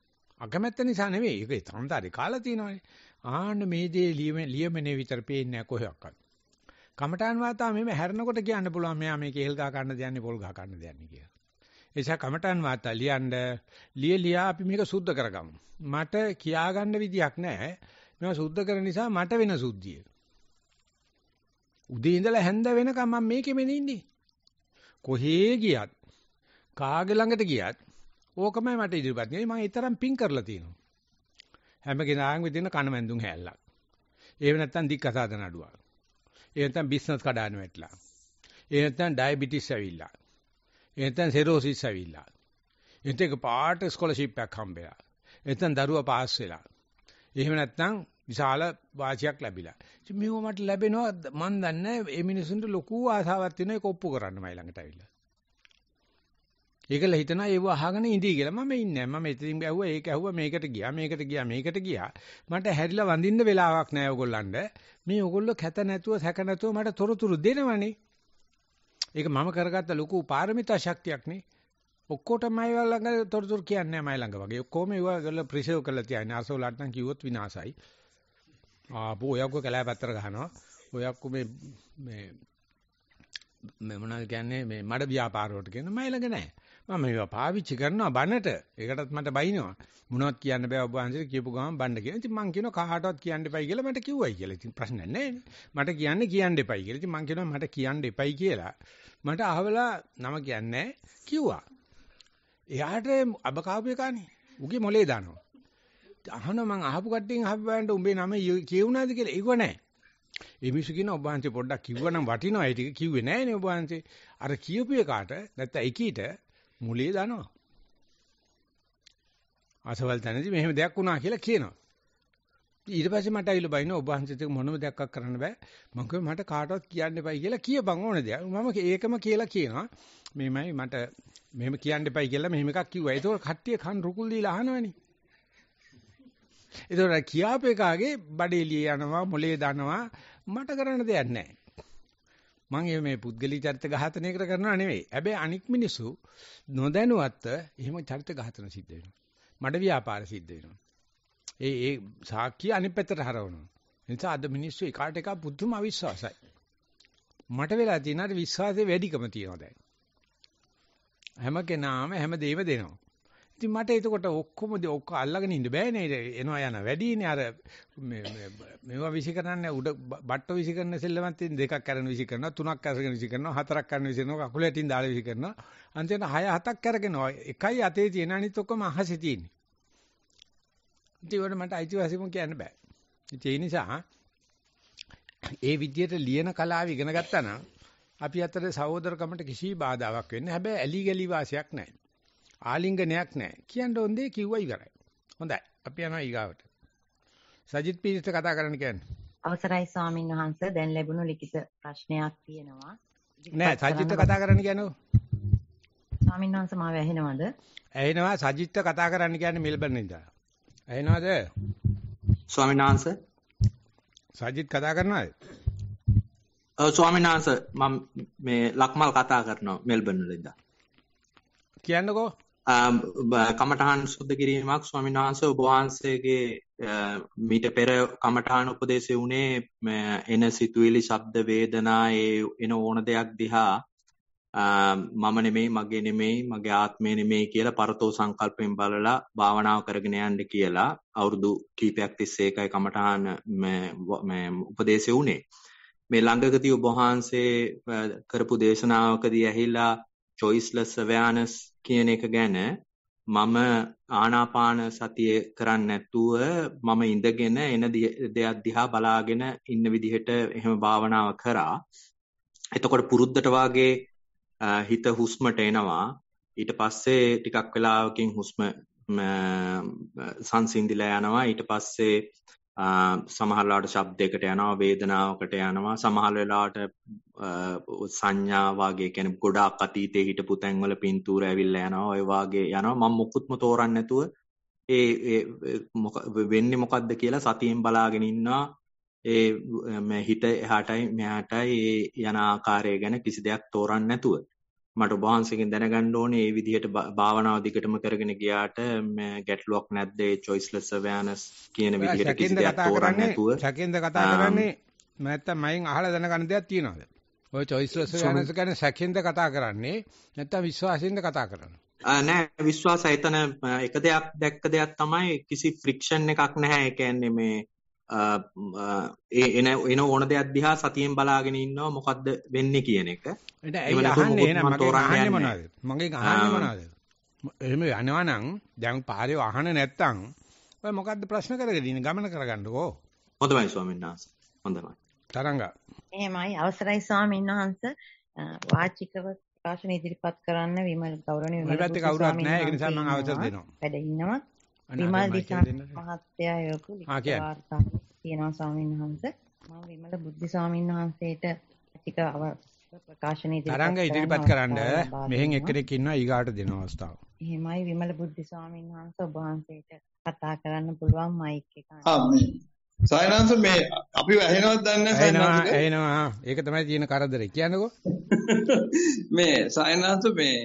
අකමැත්ත නිසා නෙවෙයි. ඒක සම්දාරේ කාලා තියෙනවානේ. ආන්න මේ දේ ලියමනේ විතර පේන්නේ කොහොක්වත්. කමඨාන් වාතාව මෙමෙ හැරෙනකොට කියන්න පුළුවන් මෙයා මේක හේල් ගහ ගන්න දයන්නේ පොල් ගහ ගන්න දයන්නේ කියලා. එසේ කමටන් වාතා ලියන්න ලියලියා අපි මේක සුද්ධ කරගමු. මට කියාගන්න විදියක් නැහැ. මේවා සුද්ධ කරන නිසා මට වෙන සුද්ධිය. උදේ ඉඳලා හැන්ද වෙනකම් මම මේකෙම ඉන්නේ. කොහේ ගියත් කාගේ ළඟට ගියත් ඕකමයි මට ඉදිරිපත් වෙන්නේ. මම ඊතරම් පිං කරලා තියෙනවා. හැම කෙනාගම තියෙන කණමැඳුම් හැල්ලක්. ඒව නැත්තම් දික් අසාධන අඩුවක්. ඒ නැත්තම් බිස්නස් කඩාන වැටලා. ඒ නැත්තම් ඩයබටිස් ඇවිල්ලා. එතෙන් සෙරෝසිස් ඇවිල්ලා. එතෙන් පාට ස්කෝලර්ෂිප් එකක් හම්බෙලා. එතෙන් දරුවා පාස් වෙලා. එහෙම නැත්නම් විශාල වාසියක් ලැබිලා. ඉතින් මේව මට ලැබෙනවා මන් දන්නේ මේ මිනිසුන්ට ලොකු ආසාවක් තියෙන එක ඔප්පු කරන්න මයි ළඟට ඇවිල්ලා. ඒකල හිතනවා ඒව අහගෙන ඉඳී කියලා. මම ඉන්නේ නැහැ. මම එතනින් ඇහුවා ඒක ඇහුවා මේකට ගියා මේකට ගියා මේකට ගියා. මට හැරිලා වඳින්න වෙලාවක් නැහැ ඕගොල්ලන්ට. මේ ඕගොල්ලෝ කැත නැතුව සැක නැතුව මට තොරතුරු දෙනවනේ. ඒක මම කරගත්ත ලොකු පාරමිතා ශක්තියක් නේ. ඔක්කොටම අය ළඟ තොරතුරු කියන්නේ මයි ළඟ වගේ. ඔක්කොම ඒවා ගල ප්‍රිසර්ව් කරලා තියන්නේ. අසෝලාට නම් කිව්වොත් විනාසයි. ආ බෝයක්ව කැලෑපැත්තට ගහනවා. ඔයක්කු මේ මේ මේ මොනවද කියන්නේ මේ මඩ ව්‍යාපාරවලට කියන මයි ළඟ නැහැ. මම මේවා පාවිච්චි කරනවා බනට. ඒකටත් මට බයිනවා. මොනවත් කියන්න බෑ ඔබ වහන්සේට කියපු ගමන් බණ්ඩ කියන. ඉතින් මං කියනවා කාටවත් කියන්න එපයි කියලා මට කිව්වයි කියලා. ඉතින් ප්‍රශ්න නැහැ. මට කියන්නේ කියන්න එපයි කියලා. ඉතින් මං කියනවා මට කියන්න එපයි කියලා. මට අහවලා නම කියන්නේ කිව්වා. එයාට අබ කාපු එකනේ. උගේ මොලේ දානවා. අහන මං අහපු කට්ටියන් අහපු බෑන්ට උඹේ නම කියුණාද කියලා. ඒව නැහැ. ඒ මිනිස්සු කියන ඔබ වහන්සේ පොඩ්ඩක් කිව්වනම් වටිනවා ඒ ටික කිව්වේ නැහනේ ඔබ වහන්සේ. අර කියපු එකාට නැත්නම් එකීට මොලේ දානවා. අසවල් තැනදී මෙහෙම දෙයක් වුණා කියලා කියනවා. ඊට පස්සේ මට ඇවිල්ලා බයින ඔබ වහන්සේට මොනම දෙයක් කරන්න බෑ. මම කිව්වා මට කාටවත් කියන්න එපයි කියලා කියපන් ඕන දෙයක්. මම ඒකම කියලා කියනවා. මෙහෙමයි මට මෙහෙම කියන්න එපයි කියලා මෙහෙම එකක් කිව්වා. ඒතකොට කට්ටිය කන් රුකුල් දීලා අහනවනේ. ඒතකොට කියාපේකාගේ බඩේලිය යනවා මොලේ දනවා මට කරන්න දෙයක් නැහැ. මම මේ පුද්ගලී චරිත ඝාතනය කර කරනවා නෙවෙයි. හැබැයි අනික් මිනිස්සු නොදැනුවත්ව එහෙම චරිත ඝාතන සිද්ධ වෙනවා. මඩ ව්‍යාපාර සිද්ධ වෙනවා. ඒ ඒ සාක්කිය අනිත් පැත්තට හරවනවා. නිසා අද මිනිස්සු එකාට එකා පුදුම අවිශ්වාසයි. මට වෙලා තියෙන අර විශ්වාසයේ වැඩිකම තියෙනවා දැන්. හැම කෙනාම හැම දෙයක්ම දෙනවා. ඉතින් මට එතකොට ඔක්කොම ඔක්ක අල්ලගෙන ඉන්න බෑ නේද? එනවා යන වැඩිනේ අර මේ මේවා විසි කරන්නේ උඩ බට්ට විසි කරන සෙල්ලමත් තියෙන දෙකක් කරන විසි කරනවා තුනක් කරගෙන විසි කරනවා හතරක් කරන විසි කරනවා කකුල ඇටින් දාලා විසි කරනවා අන්තිමට හය හතක් කරගෙනවා එකයි අතේ තියෙන අනිත් ඔක්කොම අහසේ තියෙන්නේ. ඒකට මට අයිතිවාසිකම් කියන්න බෑ. ඒ නිසා ඒ විදියට ලියන කලාව ඉගෙන ගත්තා නම් අපි අතර සහෝදරකමට කිසි බාධාවක් වෙන්නේ හැබැයි ඇලි ගලි වාසියක් නැහැ. ආලිංගනයක් නැහැ. කියන්න ඕන දේ කිව්වා ඉවරයි. හොඳයි. අපි යනවා ඊගාවට. සජිත් පීරිත කතා කරන්න කියන්නේ. අවසරයි ස්වාමින් වහන්සේ දැන් ලැබුණු ලිඛිත ප්‍රශ්නයක් තියෙනවා. නෑ සජිත් කතා කරන්න කියනෝ. ස්වාමින් වහන්සේ මාව ඇහෙනවද? ඇහෙනවා සජිත් කතා කරන්න කියන්නේ මෙල්බන් ඉඳලා. ඇහෙනවද? ස්වාමීන් වහන්සේ. සජිත් කතා කරනවද? ඔව් ස්වාමීන් වහන්සේ මම මේ ලක්මල් කතා කරනවා මෙල්බන් වල ඉඳලා. කියන්නකෝ. කමඨහන් සුද්ධ කිරීමක් ස්වාමීන් වහන්සේ ඔබ වහන්සේගේ මීට පෙර කමඨහන් උපදේශය උනේ එන සිතුවිලි, ශබ්ද, වේදනා ඒ එන ඕන දෙයක් දිහා මම නෙමෙයි මගේ නෙමෙයි මගේ ආත්මය නෙමෙයි කියලා පරතෝ සංකල්පයෙන් බලලා භාවනාව කරගෙන යන්න කියලා අවුරුදු කීපයක් තිස්සේ ඒකයි කමඨාන මේ උපදේශය උනේ මේ ළඟකදී ඔබ වහන්සේ කරපු දේශනාවකදී ඇහිලා choiceless awareness කියන එක ගැන මම ආනාපාන සතිය කරන්නේ නැතුව මම ඉඳගෙන එන දෙයක් දිහා බලාගෙන ඉන්න විදිහට එහෙම භාවනාව කරා එතකොට පුරුද්දට වාගේ හිත හුස්මට එනවා. ඊට පස්සේ ටිකක් වෙලාවකින් හුස්ම සංසිඳිලා යනවා. ඊට පස්සේ සමහර වෙලාවට ශබ්දයකට යනවා වේදනාවකට යනවා සමහර වෙලාවට සංඥා වාගේ කියන්නේ ගොඩාක් අතීතයේ හිටපු තැන්වල පින්තූර ඇවිල්ලා යනවා ඔය වාගේ යනවා මම මුකුත්ම තෝරන්නේ නැතුව ඒ වෙන්නේ මොකද්ද කියලා සතියෙන් බලාගෙන ඉන්නවා ඒ හිත එහාටයි මෙහාටයි ඒ යන ආකාරය ගැන කිසි දෙයක් තෝරන්නේ නැතුව මට ඔබ වහන්සේගෙන් දැනගන්න ඕනේ මේ විදිහට භාවනාව දිගටම කරගෙන ගියාට ගැටලුවක් නැද්ද ඒ choiceless awareness කියන විදිහට කිසි දෙයක් තෝරන්නේ නැතුව සැකෙන්ද කතා කරන්නේ නැත්තම් මයින් අහලා දැනගන්න දෙයක් තියනවාද ඔය choiceless awareness ගැන සැකෙන්ද කතා කරන්නේ නැත්තම් විශ්වාසයෙන්ද කතා කරන්නේ නෑ විශ්වාසය එතන එක දෙයක් දැක්ක දෙයක් තමයි කිසි ෆ්‍රික්ෂන් එකක් නැහැ ඒ කියන්නේ මේ ඒ එන එන ඕන දෙයක් දිහා සතියෙන් බලාගෙන ඉන්නවා මොකද්ද වෙන්නේ කියන එක. එහෙම නැත්නම් මම තෝරන්නේ මොනවද? මගේ අහන්නේ මොනවද? එහෙම යනවා නම් දැන් පාරේ අහන නැත්තම් ඔය මොකද්ද ප්‍රශ්න කරගෙන ඉන්නේ ගමන කරගන්නකෝ. හොඳයි ස්වාමීන් වහන්සේ. හොඳයි. තරංගා. එහෙමයි අවසරයි ස්වාමීන් වහන්සේ වාචිකව ප්‍රශ්න ඉදිරිපත් කරන්න විමල් ගෞරවනීය විමල්. ඔය පැත්තේ කවුරුත් නැහැ ඒ නිසා මම අවසර දෙනවා. වැඩ ඉන්නවා. විමල් දිසා මහත්තයායකු වාර්තා තියෙනවා ස්වාමීන් වහන්සේ මම විමල බුද්ධ ස්වාමීන් වහන්සේට ටික ප්‍රකාශන තරංග ඉදිරිපත් කරන්න මෙහෙන් එක්කෙනෙක් ඉන්නවා ඊගාට දෙන අවස්ථාව. එහෙමයි විමල බුද්ධ ස්වාමීන් වහන්සේ ඔබ වහන්සේට කතා කරන්න පුළුවන් මයික් එක. ආමේ. සයනන්ස මේ අපි ඇහෙනවද දන්නේ නැහැ ඇහෙනවා ඒක තමයි තියෙන කරදරේ කියන්නකෝ මේ සයනන්ස මේ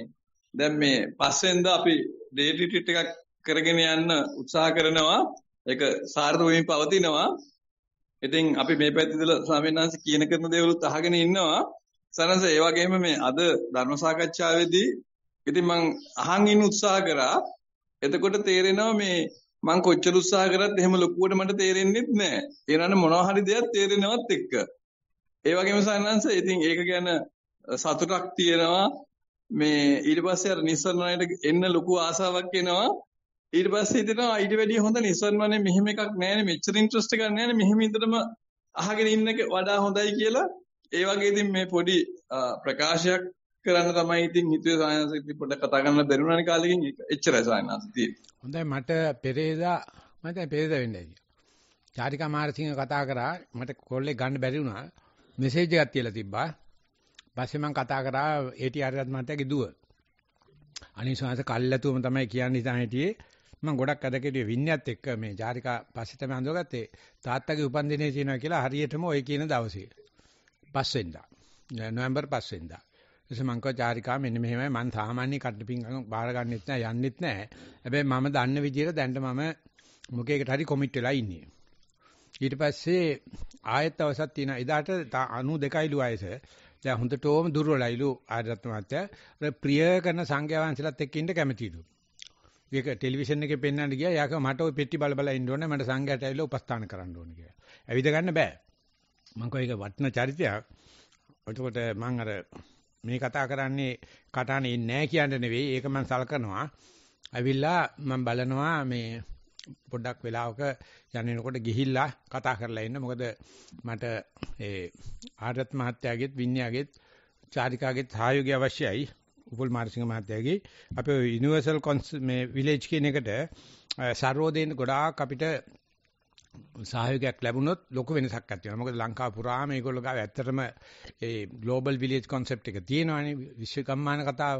දැන් මේ පස්සෙන්ද අපි ඩේ රිට්‍රීට් එකක් කරගෙන යන්න උත්සාහ කරනවා. ඒක සාර්ථක වෙමින් පවතිනවා. ඉතින් අපි මේ පැත්තේ ඉඳලා සාමෙන්නාංශ කියන කරන දේවලුත් අහගෙන ඉන්නවා. සනස ඒ වගේම මේ අද ධර්ම සාකච්ඡාවේදී ඉතින් මං අහන් ඉන්න උත්සාහ කරා. එතකොට තේරෙනවා මේ මං කොච්චර උත්සාහ කරත් එහෙම ලොකුවට මට තේරෙන්නේ නැහැ. ඒනනම් මොනවා හරි දෙයක් තේරෙනවත් එක්ක. ඒ වගේම සනස ඉතින් ඒක ගැන සතුටක් තියෙනවා. මේ ඊට පස්සේ අර නිස්සරණයට එන්න ලොකු ආසාවක් එනවා. ඊට පස්සේ හිතෙනවා ඊට වැඩිය හොඳ නිසන් වනේ මෙහෙම එකක් නැහැනේ මෙච්චර ඉන්ට්‍රස්ට් එකක් නැහැනේ මෙහෙම ඉදරම අහගෙන ඉන්න එක වඩා හොඳයි කියලා ඒ වගේ ඉතින් මේ පොඩි ප්‍රකාශයක් කරන්න තමයි ඉතින් හිතුවේ සායනස ඉතින් පොඩ්ඩක් කතා කරන්න බැරි වුණානේ කාලෙකින් ඒක එච්චරයි සායනස තියෙන්නේ හොඳයි මට පෙරේදා මම දැන් පෙරේදා වෙන්නේ කියලා චාරිකා මාර්සිංහ කතා කරා මට කොල්ලේ ගන්න බැරි වුණා මෙසේජ් එකක් තියලා තිබ්බා පස්සේ මම කතා කරා ඒටි ආර්යත් මහත්තයාගේ දුව අනිසංශ කල්ැතුවම තමයි කියන්නේ ඉතින් හිටියේ මම ගොඩක් අද කෙරුවේ විඤ්ඤාත් එක්ක මේ ජාරිකා පස්සේ තමයි හඳුනාගත්තේ තාත්තගේ උපන්දිනය තියෙනවා කියලා හරියටම ওই කියන දවසේ. පස්වෙනිදා. නොවැම්බර් පස්වෙනිදා. එසේ මං කෝ ජාරිකා මෙන්න මෙහෙමයි මං සාමාන්‍ය කඩපින් බාර ගන්නෙත් නෑ යන්නෙත් නෑ. හැබැයි මම දන්න විදිහට දැන්ට මම මොකේකට හරි කොමිට් වෙලා ඉන්නේ. ඊට පස්සේ ආයෙත් අවසත් තියෙනවා. එදාට 92යිලු වයස. දැන් හොඳටම දුර්වලයිලු ආරත්න මහත්තයා. ප්‍රිය කරන සංඝයා වහන්සේලාත් එක්ක ඉන්න කැමතිලු. ඒක ටෙලිවිෂන් එකේ පෙන්වන්න ගියා. යාක මට ওই පෙට්ටි බල බල ඉන්න ඕනේ. මට සංඝයාට ඇවිල්ලා උපස්ථාන කරන්න ඕනේ කියලා. ඇවිද ගන්න බෑ. මම කෝ ඒක වටින චරිතයක්. එතකොට මම අර මේ කතා කරන්නේ කටහනේ නෑ කියන්න නෙවෙයි. ඒක මම සලකනවා. ඇවිල්ලා මම බලනවා මේ පොඩ්ඩක් වෙලාවක යන්නේනකොට ගිහිල්ලා කතා කරලා ඉන්න. මොකද මට ඒ ආරත් මහත්තයාගේත් විඤ්ඤාගේත් චාරිකාගේත් සහයෝගය අවශ්‍යයි. උපුල් මාර්සිංහ මහත්තයාගේ අපේ යුනිවර්සල් මේ විලේජ් කියන එකට සර්වෝදයෙන් ගොඩාක් අපිට සහයෝගයක් ලැබුණොත් ලොකු වෙනසක් ඇති වෙනවා. මොකද ලංකාව පුරාම මේගොල්ලෝ ගාව ඇත්තටම ඒ global village concept එක තියෙනවානේ විශ්ව ගම්මාන කතාව.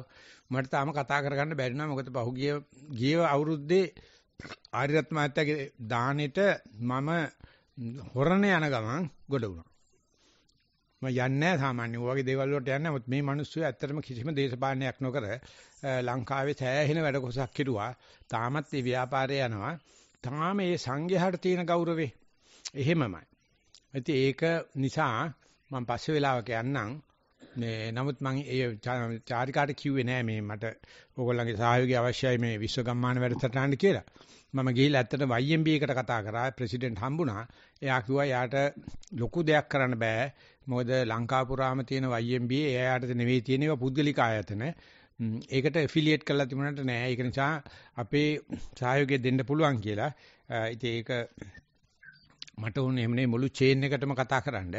මට තාම කතා කරගන්න බැරි නෑ. මොකද පහුගිය ගිය අවුරුද්දේ ආරියත් මහත්තයාගේ දානෙට මම හොරණ යන ගමන් ගොඩ වුණා. මම යන්නේ නැහැ සාමාන්‍ය ඔයගේ දේවල් වලට යන්නේ නමුත් මේ මිනිස්සු ඇත්තටම කිසිම දේශපාලනයක් නොකර ලංකාවේ සෑහෙන වැඩ කොටසක් කෙරුවා තාමත් මේ ව්‍යාපාරය යනවා තාම මේ සංඝයාට තියෙන ගෞරවේ එහෙමමයි ඉතින් ඒක නිසා මම පස්සේ වෙලාවක යන්නම් මේ නමුත් මම ඒ චාරිකාට කිව්වේ නෑ මේ මට ඕගොල්ලන්ගේ සහයෝගය අවශ්‍යයි මේ විශ්ව ගම්මාන වැඩසටහනට කියලා මම ගිහිල්ලා ඇත්තට YMB එකට කතා කරා ප්‍රෙසිඩන්ට් හම්බුණා. එයා කිව්වා යාට ලොකු දෙයක් කරන්න බෑ. මොකද ලංකා පුරාම තියෙන YMB එයාට නෙවෙයි තියෙන ඒවා පුද්ගලික ආයතන. ඒකට ඇෆිලියේට් කරලා තිබුණාට නෑ. ඒක නිසා අපේ සහයෝගය දෙන්න පුළුවන් කියලා. ඉතින් ඒක මට උනේ එමනේ මුළු චේන් එකටම කතා කරන්න.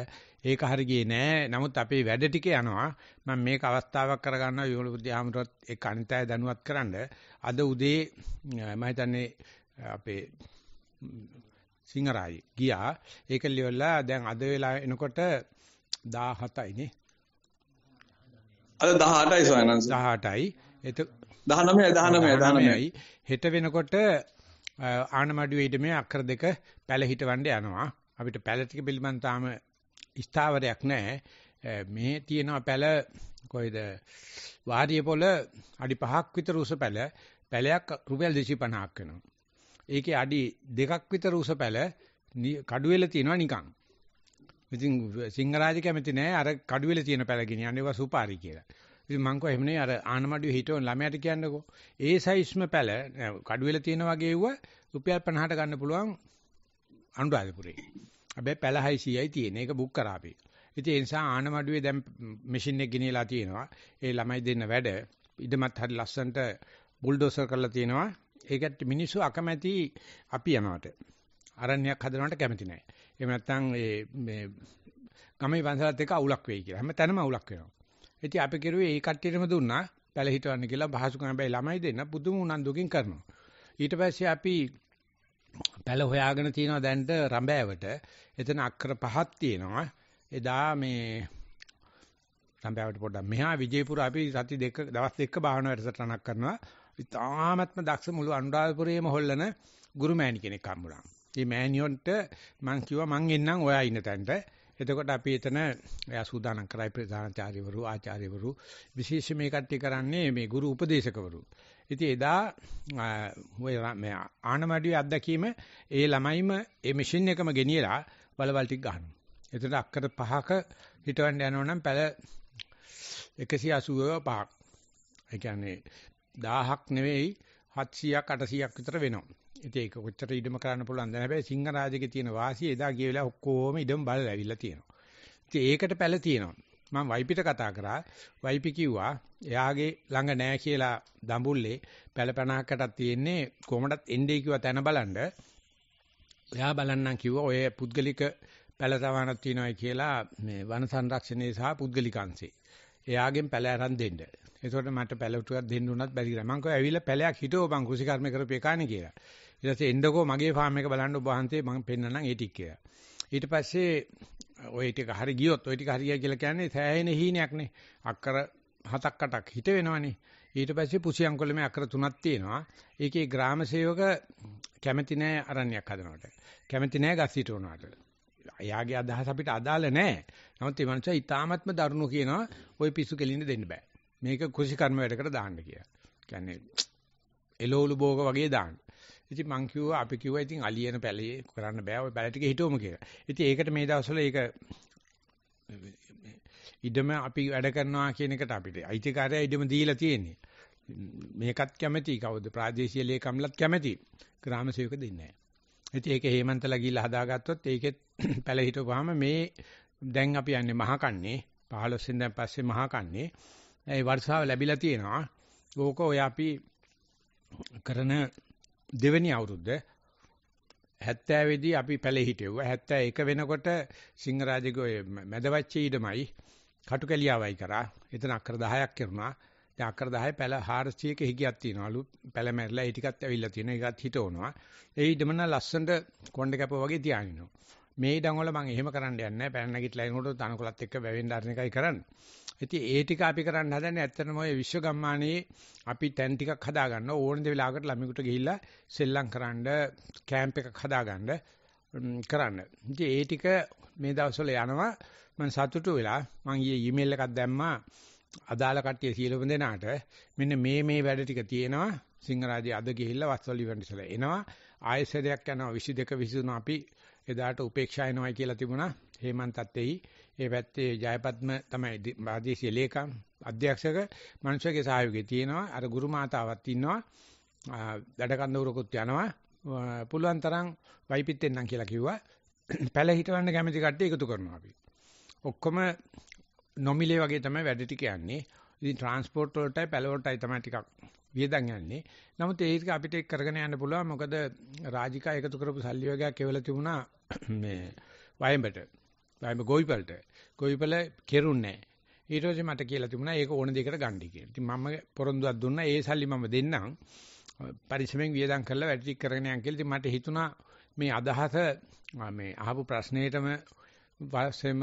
ඒක හරි ගියේ නෑ. නමුත් අපේ වැඩ ටික යනවා. මම මේක අවස්ථාවක් කරගන්නවා යෝනිබුද්ධි ආමරත් ඒ කණිතය දැනුවත් කරන්න. අද උදේ මම හිතන්නේ අපේ සිංහරායි ගියා ඒක ලියවලා දැන් අද වෙලා එනකොට 17යි නේ අද 18යි සයන්ස් 18යි එත 19යි 19යි 19යි හෙට වෙනකොට ආනමඩු වේදමේ අක්කර දෙක පැල හිටවන්න යනවා අපිට පැල ටික පිළිබඳ තාම ස්ථාවරයක් නැහැ මේ තියෙනවා පැල කොයිද වාරිය පොළ අඩි 5ක් විතර උස පැල පැලයක් රුපියල් 250ක් වෙනවා ඒකේ අඩි දෙකක් විතර උස පැල කඩුවෙල තියෙනවා නිකන්. ඉතින් සිංහරාජ කැමති නෑ අර කඩුවෙල තියෙන පැල ගෙනියන්න ඒවා සුපාරි කියලා. ඉතින් මං කිව්වා එහෙමනේ අර ආනමඩුවේ හිටවන ළමයාට කියන්නකෝ. ඒ සයිස්ම පැල කඩුවෙල තියෙන වගේ ඒව රුපියල් 50ට ගන්න පුළුවන් අනුරාධපුරේ. හැබැයි පැල 600යි තියෙන. ඒක බුක් කරා අපි. ඉතින් ඒ නිසා ආනමඩුවේ දැන් මැෂින් එක ගෙනියලා තියෙනවා. ඒ ළමයි දෙන්න වැඩ. ඉදමත් හරි ලස්සනට බුල්ඩෝසර් කරලා තියෙනවා. ඒකට මිනිස්සු අකමැති අපි යනවට. අරණ්‍යයක් හදනවට කැමති නැහැ. එහෙම නැත්නම් මේ ගමේ වංශලත් එක අවුලක් වෙයි කියලා. හැමතැනම අවුලක් වෙනවා. ඉතින් අපි කිරුවේ ඒ කට්ටියටම දුන්නා පැල හිටවන්න කියලා භාසුකම් හැබැයි ළමයි දෙන්න පුදුම උනන්දුකින් කරනවා. ඊට පස්සේ අපි පැල හොයාගෙන තියනවා දැන්ට රඹෑවට. එතන අක්කර පහක් තියෙනවා. එදා මේ රඹෑවට පොඩ්ඩක් මෙහා විජේපුර අපි සති දෙක දවස් දෙකක භාවනා වැඩසටහනක් කරනවා. ඉතාමත්ම දක්ෂ මුළු අනුරාධපුරයේම හොල්ලන ගුරු මෑණි කෙනෙක් හම්බුණා. මේ මෑණියොන්ට මං කිව්වා මං එන්නම් ඔයා ඉන්න තැනට. එතකොට අපි එතන එයා සූදානම් කරයි ප්‍රධානාචාර්යවරු ආචාර්යවරු විශේෂ මේ කට්ටිය කරන්නේ මේ ගුරු උපදේශකවරු. ඉතින් එදා ඔය ආනමඩියේ අත්දැකීම ඒ ළමයිම ඒ මැෂින් එකම ගෙනියලා බලවල් ටික ගන්නවා. එතකොට අක්කර පහක හිටවන්න යනවනම් පැල 185ක්. ඒ කියන්නේ 1000ක් නෙවෙයි 700ක් 800ක් විතර වෙනවා. ඉතින් ඒක කොච්චර ඉඩම කරන්න පුළුවන්ද? හැබැයි සිංහරාජගේ තියෙන වාසිය එදා ගිය වෙලාව ඔක්කොම ඉඩම් බලලා ඇවිල්ලා තියෙනවා. ඉතින් ඒකට පැල තියෙනවා. මම වයිපිට කතා කරා. වයිපි කිව්වා එයාගේ ළඟ නෑ කියලා දඹුල්ලේ පැල 50කටක් තියෙන්නේ කොහොමදත් එන්නේ කිව්වා තැන බලන්න. එයා බලන්නම් කිව්වා ඔය පුද්ගලික පැල සමානක් තියෙනවායි කියලා මේ වන සංරක්ෂණයේ සහ පුද්ගලිකංශේ. එයාගෙන් පැල අරන් දෙන්න. එතකොට මට පැල ටිකක් දෙන්න උනත් බැරි කියලා. මං කිව්වා ඇවිල්ලා පැලයක් හිටවපන් කෘෂිකර්ම කරපු එකානේ කියලා. ඊට පස්සේ එන්නකෝ මගේ ෆාම් එක බලන්න ඔබ වහන්සේ මං පෙන්නනම් ඒ ටික කියලා. ඊට පස්සේ ওই ටික හරි ගියොත් ওই ටික හරි ගියා කියලා කියන්නේ සෑහෙන හීනයක්නේ. අක්කර හතක් අටක් හිට වෙනවනේ. ඊට පස්සේ පුසියන්කොළමේ අක්‍ර තුනක් තියෙනවා. ඒකේ ග්‍රාම සේවක කැමැති නෑ අරණ්‍යයක් හදනවට. කැමැති නෑ ගස් හිටවනවට. එයාගේ අදහස අපිට අදාළ නැහැ. නමුත් මේ මනුස්සයා ඊ타ත්ම දරුණු කියනවා ওই පිස්සු කෙලින්න දෙන්න බෑ. මේක කුසි කර්ම වැඩකට දාන්න කියලා. කියන්නේ එලෝලු භෝග වගේ දාන්න. ඉතින් මං කිව්වා අපි කිව්වා ඉතින් අලියන පැලේ කරන්න බෑ ඔය පැල ටික හිටවම කියලා. ඉතින් ඒකට මේ දවස්වල ඒක ඉඩම අපි වැඩ කරනවා කියන එකට අපිට අයිතිකාරය ඉඩම දීලා තියෙන්නේ. මේකත් කැමැති කවුද ප්‍රාදේශීය ලේකම්ලත් කැමැති. ග්‍රාම සේවක දෙන්නේ නැහැ. ඉතින් ඒක හේමන්තලා ගිහිල්ලා හදාගත්තොත් ඒකෙත් පැල හිටපුවාම මේ දැන් අපි යන්නේ මහා කන්නේ 15 වෙනිදා පස්සේ මහා කන්නේ ඒ වර්ෂාව ලැබිලා තියෙනවා ඕක ඔය අපි කරන දෙවෙනි අවුරුද්ද 70 දී අපි පැලේ හිටියුවා 71 වෙනකොට සිංහරාජගේ මැදවච්චේ ඊඩමයි කටුකැලියාවයි කරා එතන අක්කර 10ක් කරුණා දැන් අක්කර 10 පැල 400ක හිගියක් තියෙනවලු. පැල මැරිලා ඒ ටිකත් ඇවිල්ලා තියෙනවා. ඒකත් හිටවනවා. ඒ ඉදමන ලස්සනට කොණ්ඩ කැප වගේ තියානිනවා. මේ ඉඩම් වල මම එහෙම කරන්න යන්නේ නැහැ. පැන නැගිටලා එනකොට තනකොළත් එක්ක වැවෙන්න අරන එකයි කරන්නේ. ඉතින් ඒ ටික අපි කරන්න හදන්නේ ඇත්තටම ඔය විශ්ව ගම්මානයේ අපි තැන් ටිකක් හදාගන්න ඕන දේ වෙලාවකට ළමයිකට ගිහිල්ලා සෙල්ලම් කරන්න කැම්ප් එකක් හදාගන්න කරන්න. ඉතින් ඒ ටික මේ දවස්වල යනවා මම සතුටු වෙලා මම ඊයේ ඊමේල් එකක් දැම්මා අදාළ කට්ටිය සියලුම දෙනාට මෙන්න මේ මේ වැඩ ටික තියෙනවා සිංහරාජේ අද ගිහිල්ලා වස්සල් ඉවෙන්ට් ඉස්සලා එනවා ආයසරයක් යනවා 22 23 අපි එදාට උපේක්ෂා එනවායි කියලා තිබුණා හේමන්තත් එයි ඒ පැත්තේ ජයපත්ම තමයි ආදේශීය ලේකම් අධ්‍යක්ෂක මනුෂ්‍යගේ සහයෝගය තියෙනවා අර ගුරු මාතාවත් ඉන්නවා දඩකන්දවරකුත් යනවා පුළුවන් තරම් වයිපිත් එන්නම් කියලා කිව්වා පැල හිටවන්න කැමති කට්ටිය එකතු කරනවා අපි ඔක්කොම නොමිලේ වගේ තමයි වැඩ ටික යන්නේ. ඉතින් ට්‍රාන්ස්පෝර්ට් වලටයි පැලවලටයි තමයි ටිකක් වියදම් යන්නේ. නමුත් ඒ ටික අපිට කරගෙන යන්න පුළුවන්. මොකද රාජිකා එකතු කරපු සල්ලි වර්ගයක් කෙවල තිබුණා මේ වයඹට. වයඹ ගොවිපලට. ගොවිපල කෙරුන්නේ ඊට පස්සේ මට කියලා තිබුණා ඒක ඕන දෙයකට ගන්නයි කියලා. ඉතින් මම පොරොන්දුවක් දුන්නා ඒ සල්ලි මම දෙන්නම්. පරිස්සමෙන් වියදම් කරලා වැඩ ටික කරගෙන යන්න කියලා. ඉතින් මට හිතුණා මේ අදහස මේ අහපු ප්‍රශ්නෙටම වශයෙන්ම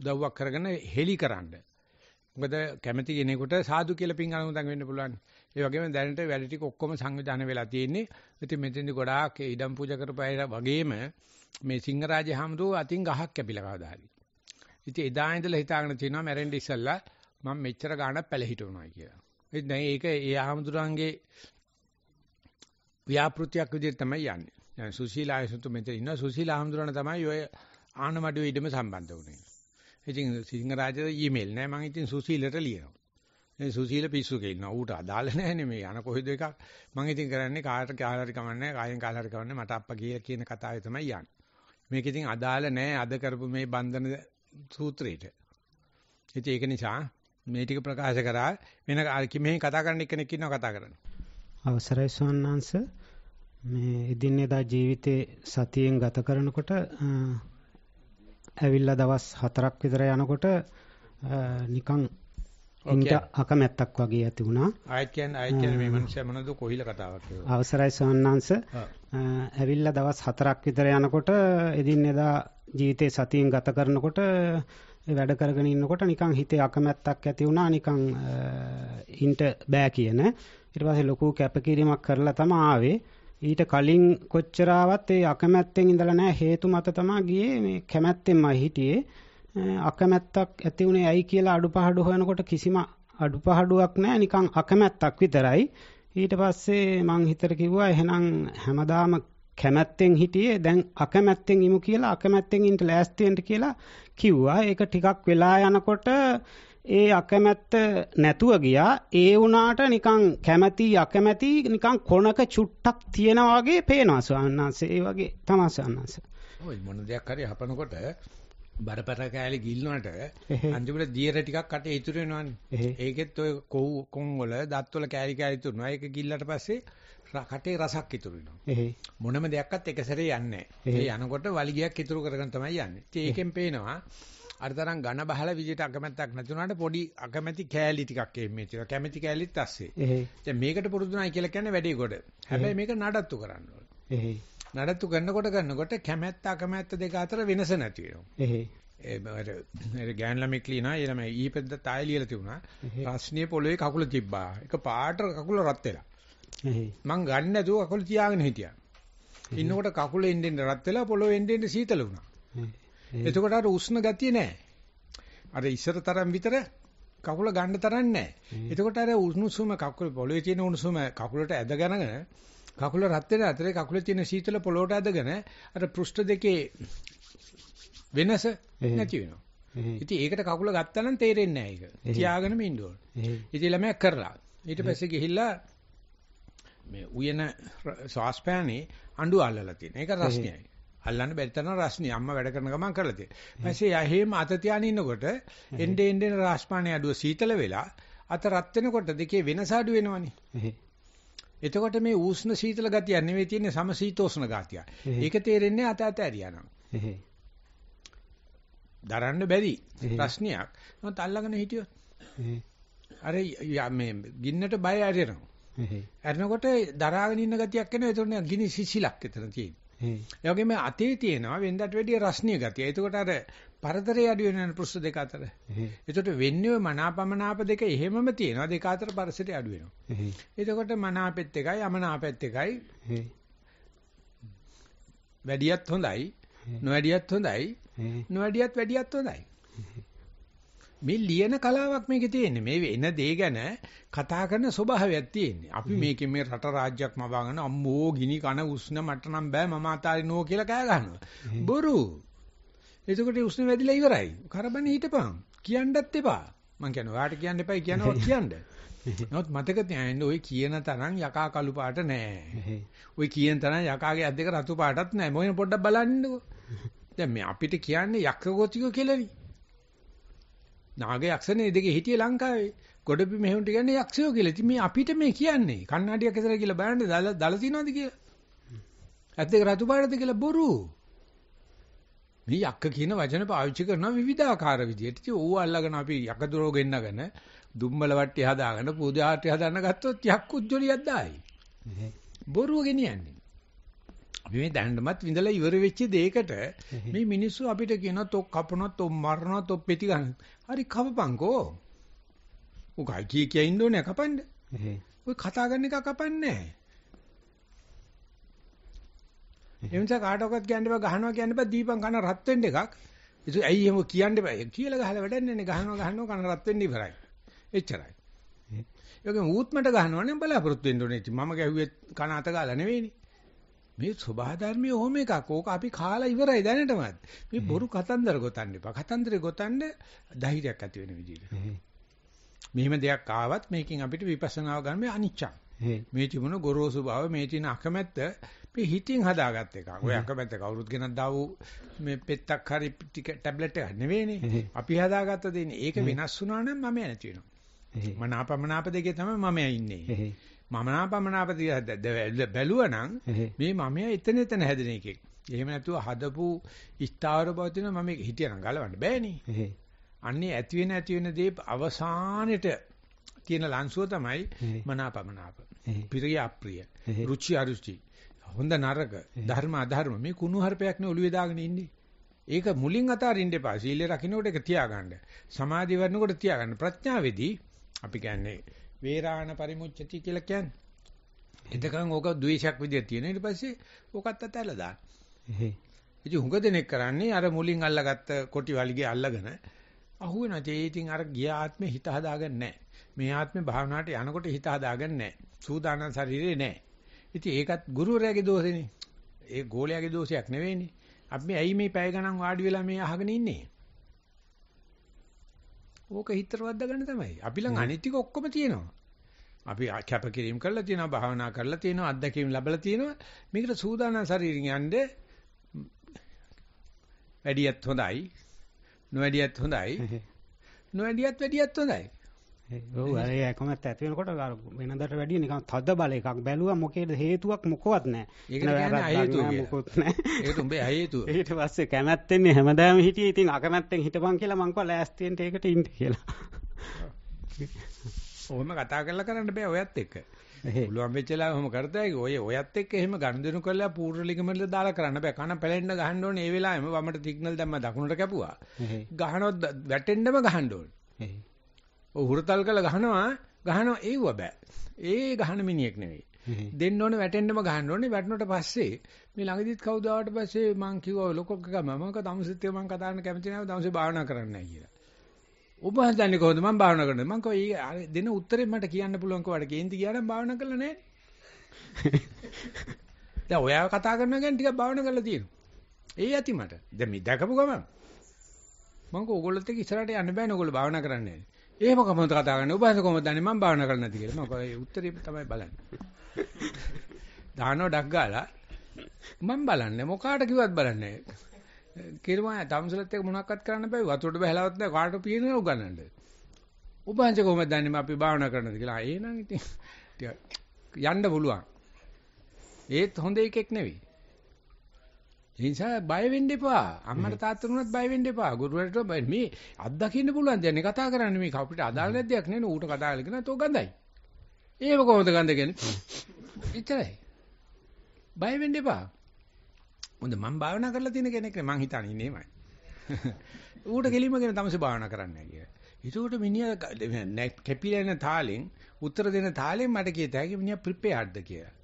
උදව්වක් කරගෙන හෙලි කරන්න. මොකද කැමැති කෙනෙකුට සාදු කියලා පින් අනුමතන් වෙන්න පුළුවන්. ඒ වගේම දැනට වැඩ ටික ඔක්කොම සංවිධානය වෙලා තියෙන්නේ. ඉතින් මෙතෙන්දි ගොඩාක් ඉඩම් පූජා කරපය වගේම මේ සිංහරාජ හැමදෝ අතින් ගහක් කැපිලා කවදා හරි. ඉතින් එදා ඉඳලා හිතාගෙන තියෙනවා මැරෙන්න ඉස්සෙල්ලා මම මෙච්චර ගාණක් පැලහිටුණා කියලා. ඉතින් දැන් ඒක ඒ ආමඳුරන්ගේ ව්‍යාපෘතියක් විදිහට තමයි යන්නේ. දැන් සුශීලා ආයසුතු මෙතන ඉන්න සුශීලා ආමඳුරණ තමයි ඔය ආනමඩුවේ ඊටම සම්බන්ධ වුණේ. ඉතින් සිංහරාජට ඊමේල් නෑ මම ඉතින් සුසීලට ලියනවා. මේ සුසීල පිස්සු කෙල්ලනවා. ඌට අදාළ නෑනේ මේ යන කොහෙද එකක්. මම ඉතින් කරන්නේ කාට කාලාරි කමන්නේ කායෙන් කාලාරි කමන්නේ මට අප්පා කියලා කියන කතාවේ තමයි යන්නේ. මේක ඉතින් අදාළ නෑ අද කරපු මේ බන්ධන සූත්‍රයට. ඉතින් ඒක නිසා මේ ටික ප්‍රකාශ කරා වෙන කිමෙහි කතා කරන්න කෙනෙක් ඉන්නවා කතා කරන්න. අවසරයි සෝන්නාංශ මේ එදිනෙදා ජීවිතේ සතියෙන් ගත කරනකොට ඇවිල්ලා දවස් 4ක් විතර යනකොට නිකන් ඉන්ට අකමැත්තක් වගේ ඇති වුණා. ආයෙත් කියන්නේ ආයෙත් කියන්නේ මේ මනුස්සයා මොනවද කොහිල කතාවක් කියලා. අවසරයි සවන්නාංශ. ඇවිල්ලා දවස් 4ක් විතර යනකොට එදිනෙදා ජීවිතේ සතියෙන් ගත කරනකොට වැඩ කරගෙන ඉන්නකොට නිකන් හිතේ අකමැත්තක් ඇති වුණා නිකන් ඉන්ට බෑ කියන. ඊට පස්සේ ලොකු කැපකිරීමක් කරලා තමයි ආවේ. ඊට කලින් කොච්චරාවත් ඒ අකමැත්තෙන් ඉඳලා නැහැ හේතු මත තමයි ගියේ මේ කැමැත්තෙන්මයි හිටියේ අකමැත්තක් ඇති උනේ ඇයි කියලා අඩුපාඩු හොයනකොට කිසිම අඩුපාඩුවක් නැහැ නිකන් අකමැත්තක් විතරයි ඊට පස්සේ මං හිතට කිව්වා එහෙනම් හැමදාම කැමැත්තෙන් හිටියේ දැන් අකමැත්තෙන් ඉමු කියලා අකමැත්තෙන් ඉන්න ලෑස්ති වෙන්න කියලා කිව්වා ඒක ටිකක් වෙලා යනකොට ඒ අකමැත්ත නැතුව ගියා. ඒ වුණාට නිකන් කැමැති අකමැති නිකන් කොනක චුට්ටක් තියෙනා වගේ පේනවා සවන්නාන්සේ. ඒ වගේ තමයි සවන්නාන්සේ. ඔය මොන දෙයක් හරි හපනකොට බරපතල කෑලි ගිල්නොට අන්තිමට දියර ටිකක් අට ඉතුරු වෙනවනේ. ඒකෙත් ඔය කොව් කොන් වල දත් වල කෑලි කෑලි ඉතුරු වෙනවා. ඒක ගිල්ලට පස්සේ කටේ රසක් ඉතුරු වෙනවා. මොනම දෙයක්වත් එක සැරේ යන්නේ නැහැ. ඒ යනකොට වලිගයක් ඉතුරු කරගෙන තමයි යන්නේ. ඒකෙන් පේනවා අර තරම් ඝන බහල විදියට අකමැත්තක් නැතුණාට පොඩි අකමැති කෑලි ටිකක් එන්නේ තියෙනවා. කැමැති කෑලිත් ඇස්සේ. දැන් මේකට පුරුදුනායි කියලා කියන්නේ වැඩේ කොට. හැබැයි මේක නඩත්තු කරන්න ඕනේ. නඩත්තු කරනකොට කරනකොට කැමැත්ත අකමැත්ත දෙක අතර වෙනස නැති වෙනවා. ඒ ගෑන් ළමෙක් ලියනා ඒ ළමයි ඊපෙද්ද තාය ලියලා තිබුණා. ප්‍රශ්නයේ පොළවේ කකුල තිබ්බා. ඒක පාට කකුල රත් වෙලා. මං ගන්න නැතුව කකුල තියාගෙන හිටියා. ඉන්නකොට කකුල එන්නේ රත් වෙලා පොළොව එන්නේ සීතල වුණා. එතකොට අර උෂ්ණ ගතිය නැහැ. අර ඉස්සර තරම් විතර කකුල ගන්න තරම් නැහැ. එතකොට අර උණුසුම කකුල පොළවේ තියෙන උණුසුම කකුලට ඇදගෙන කකුල රත් වෙන අතරේ කකුලේ තියෙන සීතල පොළොවට ඇදගෙන අර පෘෂ්ඨ දෙකේ වෙනස නැති වෙනවා. ඉතින් ඒකට කකුල ගත්තා නම් තේරෙන්නේ නැහැ ඒක. තියාගෙනම ඉන්න ඕනේ. ඉතින් ළමයා කරලා ඊට පස්සේ ගිහිල්ලා මේ උයන සාස්පෑනේ අඬු අල්ලලා තියෙන. ඒක රස්නියයි. අල්ලන්න බැරි තරම් රස්නේ අම්මා වැඩ කරන ගමන් කරලා තියෙනවා. ඊපස්සේ එහෙම අත තියාගෙන ඉන්නකොට එන්නේ එන්නේ රාස්පානේ අඩුව සීතල වෙලා අත රත් වෙනකොට දෙකේ වෙනස අඩු වෙනවනේ. එතකොට මේ ඌෂ්ණ සීතල ගතිය නෙවෙයි තියෙන්නේ සම සීතෝෂ්ණ ගතිය. ඒක තේරෙන්නේ අත අත ඇරියානම්. දරන්න බැරි ප්‍රශ්නයක්. මොකද අල්ලගෙන හිටියොත්. අර මේ ගින්නට බය ඇරෙනවා. ඇරෙනකොට දරාගෙන ඉන්න ගතියක් එනවා. ඒතකොට ගිනි සිසිලක් එතන තියෙනවා. ඒ වගේම අතේ තියෙනවා වෙනදට වැඩිය රසණීය ගතිය. එතකොට අර පරතරේ අඩු වෙන ප්‍රසු දෙක අතර. එතකොට වෙන්නේ මනාපමනාප දෙක එහෙමම තියෙනවා. දෙක අතර පරසට අඩු වෙනවා. එතකොට මනාපෙත් එකයි අමනාපෙත් එකයි. වැඩියත් හොඳයි, නොවැඩියත් හොඳයි, නොවැඩියත් වැඩියත් හොඳයි. මේ ලියන කලාවක් මේකේ තියෙන්නේ. මේ එන දේ ගැන කතා කරන ස්වභාවයක් තියෙන්නේ. අපි මේකේ මේ රට රාජ්‍යයක් මවාගෙන අම්මෝ ගිනි කන උස්න මට නම් බෑ මම අතාරිනෝ කියලා කෑ ගන්නවා. බොරු. එතකොට උස්න වැඩිලා ඉවරයි. කරබන් හිටපන්. කියන්නත් එපා. මං කියනවා ඔයාට කියන්න එපයි කියනවා කියන්න. නමුත් මතක තියාගන්න ඔය කියන තරම් යකා කළු පාට නෑ. ඔය කියන තරම් යකාගේ ඇද්දක රතු පාටත් නෑ. මොකද පොඩ්ඩක් බලන්නකෝ. දැන් මේ අපිට කියන්නේ යක්ක ගොතිකෝ කියලානේ. නාග යක්ෂනේ දෙකේ හිටියේ ලංකාවේ. ගොඩබි මෙහෙුන්ට කියන්නේ යක්ෂයෝ කියලා. ඉතින් මේ අපිට මේ කියන්නේ කන්නඩියක් ඇසලා කියලා බලන්න දල දල තියනවද කියලා. ඇත්තක රතු පාටද කියලා බොරු. මේ යක්ක කියන වචන පාවිච්චි කරනවා විවිධාකාර විදිහට. ඉතින් ඕව අල්ලගෙන අපි යක දරෝ ගෙන්නගෙන දුම්බල වට්ටි හදාගෙන පූජාටි හදන්න ගත්තොත් යක්කුත් ජොලියක් දායි. බොරුව ගෙනියන්නේ. අපි මේ දැන්නමත් විඳලා ඉවර වෙච්ච දෙයකට මේ මිනිස්සු අපිට කියනවා තෝ කපනවා තෝ මරනවා තෝ පෙති ගන්න. හරි කවපංකෝ. උගයි කී කිය ඉන්න ඕනේ කපන්න. ඔය කතා ගන්න එක කපන්නේ නැහැ. එමුස කාටවත් කියන්න බෑ ගහනවා කියන්න බෑ දීපන් කන රත් වෙන්න එකක්. ඉතින් ඇයි එහෙම කියන්න බෑ කියලා ගහලා වැඩක් නැහැ නේ ගහනවා ගහනවා කන රත් වෙන්න ඉවරයි. එච්චරයි. ඒකෙන් ඌත්මට ගහනවනේ බලාපොරොත්තු වෙන්න ඕනේ. ඉතින් මම ගැහුවේ කන අත ගාලා නෙවෙයිනේ. මේ සබහාධර්මයේ ඔහොම එකක්. ඕක අපි කාලා ඉවරයි දැනටමත්. මේ බොරු කතන්දර ගොතන්න එපා. කතන්දරේ ගොතන්න ධෛර්යයක් ඇති වෙන විදිහට. මෙහෙම දෙයක් ආවත් මේකෙන් අපිට විපස්සනාව ගන්න මේ අනිච්චං. මේ තිබුණ ගොරෝසු බව මේ තියෙන අකමැත්ත මේ හිතින් හදාගත්ත එකක්. ඔය අකමැත්ත කවුරුත් ගෙනත් දාව මේ පෙත්තක් හරි ටික ටැබ්ලට් එකක් නෙවෙයිනේ. අපි හදාගත්ත දෙන්නේ. ඒක වෙනස් වුණා නම් මම නැති වෙනවා. මනාපමනාප දෙකේ තමයි මම ඉන්නේ. මමනාපමනාපදී බැලුවනම් මේ මමයා එතන එතන හැදෙන එකෙක්. එහෙම නැතුව හදපු ස්ථාවර බවතින මම හිටියනම් ගලවන්න බෑනේ. අන්නේ ඇති වෙන ඇති වෙන දේ අවසානෙට තියෙන ලංසුව තමයි මනාපමනාප. ප්‍රිය අප්‍රිය, රුචි අරුචි. හොඳ නරක, ධර්ම අධර්ම මේ කුණුහරුපයක් නේ ඔළුවේ දාගෙන ඉන්නේ. ඒක මුලින් අතාරින්න එපා. සීලය රකින්නකොට ඒක තියාගන්න. සමාධිය වඩනකොට තියාගන්න. ප්‍රඥාවේදී අපි කියන්නේ වේරාණ පරිමුච්ඡති කියලා කියන්නේ. එතකන් ඕක ද්වේෂයක් විදියට තියෙන. ඊට පස්සේ ඕකත් අතහැලා දාන්න. ඉතින් හුඟ දෙනෙක් කරන්නේ අර මුලින් අල්ලගත්ත කොටි වලිගේ අල්ලගෙන අහු වෙනවා. ඒ ඉතින් අර ගිය ආත්මේ හිත හදාගන්නේ නැහැ. මේ ආත්මේ භාවනාවට යනකොට හිත හදාගන්නේ නැහැ. සූදානම් ශරීරේ නැහැ. ඉතින් ඒකත් ගුරුවරයාගේ දෝෂෙනේ. ඒ ගෝලයාගේ දෝෂයක් නෙවෙයිනේ. අපි ඇයි මේ පැය ගණන් වාඩි වෙලා මේ අහගෙන ඉන්නේ? ඕක හිතට වද්දා ගන්න තමයි. අපි ළඟ අනිත් ටික ඔක්කොම තියෙනවා. අපි කැපකිරීම කරලා තියෙනවා, භාවනා කරලා තියෙනවා, අත්දැකීම් ලැබලා තියෙනවා. මේකට සූදානම් ශරීරින් යන්නේ වැඩියත් හොඳයි, නොවැඩියත් හොඳයි. නොවැඩියත් වැඩියත් හොඳයි. ඔව් අර ඒකමත් ඇති වෙනකොට අර වෙනදට වැඩිය නිකන් තද බල එකක් බැලුවා මොකේද හේතුවක් මොකවත් නැහැ. මොකොත් නැහැ. ඒක උඹේ හේතුව. ඊට පස්සේ කැමැත්තෙන් හැමදාම හිටියේ ඉතින් අකමැත්තෙන් හිටපන් කියලා මං කිව්වා ලෑස්තියෙන් ඒකට ඉන්න කියලා. ඔහොම කතා කරලා කරන්න බෑ ඔයත් එක්ක. පුළුවන් වෙච්චලා ඔහොම කරතයි ඔය ඔයත් එක්ක එහෙම ගනුදෙනු කරලා පූර්ව ලිගමෙන්ට් දාලා කරන්න බෑ කන පැලෙන්න ගහන්න ඕනේ ඒ වෙලාවෙම වමට සිග්නල් දැම්ම දකුණට කැපුවා ගහනොත් වැටෙන්නම ගහන්න ඕනේ ඔය හුරතල් කළ ගහනවා ගහනවා ඒව බෑ. ඒ ගහන මිනිහෙක් නෙවෙයි. දෙන්න ඕනේ වැටෙන්නම ගහන්න ඕනේ වැටුණට පස්සේ මේ ළඟදිත් කවුද ආවට පස්සේ මං කිව්වා ලොකෝ කකා මම තමසිතේ මං කතා කරන්න කැමති නැහැ දවසේ භාවනා කරන්න නැහැ කියලා. ඔබ හදන්නේ කොහොමද මං භාවනා කරන්නේ මං කෝ ඒ දෙන උත්තරේ මට කියන්න පුළුවන් කවට කේන්ති ගියානම් භාවනා කළා නැහැ. දැන් ඔයාව කතා කරනවා කියන්නේ ටිකක් භාවනා කරලා තියෙනවා. ඒ ඇති මට. දැන් මේ දැකපු ගමන් මං කෝ ඕගොල්ලොත් එක්ක ඉස්සරහට යන්න බෑනේ ඕගොල්ලෝ භාවනා කරන්නේ නැහැ. එහෙම කොහොමද කතා කරන්නේ? ඔබ හිත කොහොමද දන්නේ මම භාවනා කරලා නැති කියලා. මම උත්තරේ තමයි බලන්නේ. දානෝ ඩක් ගාලා මම බලන්නේ මොකාට කිව්වත් බලන්නේ කියලා මම තම්සලත් එක මොනක්වත් කරන්න බෑ වතුරට බහැලවත් නෑ කාටෝ පියන උගන්නන්න ඔබ අංජ කොහොමද දන්නේ මම අපි භාවනා කරනද කියලා එහෙනම් ඉතින් යන්න පුළුවන් ඒත් හොඳ එකෙක් නෙවෙයි ඒ නිසා බය වෙන්න එපා. අම්මට තාත්තට බය වෙන්න එපා. ගුරුවරට බය මේ අත්දකින්න පුළුවන් දෙයක් නේ කතා කරන්නේ මේක අපිට අදාළ දෙයක් නේ ඌට කතා කරලා කියන තෝ ගඳයි. ඒව කොහොමද ගඳ කියන්නේ? එච්චරයි. බය වෙන්න එපා. මොඳ මම භාවනා කරලා තියෙන කෙනෙක් නේ මං හිතන්නේ නේමයි. ඌට කෙලින්ම කියන තමසේ භාවනා කරන්න කියලා. ඒකට මිනිහා කැපිලා යන තාලෙන් උත්තර දෙන තාලෙන් මට කියත හැකි මිනිහා ප්‍රිපෙයාර්ඩ්ද කියලා.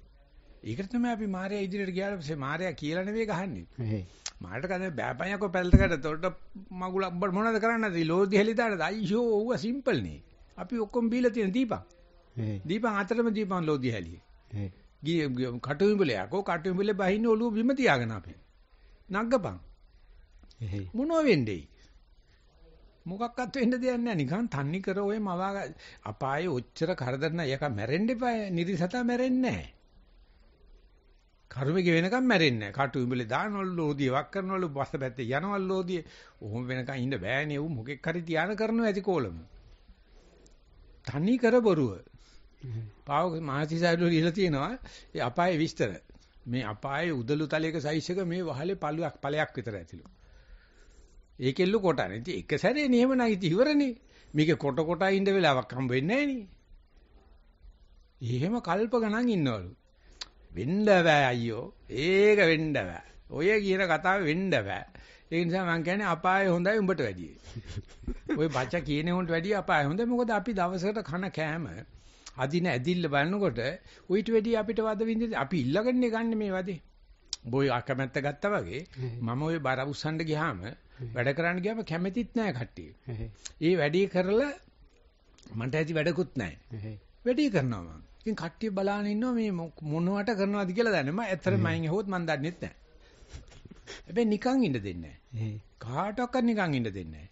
ඒකට තමයි අපි මාර්යා ඉදිරියට ගියාට පස්සේ මාර්යා කියලා නෙවෙයි ගහන්නේ. මාර්ට කන්නේ බෑපයියකෝ පැලතකට තොට මගුල අප්බට මොනවද කරන්නද? ලෝදි හෙලිදානද? අයියෝ ඌව සිම්පල් නේ. අපි ඔක්කොම බීලා තියෙන දීපන්. දීපන් අතරම දීපන් ලෝදි හැලියේ. ගිය කටුඹලයකෝ කටුඹලේ බහින්න ඔළුව බිම තියාගෙන අපි. නග්ගපන්. මොනව වෙන්නේ? මොකක්වත් වෙන්න දෙයක් නැහැ නිකන් තන්නේ කර ඔය මවා අපායේ ඔච්චර කරදර නැහැ. ඒක මැරෙන්න එපා. නිරිසතා මැරෙන්නේ නැහැ. කර්මික වෙනකම් මැරෙන්නේ නැහැ. කටු උඹලේ දානවල ලෝදිය වක් කරනවල බස පැත්තේ යනවල ලෝදිය. ඕම වෙනකම් ඉන්න බෑනේ උ මොකෙක් හරි ධාන කරනවා ඇති කොලම. තනි කර බොරුව. පාව මහසිසයිලෝ ඉහලා තියෙනවා. ඒ අපායේ විස්තර. මේ අපායේ උදළු තලයක සයිස් එක මේ වහලේ පළුවක් ඵලයක් විතර ඇතිලු. ඒකෙල්ල කොටන. ඉතින් එක සැරේ නෙහෙම නැගිටි ඉවරනේ. මේක කොට කොටා ඉන්න වෙලාවක් හම්බ වෙන්නේ නැහනේ. එහෙම කල්ප ගණන් ඉන්නවලු. වෙන්න බෑ අයියෝ. ඒක වෙන්න බෑ. ඔය කියන කතාව වෙන්න බෑ. ඒ නිසා මම කියන්නේ අපාය හොඳයි උඹට වැඩිය. ওই බච්චා කියන උන්ට වැඩිය අපාය හොඳයි. මොකද අපි දවසකට කන කෑම අදින ඇදිල්ල බලනකොට ඌට වැඩිය අපිට වද විඳින්න අපි ඉල්ලගන්නේ ගන්න මේ වදේ. බොයි අකමැත්ත ගත්තා වගේ මම ওই බර උස්සන්න ගියාම වැඩ කරන්න ගියාම කැමැතිත් නෑ කට්ටිය. ඒ වැඩේ කරලා මන්ට ඇති වැඩකුත් නෑ. වැඩේ කරනවා මම. ඉතින් කට්ටිය බලාගෙන ඉන්නවා මේ මොනවට කරනවද කියලා දන්නේ. මම ඇත්තටම මයින් ඇහුවොත් මම දන්නේ නැහැ. හැබැයි නිකන් ඉන්න දෙන්නේ නැහැ. කාටවත් නිකන් ඉන්න දෙන්නේ නැහැ.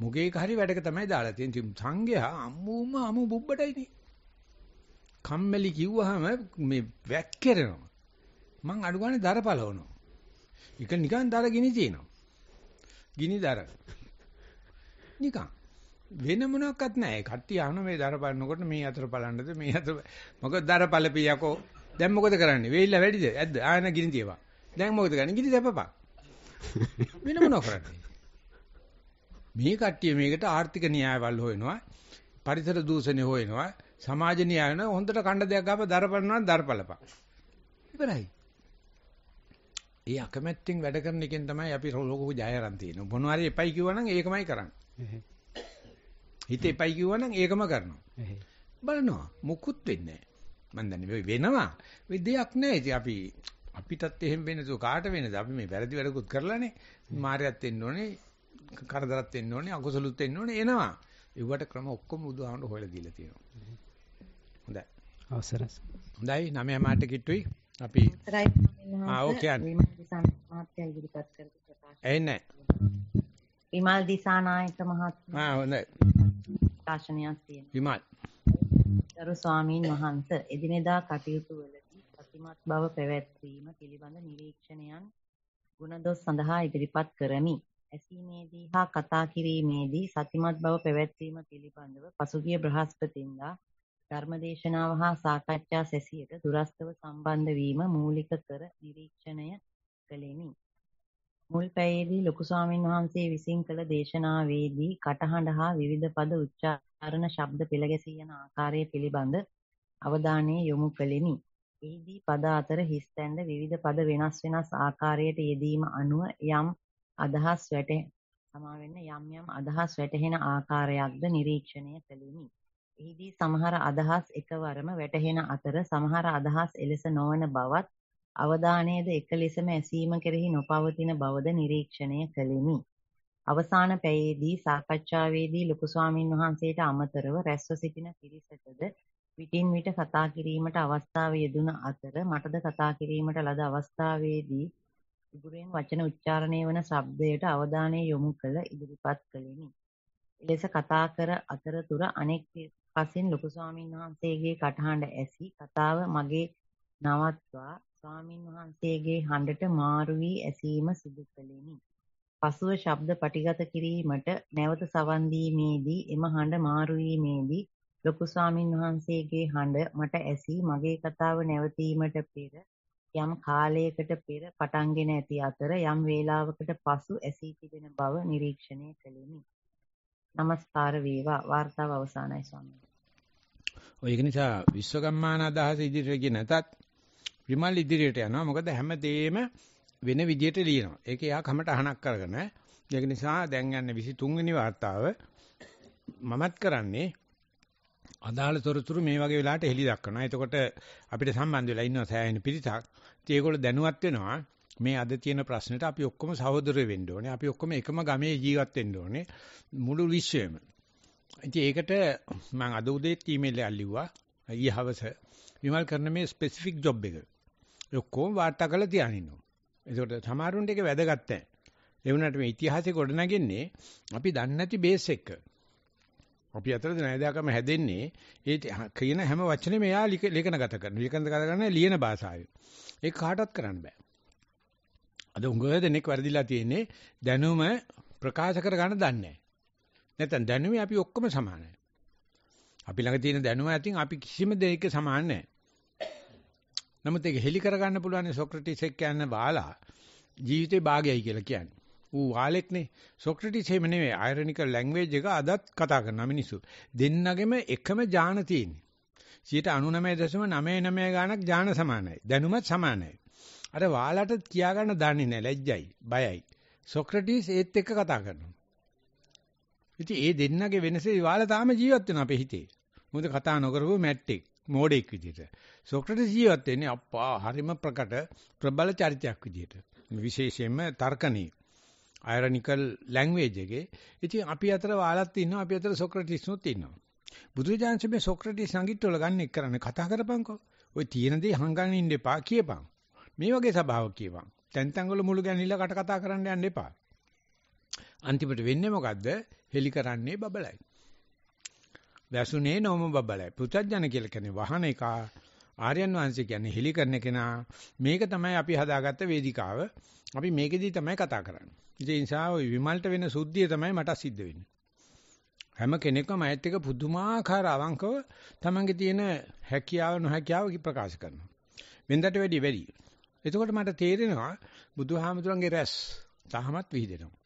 මුගේක හරි වැඩක තමයි දාලා තියෙන්නේ. ඉතින් සංඝයා අම්මුම අමු බුබ්බටයිනේ. කම්මැලි කිව්වහම මේ වැක්කිරෙනවා. මං අඩු ගානේ දර පළවනවා. ඒක නිකන් දර ගිනි තියනවා. ගිනි දර. නිකන් වෙන මොනක්වත් නැහැ. කට්ටිය අහන මේ දර බලනකොට මේ අතර බලන්නද මේ අතර මොකද දර බලපියකෝ. දැන් මොකද කරන්නේ? වෙයිලා වැඩිද? ඇද්ද? ආයන ගිනි තියපන්. දැන් මොකද කරන්නේ? ගිනි දැපපන්. වෙන මොනව කරන්නේ? මේ කට්ටිය මේකට ආර්ථික න්‍යායවල හොයනවා. පරිසර දූෂණේ හොයනවා. සමාජ න්‍යාය වෙනවා. හොඳට කණ්ඩ දෙයක් ගාප දර බලනවා දර බලපන්. ඉවරයි. ඒ අකමැත්තෙන් වැඩ කරන එකෙන් තමයි අපි ලෝකෝ ජය අරන් තියෙන්නේ. මොනවාරි එපයි කිව්වනම් ඒකමයි කරන්නේ. හිත එපයි කිව්වනම් ඒකම කරනවා. බලනවා මුකුත් වෙන්නේ නැහැ. මම දන්නේ වෙනවා. මේ දෙයක් නැහැ. ඉතින් අපි අපිටත් එහෙම වෙන්නේ તો කාට වෙන්නේද? අපි මේ වැරදි වැඩකුත් කරලානේ. මායයත් වෙන්න ඕනේ. කරදරත් වෙන්න ඕනේ. අකුසලුත් වෙන්න ඕනේ. එනවා. ඒවට ක්‍රම ඔක්කොම බුදුහාමුදුර හොයලා දීලා තියෙනවා. හොඳයි. අවසරයි. හොඳයි. 9 මාට කිට්ටුයි. අපි ආ ඕකේ. මම ඉදිරිපත් කරපු ප්‍රකාශ. එන්නේ. විමල් දිසානායක මහත්මයා. ආ හොඳයි. ශාසනයක් තියෙනවා. විමල්. ගරු ස්වාමීන් වහන්සේ එදිනෙදා කටයුතු වලදී ප්‍රතිමත් බව පැවැත්වීම පිළිබඳ නිරීක්ෂණයන් ගුණදොස් සඳහා ඉදිරිපත් කරමි. ඇසීමේදී හා කතා කිරීමේදී සතිමත් බව පැවැත්වීම පිළිබඳව පසුගිය බ්‍රහස්පතින්දා ධර්මදේශනාව හා සාකච්ඡා සැසියට දුරස්තව සම්බන්ධ වීම මූලික කර නිරීක්ෂණය කළෙමි. මුල් පැයේදී ලොකු ස්වාමින් වහන්සේ විසින් කළ දේශනාවේදී කටහඬ හා විවිධ පද උච්චාරණ ශබ්ද පෙළගැසී යන ආකාරය පිළිබඳ අවධානය යොමු කළෙමි. එහිදී පද අතර හිස් තැන්න විවිධ පද වෙනස් වෙනස් ආකාරයට යෙදීම අනුව යම් අදහස් වැටේ සමා වෙන්න යම් යම් අදහස් වැටහෙන ආකාරයක්ද නිරීක්ෂණය කළෙමි. එහිදී සමහර අදහස් එකවරම වැටහෙන අතර සමහර අදහස් එලෙස නොවන බවත් අවධානයද එක ලෙසම ඇසීම කෙරෙහි නොපවතින බවද නිරීක්ෂණය කළෙමි. අවසාන පැයේදී සාකච්ඡාවේදී ලොකු ස්වාමින් වහන්සේට අමතරව රැස්ව සිටින පිරිසටද විටින් විට කතා කිරීමට අවස්ථාව යෙදුන අතර මටද කතා කිරීමට ලද අවස්ථාවේදී ඉගුරෙන් වචන උච්චාරණය වන ශබ්දයට අවධානය යොමු කළ ඉදිරිපත් කළෙමි. එලෙස කතා කර අතරතුර අනෙක් පසින් ලොකු ස්වාමින් වහන්සේගේ කටහඬ ඇසී කතාව මගේ නවත්වා ස්වාමින් වහන්සේගේ හඬට මාරු වී ඇසීම සිදු කළෙමි. පසුව ශබ්ද පටිගත කිරීමට නැවත සවන් දීමේදී එම හඬ මාරු වීමේදී ලොකු ස්වාමින් වහන්සේගේ හඬ මට ඇසී මගේ කතාව නැවතීමට පෙර යම් කාලයකට පෙර පටන්ගෙන ඇති අතර යම් වේලාවකට පසු ඇසී තිබෙන බව නිරීක්ෂණය කළෙමි. নমස්කාර වේවා. වார்த்தාව අවසానයි ස්වාමීන් වහන්සේ. ඔය නිසා විශ්වගම්මාන අදහස ඉදිරියට ගියේ නැතත් විමල් ඉදිරියට යනවා. මොකද හැමදේම වෙන විදියට ලියනවා. ඒක එයා කමට අහනක් කරගෙන. ඒක නිසා දැන් යන්නේ 23 වෙනි වතාව මමත් කරන්නේ අදාළ තොරතුරු මේ වගේ වෙලාවට හෙලි දක්වනවා. එතකොට අපිට සම්බන්ධ වෙලා ඉන්න සෑහෙන පිරිසක්. ඉතින් ඒගොල්ලෝ දැනුවත් වෙනවා මේ අද තියෙන ප්‍රශ්නෙට අපි ඔක්කොම සහෝදරයෝ වෙන්න ඕනේ. අපි ඔක්කොම එකම ගමේ ජීවත් වෙන්න ඕනේ. මුළු විශ්වයේම. ඉතින් ඒකට මම අද උදේත් ඊමේල් එකක් ලිව්වා. ඊ හවස විමල් කරන මේ ස්පෙસિෆික් ජොබ් එක. ඔක්කොම වාර්තා කරලා තියාගෙන ඉන්නවා. ඒකට සමහරුන්ට ඒක වැදගත් නැහැ. ඒ වුණාට මේ ඉතිහාසය ගොඩනගන්නේ අපි දන්නේ නැති බේස් එක. අපි අතර දැනදාකම හැදෙන්නේ ඒ කියන හැම වචනේම එයා ලේඛනගත කරන. ලේඛනගත කරන්නේ ලියන භාෂාවෙන්. ඒක කාටවත් කරන්න බෑ. අද උඟ දෙනෙක් වැඩිලා තියෙන්නේ දැනුම ප්‍රකාශ කර ගන්න දන්නේ නැහැ. නැත්නම් දැනුමේ අපි ඔක්කොම සමානයි. අපි ළඟ තියෙන දැනුම අතින් අපි කිසිම දෙයක සමාන නැහැ. නමුත් ඒක හෙලි කරගන්න පුළුවන් සොක්‍රටිස් එක්ක යන වාලා ජීවිතේ භාගයයි කියලා කියන්නේ. ඌ වාලෙක්නේ. සොක්‍රටිස් එහෙම නෙවෙයි. අයරොනිකල් ලැන්ග්වේජ් එක අදත් කතා කරන මිනිස්සු. දෙන්නගෙම එකම ඥාන තියෙන්නේ. 99.99 ගාණක් ඥාන සමානයි. දැනුමත් සමානයි. අර වාලට කියාගන්න දන්නේ නැහැ. ලැජ්ජයි, බයයි. සොක්‍රටිස් ඒත් එක්ක කතා කරනවා. ඉතින් ඒ දෙන්නගේ වෙනසේ වාලා තාම ජීවත් වෙනවා අපේ හිතේ. මොකද කතා නොකරපු මැට්ටික්. මෝඩෙක් විදිහට. සොක්‍රටිස් ජීවත් වෙන්නේ අප්පා හරිම ප්‍රකට ප්‍රබල චරිතයක් විදිහට. විශේෂයෙන්ම තර්කණී අයරොනිකල් ලැන්ග්වේජ් එකේ. ඉතින් අපි අතර වාලත් ඉන්නවා අපි අතර සොක්‍රටිස්නුත් ඉන්නවා. බුදුජානක මේ සොක්‍රටිස් සංගීතවල ගන්න එක කරන්නේ කතා කරපන්කෝ. ওই තියෙන දේ හංගන්න ඉන්න එපා කියපන්. මේ වගේ සබාවක් කියපන්. තැන් තැන් වල මුළු ගැනිලා කට කතා කරන්න යන්න එපා. අන්තිමට වෙන්නේ මොකද්ද? හෙලි කරන්නේ බබලයි. වැසුනේ නෝම බබලයි. පුතඥන කියලා කියන්නේ වහන එක ආර්යයන් වහන්සේ කියන්නේ හෙලි කරන කෙනා. මේක තමයි අපි හදාගත්ත වේදිකාව. අපි මේකෙදී තමයි කතා කරන්නේ. ඒ නිසා ওই විමල්ට වෙන සුද්ධිය තමයි මට සිද්ධ වෙන්නේ. හැම කෙනෙක්ම අයත් එක පුදුමාකාර අවංකව තමන්ගේ තියෙන හැකියාව නොහැකියාව ප්‍රකාශ කරනවා. වෙනදට වැඩිය වැඩි. එතකොට මට තේරෙනවා බුදුහාමුදුරන්ගේ රැස් තාමත් විහිදෙනවා.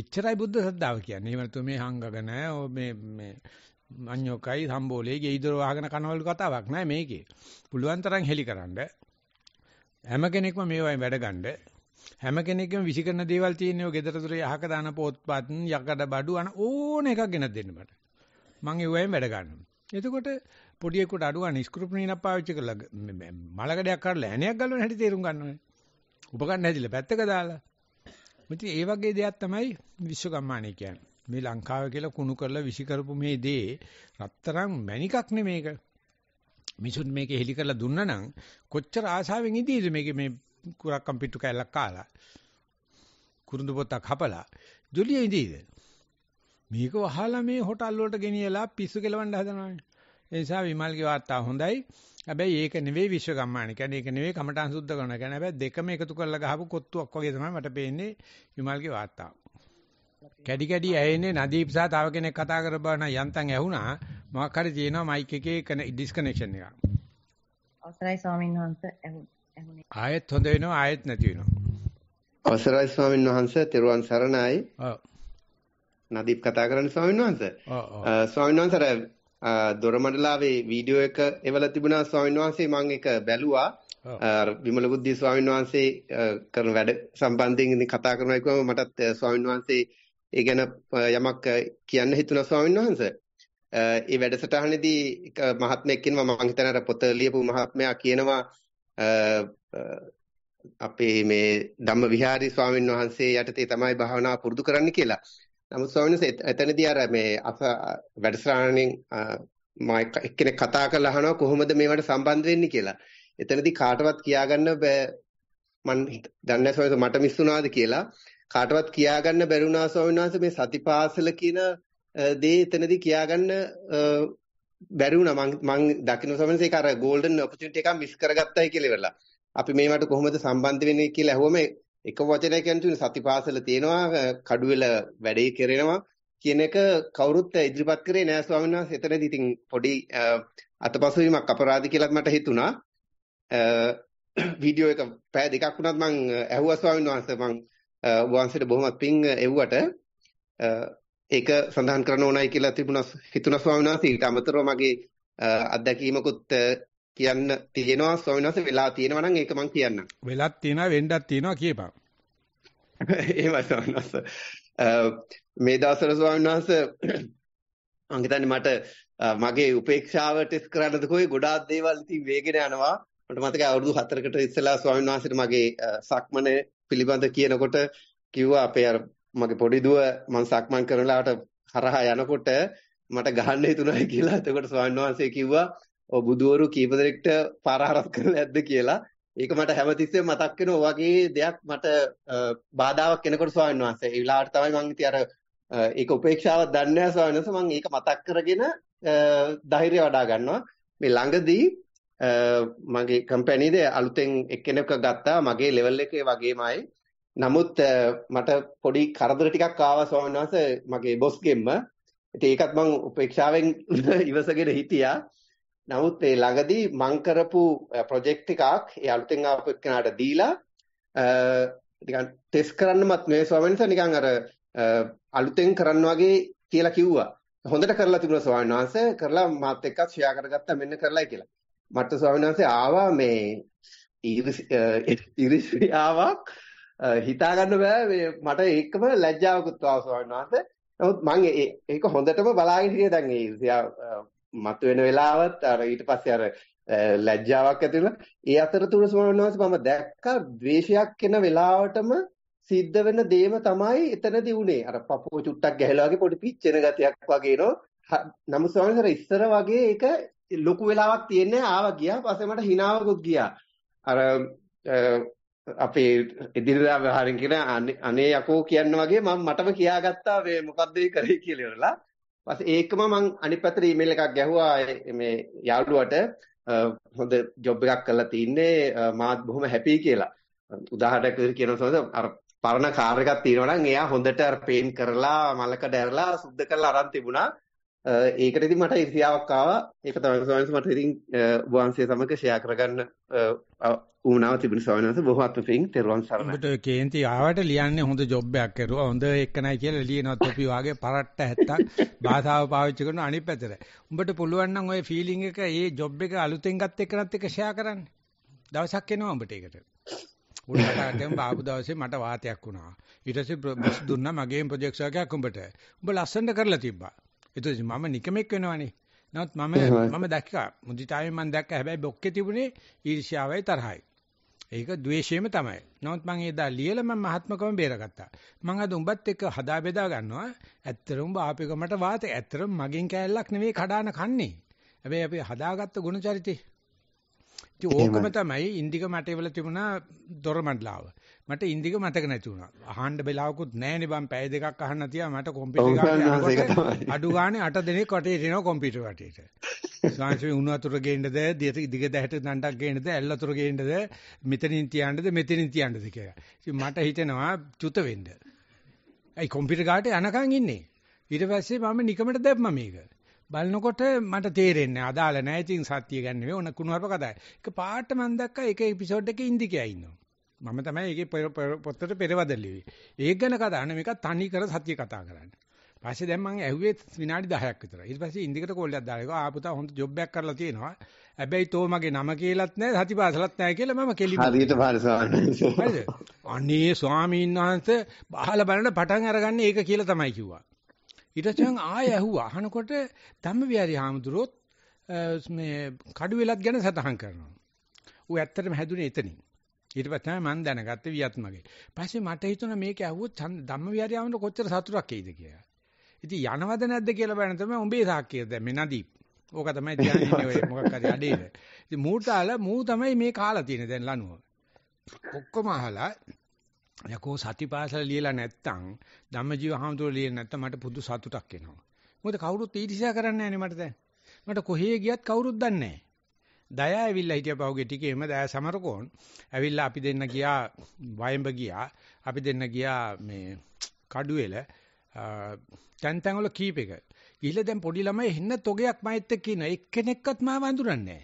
එච්චරයි බුද්ධ ශ්‍රද්ධාව කියන්නේ. එහෙම නැතු මේ හංගගෙන මේ මේ අඤ්ඤෝකයි සම්බෝලේ ගෙයිදර වහගෙන කනවලු කතාවක් නෑ මේකේ. පුළුවන් තරම් හෙලිකරනද හැම කෙනෙක්ම මේ වයින් වැඩගන්න හැම කෙනෙක්ම විසිකරන දේවල් තියෙනවා ගෙදර දොරේ අහක දාන පොත්පත් යකඩ බඩු අන ඕන එකක් ගෙනත් දෙන්න මට. මං ඒ වයින් වැඩ ගන්නවා. එතකොට පොඩි එකට අඩුවන ස්ක්‍රූප්‍රීනක් පාවිච්චි කරලා මලකඩයක් කරලා ඇණයක් ගලවන හැටි තේරුම් ගන්න ඕනේ. උපකරණ හැදිලා පැත්තක දාලා මුති ඒ වගේ දෙයක් තමයි විශ්වකම්මාණේ කියන්නේ. මේ ලංකාව කියලා කුණු කරලා විසි කරපු මේ දේ රත්තරන් මණිකක් නෙමේක. මිසුන් මේක හෙලි කරලා දුන්නා නම් කොච්චර ආශාවෙන් ඉදීද මේකේ මේ කුරක්කම් පිටු කැල්ලක් කාලා. කුරුඳු පොත්තක් හපලා ජොලිය ඉදීද? මේක වහලා මේ හොටල් වලට ගෙනියලා පිස්සු කෙලවන්න හදනවානේ. ඒ නිසා විමල්ගේ වාර්තා හොඳයි. හැබැයි ඒක නෙවෙයි විශ්ව ගම්මාන කියන්නේ ඒක නෙවෙයි කමඨං සුද්ධ කරනවා කියන්නේ හැබැයි දෙකම එකතු කරලා ගහපු කොත්තුවක් වගේ තමයි මට පේන්නේ විමල්ගේ වාර්තාව. කැඩි කැඩි ඇහෙන්නේ නදීප්සා තව කෙනෙක් කතා කරපුවා යන්තම් ඇහුණා මොකක් හරි තියෙනවා මයික් එකේ ඩිස්කනෙක්ෂන් එකක්. අවසරයි ස්වාමීන් වහන්සේ ඇහුනේ. ආයෙත් හොඳ වෙනවා ආයෙත් නැති වෙනවා. අවසරයි ස්වාමීන් වහන්සේ තෙරුවන් සරණයි. ඔව්. නදීප් කතා කරන්නේ ස්වාමීන් වහන්සේ. ස්වාමීන් වහන්සේ දොරමඩලාවේ වීඩියෝ එක එවලා තිබුණා ස්වාමීන් වහන්සේ මම ඒක බැලුවා. විමල බුද්ධි ස්වාමීන් වහන්සේ කරන වැඩ සම්බන්ධයෙන් ඉතින් කතා කරනවා කිව්වම මටත් ස්වාමීන් වහන්සේ ඒ ගැන යමක් කියන්න හිතුණා ස්වාමීන් වහන්සේ. ඒ වැඩසටහනේදී මහත්මයෙක් කියනවා මම හිතන අර පොත ලියපු මහත්මයා කියනවා අපේ මේ ධම්ම විහාරී ස්වාමීන් වහන්සේ යටතේ තමයි භාවනාව පුරුදු කරන්න කියලා. නමුත් ස්වාමීන් වහන්සේ එතනදී අර මේ අප වැඩසටහනින් මම එක්කෙනෙක් කතා කරලා අහනවා කොහොමද මේවට සම්බන්ධ වෙන්නේ කියලා. එතනදී කාටවත් කියාගන්න බෑ මම දන්නේ නැහැ ස්වාමීන් මට මිස් වුණාද කියලා. කාටවත් කියාගන්න බැරි වුණා ස්වාමීන් වහන්සේ මේ සතිපාසල කියන දේ එතනදී කියාගන්න බැරි වුණා මං මං දකින්න ස්වාමීන් වහන්සේ ඒක අර গোল্ডන් ඔපචුනිටි එකක් මිස් කරගත්තයි කියලා ඉවරලා. අපි මේවට කොහොමද සම්බන්ධ වෙන්නේ කියලා ඇහුවම එක වචනයකින් තුන සතිපාසල තියෙනවා කඩුවෙල වැඩේ කරනවා කියන එක කවුරුත් ඉදිරිපත් කරේ නෑ ස්වාමීන් වහන්සේ. එතනදී ඉතින් පොඩි අතපසුවීමක් අපරාධ කියලාත් මට හිතුණා. වීඩියෝ එක පැය දෙකක් වුණත් මම ඇහුවා ස්වාමීන් වහන්සේ මම වහන්සේට බොහොමත් පිං එව්වට ඒක සඳහන් කරන්න ඕනයි කියලා තිබුණා හිතුණා ස්වාමීන් වහන්සේ. ඊට අමතරව මගේ අත්දැකීමකුත් කියන්න තියෙනවා ස්වාමීන් වහන්සේ වෙලා තියෙනවා නම් ඒක මම කියන්නම්. වෙලක් තියෙනවා වෙන්නක් තියෙනවා කියපන්. එහෙමයි ස්වාමීන් වහන්සේ. මේ දවස්වල ස්වාමීන් වහන්සේ මම හිතන්නේ මට මගේ උපේක්ෂාව ටෙස්ට් කරන්නද කොයි ගොඩාක් දේවල් ඉතින් වේගෙන යනවා. මට මතකයි අවුරුදු 4කට ඉස්සෙල්ලා ස්වාමීන් වහන්සේට මගේ සක්මන පිළිබඳ කියනකොට කිව්වා අපේ අර මගේ පොඩි දුව මම සක්මන් කරනලාට හරහා යනකොට මට ගහන්න හිතුණායි කියලා. එතකොට ස්වාමීන් වහන්සේ කිව්වා ඔය බුදුවරු කීප දෙනෙක්ට පාරාරස් කරලා ඇද්ද කියලා ඒක මට හැමතිස්සෙම මතක් වෙන වගේ දෙයක් මට බාධාවක් කෙනකොට ස්වාමීන් වහන්සේ ඒ විලාට තමයි මම ඉතින් අර ඒක උපේක්ෂාවක් දන්නේ නැහැ ස්වාමීන් වහන්සේ මම ඒක මතක් කරගෙන ධෛර්යය වඩා ගන්නවා මේ ළඟදී මගේ කම්පැනි එකේ අලුතෙන් එක්කෙනෙක් ගත්තා මගේ ලෙවල් එකේ වගේමයි නමුත් මට පොඩි කරදර ටිකක් ආවා ස්වාමීන් වහන්සේ මගේ බොස් ගෙම්ම. ඉතින් ඒකත් මම උපේක්ෂාවෙන් ඉවසගෙන හිටියා. නමුත් මේ ළඟදී මං කරපු ප්‍රොජෙක්ට් එකක් ඒ අලුතෙන් ආපු එක්කනට දීලා නිකන් ටෙස්ට් කරන්නමත් නෙවෙයි ස්වාමීන් වහන්සේ නිකන් අර අලුතෙන් කරන්න වගේ කියලා කිව්වා. හොඳට කරලා තිබුණා ස්වාමීන් වහන්සේ කරලා මාත් එක්ක ෂෙයා කරගත්තා මෙන්න කරලායි කියලා. මට ස්වාමීන් වහන්සේ ආවා මේ ඉරිසියාවක් හිතාගන්න බෑ මේ මට ඒකම ලැජ්ජාවකුත් ආවා ස්වාමීන් වහන්සේ. නමුත් මම ඒක හොඳටම බලාගෙන හිටියේ දැන් ඒ මතුවෙන වෙලාවත් අර ඊට පස්සේ අර ලැජ්ජාවක් ඇතිවලා ඒ අතරතුර ස්වාමීන් මම දැක්කා ද්වේෂයක් එන වෙලාවටම සිද්ධ වෙන දේම තමයි එතනදී උනේ. අර පපුව චුට්ටක් ගැහලා වගේ පොඩි පිච්චෙන ගතියක් වගේ නෝ. නමුත් ස්වාමීන් වහන්සේ ඉස්සර වගේ ඒක ලොකු වෙලාවක් තියන්නේ ආවා ගියා. පස්සේ මට හිනාවකුත් ගියා. අර අපේ එදිනදා වහරින් කියන අනේ යකෝ කියන වගේ මම මටම කියාගත්තා මේ මොකද්ද ඒ කරේ කියලා ඉවරලා පස්සේ ඒකම මං අනිත් පැත්තට ඊමේල් එකක් ගැහුවා මේ යාළුවට හොඳ ජොබ් එකක් කරලා තින්නේ මාත් බොහොම හැපි කියලා. උදාහරණයක් විදිහට කියනවා සමහර අර පරණ කාර් එකක් තියෙනවා නම් එයා හොඳට අර පේන්ට් කරලා මලකඩ ඇරලා සුද්ධ කරලා අරන් තිබුණා. ඒකට ඉතින් මට ඉරිසියාවක් ආවා. ඒක තමයි ස්වාමීන් වහන්සේ මට ඉතින් ඔබ වහන්සේ සමග ෂෙයා කරගන්න උවමනාව තිබුණ ස්වාමීන් වහන්සේ බොහොමත්ම පිං තෙරුවන් සරණයි. ඔබට කේන්ති ආවට ලියන්නේ හොඳ ජොබ් එකක් කරුවා. හොඳ එකනයි කියලා ලියනවා තොපි වාගේ පරට්ට හැත්තක් භාෂාව පාවිච්චි කරන අනිත් පැතට. උඹට පුළුවන් නම් ওই ෆීලිං එක ඒ ජොබ් එක අලුතෙන් ගත්ත එකනත් එක ෂෙයා කරන්න. දවසක් එනවා උඹට ඒකට. උඩටම ආපු දවසේ මට වාතයක් වුණා. ඊට පස්සේ බොස් දුන්නා මගේ ප්‍රොජෙක්ට් එකක් උඹට. උඹ ලස්සනට කරලා තිබ්බා. ඒතකොට මම නිකමෙක් වෙනවනේ. නමුත් මම මම දැක්කා මුදිතාවේ මම දැක්කා හැබැයි බොක්කේ තිබුණේ ඊර්ෂ්‍යාවයි තරහයි. ඒක द्वේෂයෙම තමයි. නමුත් මම එදා ලියලා මම මහත්මකම බේරගත්තා. මම අද උඹත් එක්ක හදා බෙදා ගන්නවා. ඇත්තටම උඹ ආපේකමට වාතේ. ඇත්තටම මගෙන් කෑල්ලක් නෙවෙයි කඩාන කන්නේ. හැබැයි අපි හදාගත්ත ගුණචරිතේ. ඉතින් ඕකම තමයි ඉන්දික මටේවල තිබුණා දොරමඩලාව. මට ඉන්දික මතක නැති වුණා. අහන්න වෙලාවකුත් නැහැනේ බං පැය දෙකක් අහන්න තියා මට කම්පියුටර් එකක් අඩු ගානේ 8 දෙනෙක් වටේ දෙනවා කම්පියුටර් වටේට. ස්වාමීන් වුණ අතුර ගේන්නද, දිග දැහැට දණ්ඩක් ගේන්නද, ඇල් අතුර ගේන්නද, මෙතනින් තියන්නද, මෙතනින් තියන්නද කියලා. ඉතින් මට හිතෙනවා චුත වෙන්න. ඒ කම්පියුටර් ගාට යනකම් ඉන්නේ. ඊට පස්සේ මම නිකමට දැම්මා මේක. බලනකොට මට තේරෙන්නේ අදාළ නැහැ. ඉතින් සත්‍ය ගන්න නෙවෙයි. ඔන කුණුවarp කතාවයි. එක පාට මම දැක්කා එක එපිසෝඩ් එකේ ඉන්දිකයා ඉන්නවා. මම තමයි ඒකේ පොත්තට පෙරවදලිවි. ඒක ගැන කතා කරන මේක තනි කර සත්‍ය කතා කරන්නේ. පස්සේ දැන් මම ඇහුවේ විනාඩි 10ක් විතර. ඊට පස්සේ ඉන්දිකට කෝල් එකක් දාලා ඒක ආපුතා හොඳ ජොබ් එකක් කරලා තියෙනවා. හැබැයි තෝ මගේ නම කියලාත් නැහැ, සතිපාසලත් නැහැ කියලා මම කෙලිම. හරියට පාරසාවන්නේ. අනේ ස්වාමීන් වහන්සේ බහලා බලන පටන් අරගන්නේ ඒක කියලා තමයි කිව්වා. ඊට පස්සේ මම ආය ඇහුවා. අහනකොට ධම්ම විහාරි හාමුදුරුවොත් මේ කඩුවෙලත් ගැන සතහන් කරනවා. ඌ ඇත්තටම හැදුනේ එතනින්. ඊට පස්සේ තමයි මම දැනගත්තේ වියත්මගේ. පස්සේ මට හිතුණා මේක ඇහුවොත් ධම්ම විහාරයවන්ට කොච්චර සතුටක් එයිද කියලා. ඉතින් යනවද නැද්ද කියලා බලන තමයි උඹේ සාක්කිය දැන් මේ නදී. ඕක තමයි ධානයේ ඔය මොකක් හරි අඩේන. ඉතින් මූටාල මූ තමයි මේ කාලා තියෙන්නේ දැන් ලනුව. ඔක්කොම අහලා යකෝ සතිපාසල ලියලා නැත්තම් ධම්මජීව හාමුදුරුවෝ ලියලා නැත්තම් මට පුදු සතුටක් එනවා. මොකද කවුරුත් ඊටිසා කරන්නේ නැහැ මට දැන්. මට කොහේ ගියත් කවුරුත් දන්නේ නැහැ. දයා ඇවිල්ලා හිටිය පහුගේ ටිකේම දයා සමරකෝන් ඇවිල්ලා අපි දෙන්න ගියා වයඹ ගියා අපි දෙන්න ගියා මේ කඩුවෙල තැන් තැන් වල කීප එක ගිහලා දැන් පොඩි ළමයි හෙන්න තොගයක් මයිත් එක්ක ඉන එක්කෙනෙක්වත් මාව අඳුරන්නේ නැහැ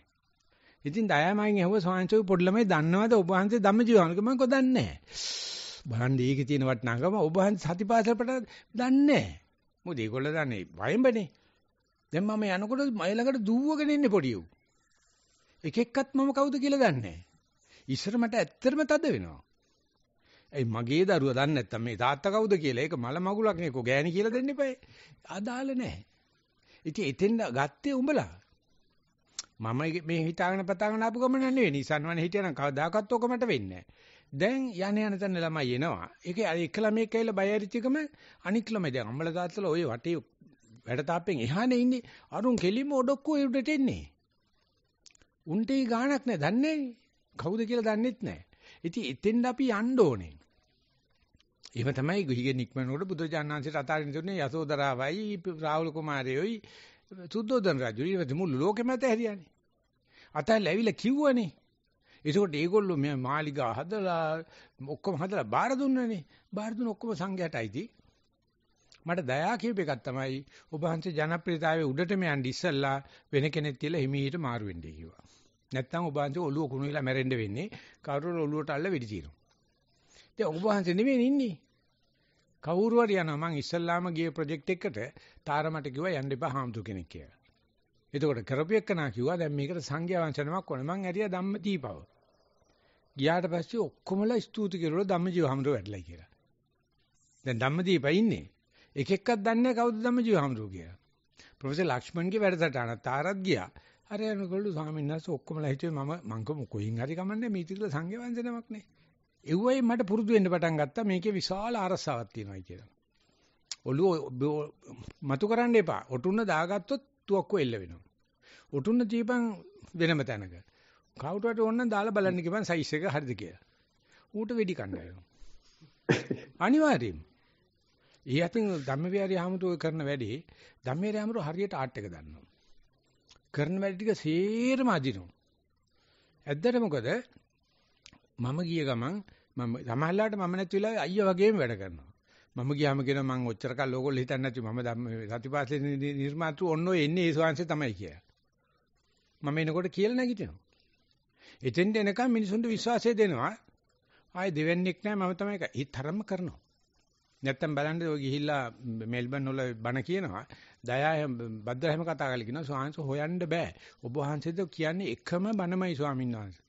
ඉතින් දයා මගෙන් ඇහුව සෝංශෝ පොඩි ළමයි දන්නවද ඔබ වහන්සේ ධම්මජීවනක මම කොහොමද දන්නේ බලන්න ඒකේ තියෙන වටිනාකම ඔබ වහන්සේ සතිපාසල පට දන්නේ නැහැ මොකද ඒගොල්ලෝ දන්නේ වයඹනේ දැන් මම යනකොට මයි ළඟට දුවගෙන ඉන්නේ පොඩි උන් එක එක්කත් මම කවුද කියලා දන්නේ නැහැ. ඉස්සර මට ඇත්තටම තද වෙනවා. ඒ මගේ දරුවා දන්නේ නැත්තම් මේ තාත්තා කවුද කියලා ඒක මල මගුලක් නේ කෝ ගෑණි කියලා දෙන්න එපා. අදාළ නැහැ. ඉතින් එතෙන් ගත්තේ උඹලා. මම මේ හිතාගෙන පතාගෙන ආපු ගමන නෙවෙයි. නිසන්වන හිටියනම් කවදාකවත් ඔක මට වෙන්නේ දැන් යන යන තැන ළමයි එනවා. ඒකේ අර එක ළමයි කියලා බය ඇරිච්චකම අනික් ළමයි දැන් අම්මලා තාත්තලා ওই වටේ වැඩ තාප්පෙන් එහානේ ඉන්නේ. අරුන් කෙලිම ඔඩොක්කෝ උඩට එන්නේ. උන්ට ඒ ගාණක් නෑ දන්නේ කවුද කියලා දන්නෙත් නෑ. ඉතින් එතෙන්ද අපි යන්න ඕනේ. එහෙම තමයි ගිහිගෙන ඉක්මනකොට බුදුජානනාංශයට අතාරින් දුන්නේ යසෝදරාවයි රාහුල කුමාරයෝයි සුද්ධෝදන රජු ඉවත් මුළු ලෝකෙම ඇතහැරියානේ. අතහැරලා කිව්වනේ. ඒකෝට ඒගොල්ලෝ මේ මාලිගා හදලා ඔක්කොම හදලා බාර දුන්නනේ. බාර දුන්න ඔක්කොම සංඝයාටයි තියෙන්නේ. මට දයා කියප එකක් තමයි ඔබ වහන්සේ ජනප්‍රියතාවයේ උඩටම යන්න ඉස්සෙල්ලා වෙන කෙනෙක් තියලා හිමීට මාරු වෙන්න කිව්වා. නැත්තම් ඔබ වහන්සේ ඔළුව කුණු වෙලා මැරෙන්න වෙන්නේ කවුරුර ඔළුවට අල්ල වෙඩි තියනවා. දැන් ඔබ වහන්සේ නෙමෙයි ඉන්නේ. කවුරු හරි යනවා මං ඉස්සල්ලාම ගිය ප්‍රොජෙක්ට් එකට තාරමට කිව්වා යන්න එපා හාමුදුර කෙනෙක් කියලා. එතකොට කරපු එකනා කිව්වා දැන් මේකට සංඝයා වංශනමක් ඕනේ. මං ඇරියා ධම්ම දීපව. ගියාට පස්සේ ඔක්කොමලා ස්තුති කෙරුවා ධම්ම ජීව හාමුදුර වැඩලයි කියලා. දැන් ධම්ම දීපයි ඉන්නේ. එක එක්කත් දන්නේ නැහැ කවුද ධම්මජීව හාමුදුරුවෝ කියලා. ප්‍රොෆෙසර් ලක්ෂ්මන්ගේ වැඩසටහන තාරත් ගියා. අර යනකොල්ලෝ ස්වාමීන් වහන්සේ ඔක්කොමලා හිතුවේ මම මං කො මොකෙන් හරි කමන්නේ මේ තිකල සංඝ වංශනමක් නේ. එව්වයි මට පුරුදු වෙන්න පටන් ගත්තා මේකේ විශාල අරසාවක් තියෙනවා කියලා. ඔළුව මතු කරන්න එපා. ඔටුන්න දාගත්තොත් තුවක්කුව එල්ල වෙනවා. ඔටුන්න දීපන් වෙනම තැනක. කවුටට ඕන නම් දාලා බලන්න කිව්වන් සයිස් එක හරිද කියලා. ඌට වෙඩි කණ්ඩායම. අනිවාර්යයෙන්ම ඒ අතින් ධම්මවිහාරය හමුදුව කරන වැඩේ ධම්මවිහාරය හමුදුව හරියට ආට් එක දන්නවා. කරන වැඩ ටික සේරම අදිනවා. ඇත්තට මොකද මම ගිය ගමන් මම සමහරලාට මම නැති වෙලාවේ අයියා වගේම වැඩ කරනවා. මම ගියාම කියන මම ඔච්චර කල් ඕගොල්ලෝ හිතන්නේ නැති මම ධම්ම සතිපාසලේ නිර්මාතු ඔන්නෝ එන්නේ ඒ ස්වාංශය තමයි කියලා. මම එනකොට කියලා නැගිටිනවා. එතෙන්ට එනකම් මිනිසුන්ට විශ්වාසය දෙනවා. ආයේ දෙවන්නේක් නැහැ මම තමයි ඒ තරම්ම කරනවා. නැත්තම් බලන්න ඔය ගිහිල්ලා මෙල්බන් වල බණ කියනවා. දයා බද්දරහැම කතා කරලා කියනවා ස්වාමීන් වහන්සේ හොයන්න බෑ. ඔබ වහන්සේද කියන්නේ එකම බණමයි ස්වාමීන් වහන්සේ.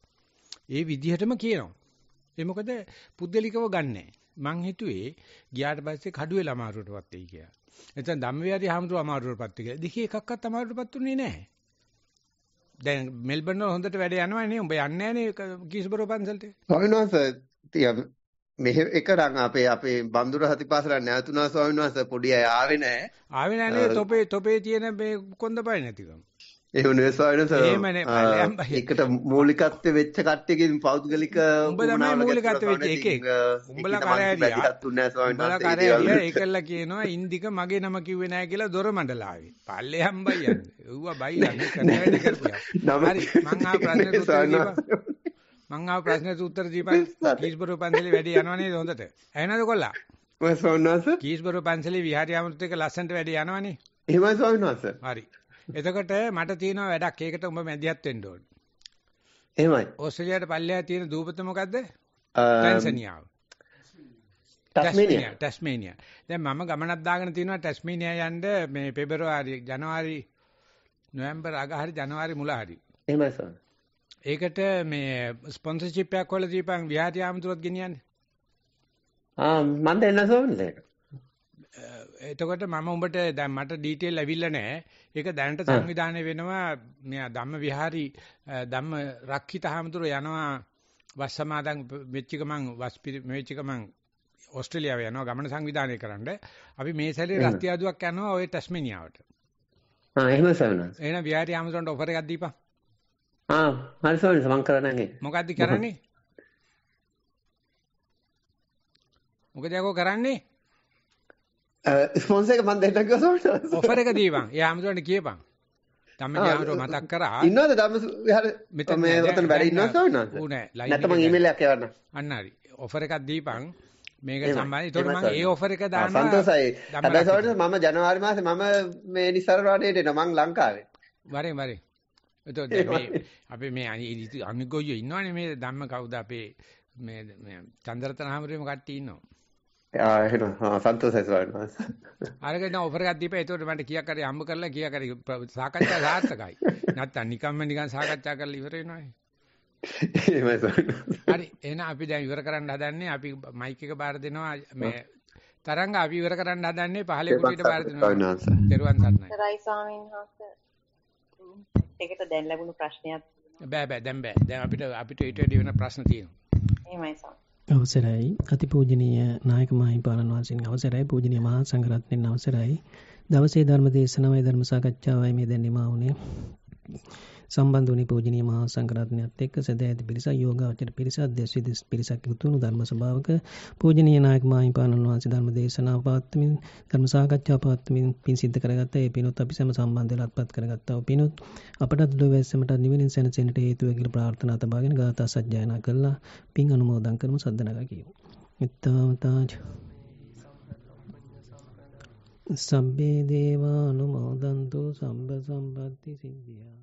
ඒ විදිහටම කියනවා. ඒ මොකද පුද්දලිකව ගන්නෑ. මං හිතුවේ ගියාට පස්සේ කඩුවේ ළමාරුවටපත් වෙයි කියලා. නැත්නම් ධම්මවිහාරي හාමුදුරුව අමාරුවටපත් වෙයි කියලා. දෙකේ එකක්වත් අමාරුවටපත් උනේ නැහැ. දැන් මෙල්බන් වල හොඳට වැඩ යනවනේ. උඹ යන්නේ නැහනේ කීස්බරෝ පන්සලට. ස්වාමීන් වහන්සේ මෙහෙ එකනම් අපේ අපේ බඳුර හතිපාසල නැතුණා ස්වාමීන් වහන්සේ පොඩි අය ආවේ නැහැ. ආවේ නැහැ නේද? තොපේ තොපේ තියෙන මේ කොන්දපයි නැතිකම. ඒ වුණේ ස්වාමීන් වහන්සේ. එහෙමනේ පල්ලයන් බයි. එකට මූලිකත්වය වෙච්ච කට්ටියගේ පෞද්ගලික උඹ තමයි මූලිකත්වය වෙච්ච එකෙක්. උඹලා කරහැරියා. උඹලා කරහැරියා. ඒකල්ල කියනවා ඉන්දික මගේ නම කිව්වේ නැහැ කියලා දොර මණ්ඩලාවේ. පල්ලයන් බයි යන්නේ. ඌවා බයි යන්නේ කරහැරියා කරපියා. හරි මං ආ ප්‍රශ්නෙට උත්තර මං ආව ප්‍රශ්නෙට උත්තර දීපන් කීස්බරු පන්සලේ වැඩි යනවා නේද හොඳට ඇහෙනවද කොල්ලා ඔය සෝනවාස කීස්බරු පන්සලේ විහාරය අමෘත් එක ලස්සනට වැඩි යනවනේ එහෙමයි සෝනවාස හරි එතකොට මට තියෙනවා වැඩක් ඒකට උඹ මැදිහත් වෙන්න ඕන එහෙමයි ඕස්ට්‍රේලියාවට පල්ලෙහා තියෙන දූපත මොකද්ද ටැන්සනියාව ටස්මේනියා ටස්මේනියා දැන් මම ගමනක් දාගෙන තියෙනවා ටස්මේනියා යන්න මේ පෙබරවාරි ජනවාරි නොවැම්බර් අග හරි ජනවාරි මුල හරි එහෙමයි සර් ඒකට මේ ස්පොන්සර්ෂිප් එකක් වල දීපන් විහාරය ආමතුරත් ගෙනියන්නේ. ආ මම දෙන්න සෝන්නේ. එතකොට මම උඹට දැන් මට ඩීටේල් ලැබිලා නැහැ. ඒක දැනට සංවිධානය වෙනවා මෙයා ධම්ම විහාරි ධම්ම රක්ෂිත ආමතුරු යනවා වස් සමාදන් වෙච්ච ගමන් වස් මෙච්ච ගමන් ඕස්ට්‍රේලියාව යනවා ගමන සංවිධානය කරන්න. අපි මේ සැරේ රස්තියාදුවක් යනවා ඔය ටස්මේනියාවට. ආ එහෙම සවනවා. එහෙනම් විහාරි ආමතුරුන්ට ඔෆර් එකක් දීපන්. ආ හරි සෝනි මං කරන්නේ මොකද්ද කරන්නේ මොකද යකෝ කරන්නේ ස්පොන්සර් එක මන් දෙන්න කිව්වා සෝනි ඔෆර් එක දීපන් එයා හමුදුරන්න කියපන් ධම්මජ හමුදුර මතක් කරා ඉන්නවද ධම්ම විහාර මෙතන මේ ඔතන වැඩ ඉන්නවද සෝනි ඌ නෑ නැත්නම් ඊමේල් එකක් එවන්න අන්න හරි ඔෆර් එකක් දීපන් මේක සම්බන්ධ ඒතකොට මම ඒ ඔෆර් එක දානවා සන්තෝෂයි හැබැයි සෝනි මම ජනවාරි මාසේ මම මේ නිසර රටේට එනවා මං ලංකාවේ වරේ වරේ එතකොට මේ අපි මේ අනිගොයිය ඉන්නවනේ මේ ධම්ම කවුද අපේ මේ මේ චන්ද්‍රතන හැමරේම කට්ටිය ඉන්නවා ආ එහෙනම් සන්තෝෂයි ස්වාමීන් අරගෙන ඔෆර් එකක් දීපේ එතකොට මන්ට කීයක් හරි හම්බ කරලා කීයක් හරි සාකච්ඡා සාර්ථකයි නැත්තම් නිකම්ම නිකන් සාකච්ඡා කරලා ඉවර වෙනවනේ එහෙමයි ස්වාමීන් හරි එහෙනම් අපි දැන් ඉවර කරන්න හදන්නේ අපි මයික් එක බාර දෙනවා මේ තරංග අපි ඉවර කරන්න හදන්නේ පහලේ කුටියට බාර දෙනවා ස්වාමීන් වහන්සේ. ඒකට දැන් ලැබුණු ප්‍රශ්නයක් බෑ බෑ දැන් බෑ. දැන් අපිට අපිට ඊට වැඩි වෙන ප්‍රශ්න තියෙනවා. එහෙමයි සර්. අවසරයි අතිපූජනීය නායක මහින්පාලන් වහන්සේගේ අවසරයි පූජනීය මහා සංඝරත්නයන් අවසරයි දවසේ ධර්ම දේශනාවයි ධර්ම සාකච්ඡාවයි මේ දැන් නිමා වුණේ සම්බන්ධනි පෝජනය මහා සංකරත්නයත් එක් සැද ඇති පිරිස යෝගාචර පිරිසත් දෙස්විදෙස් පිරිසක් යුතුුණු ධර්ම සභාවක පෝජනය නායක මාහිපාණන් වහන්සේ ධර්ම දේශනා පාත්තමින් ධර්ම සාකච්ඡා පාත්තමින් පින් සිද්ධ කරගත්ත ඒ පිනොත් අපි සැම සම්බන්ධලත් පත් කරගත්තාව පිනොත් අපටත් ලොවැස්සමට නිවලින් සැනසෙනට හේතුවකිල ප්‍රාර්ථනා තබාගෙන ගාතා සජ්ජායනා කල්ලා පින් අනුමෝදන් කරම සද්ධනකකිව. එත්තාවතාජ සම්බේ දේවා අනුමෝදන්තු සම්බ සම්පත්ති සිද්ධියා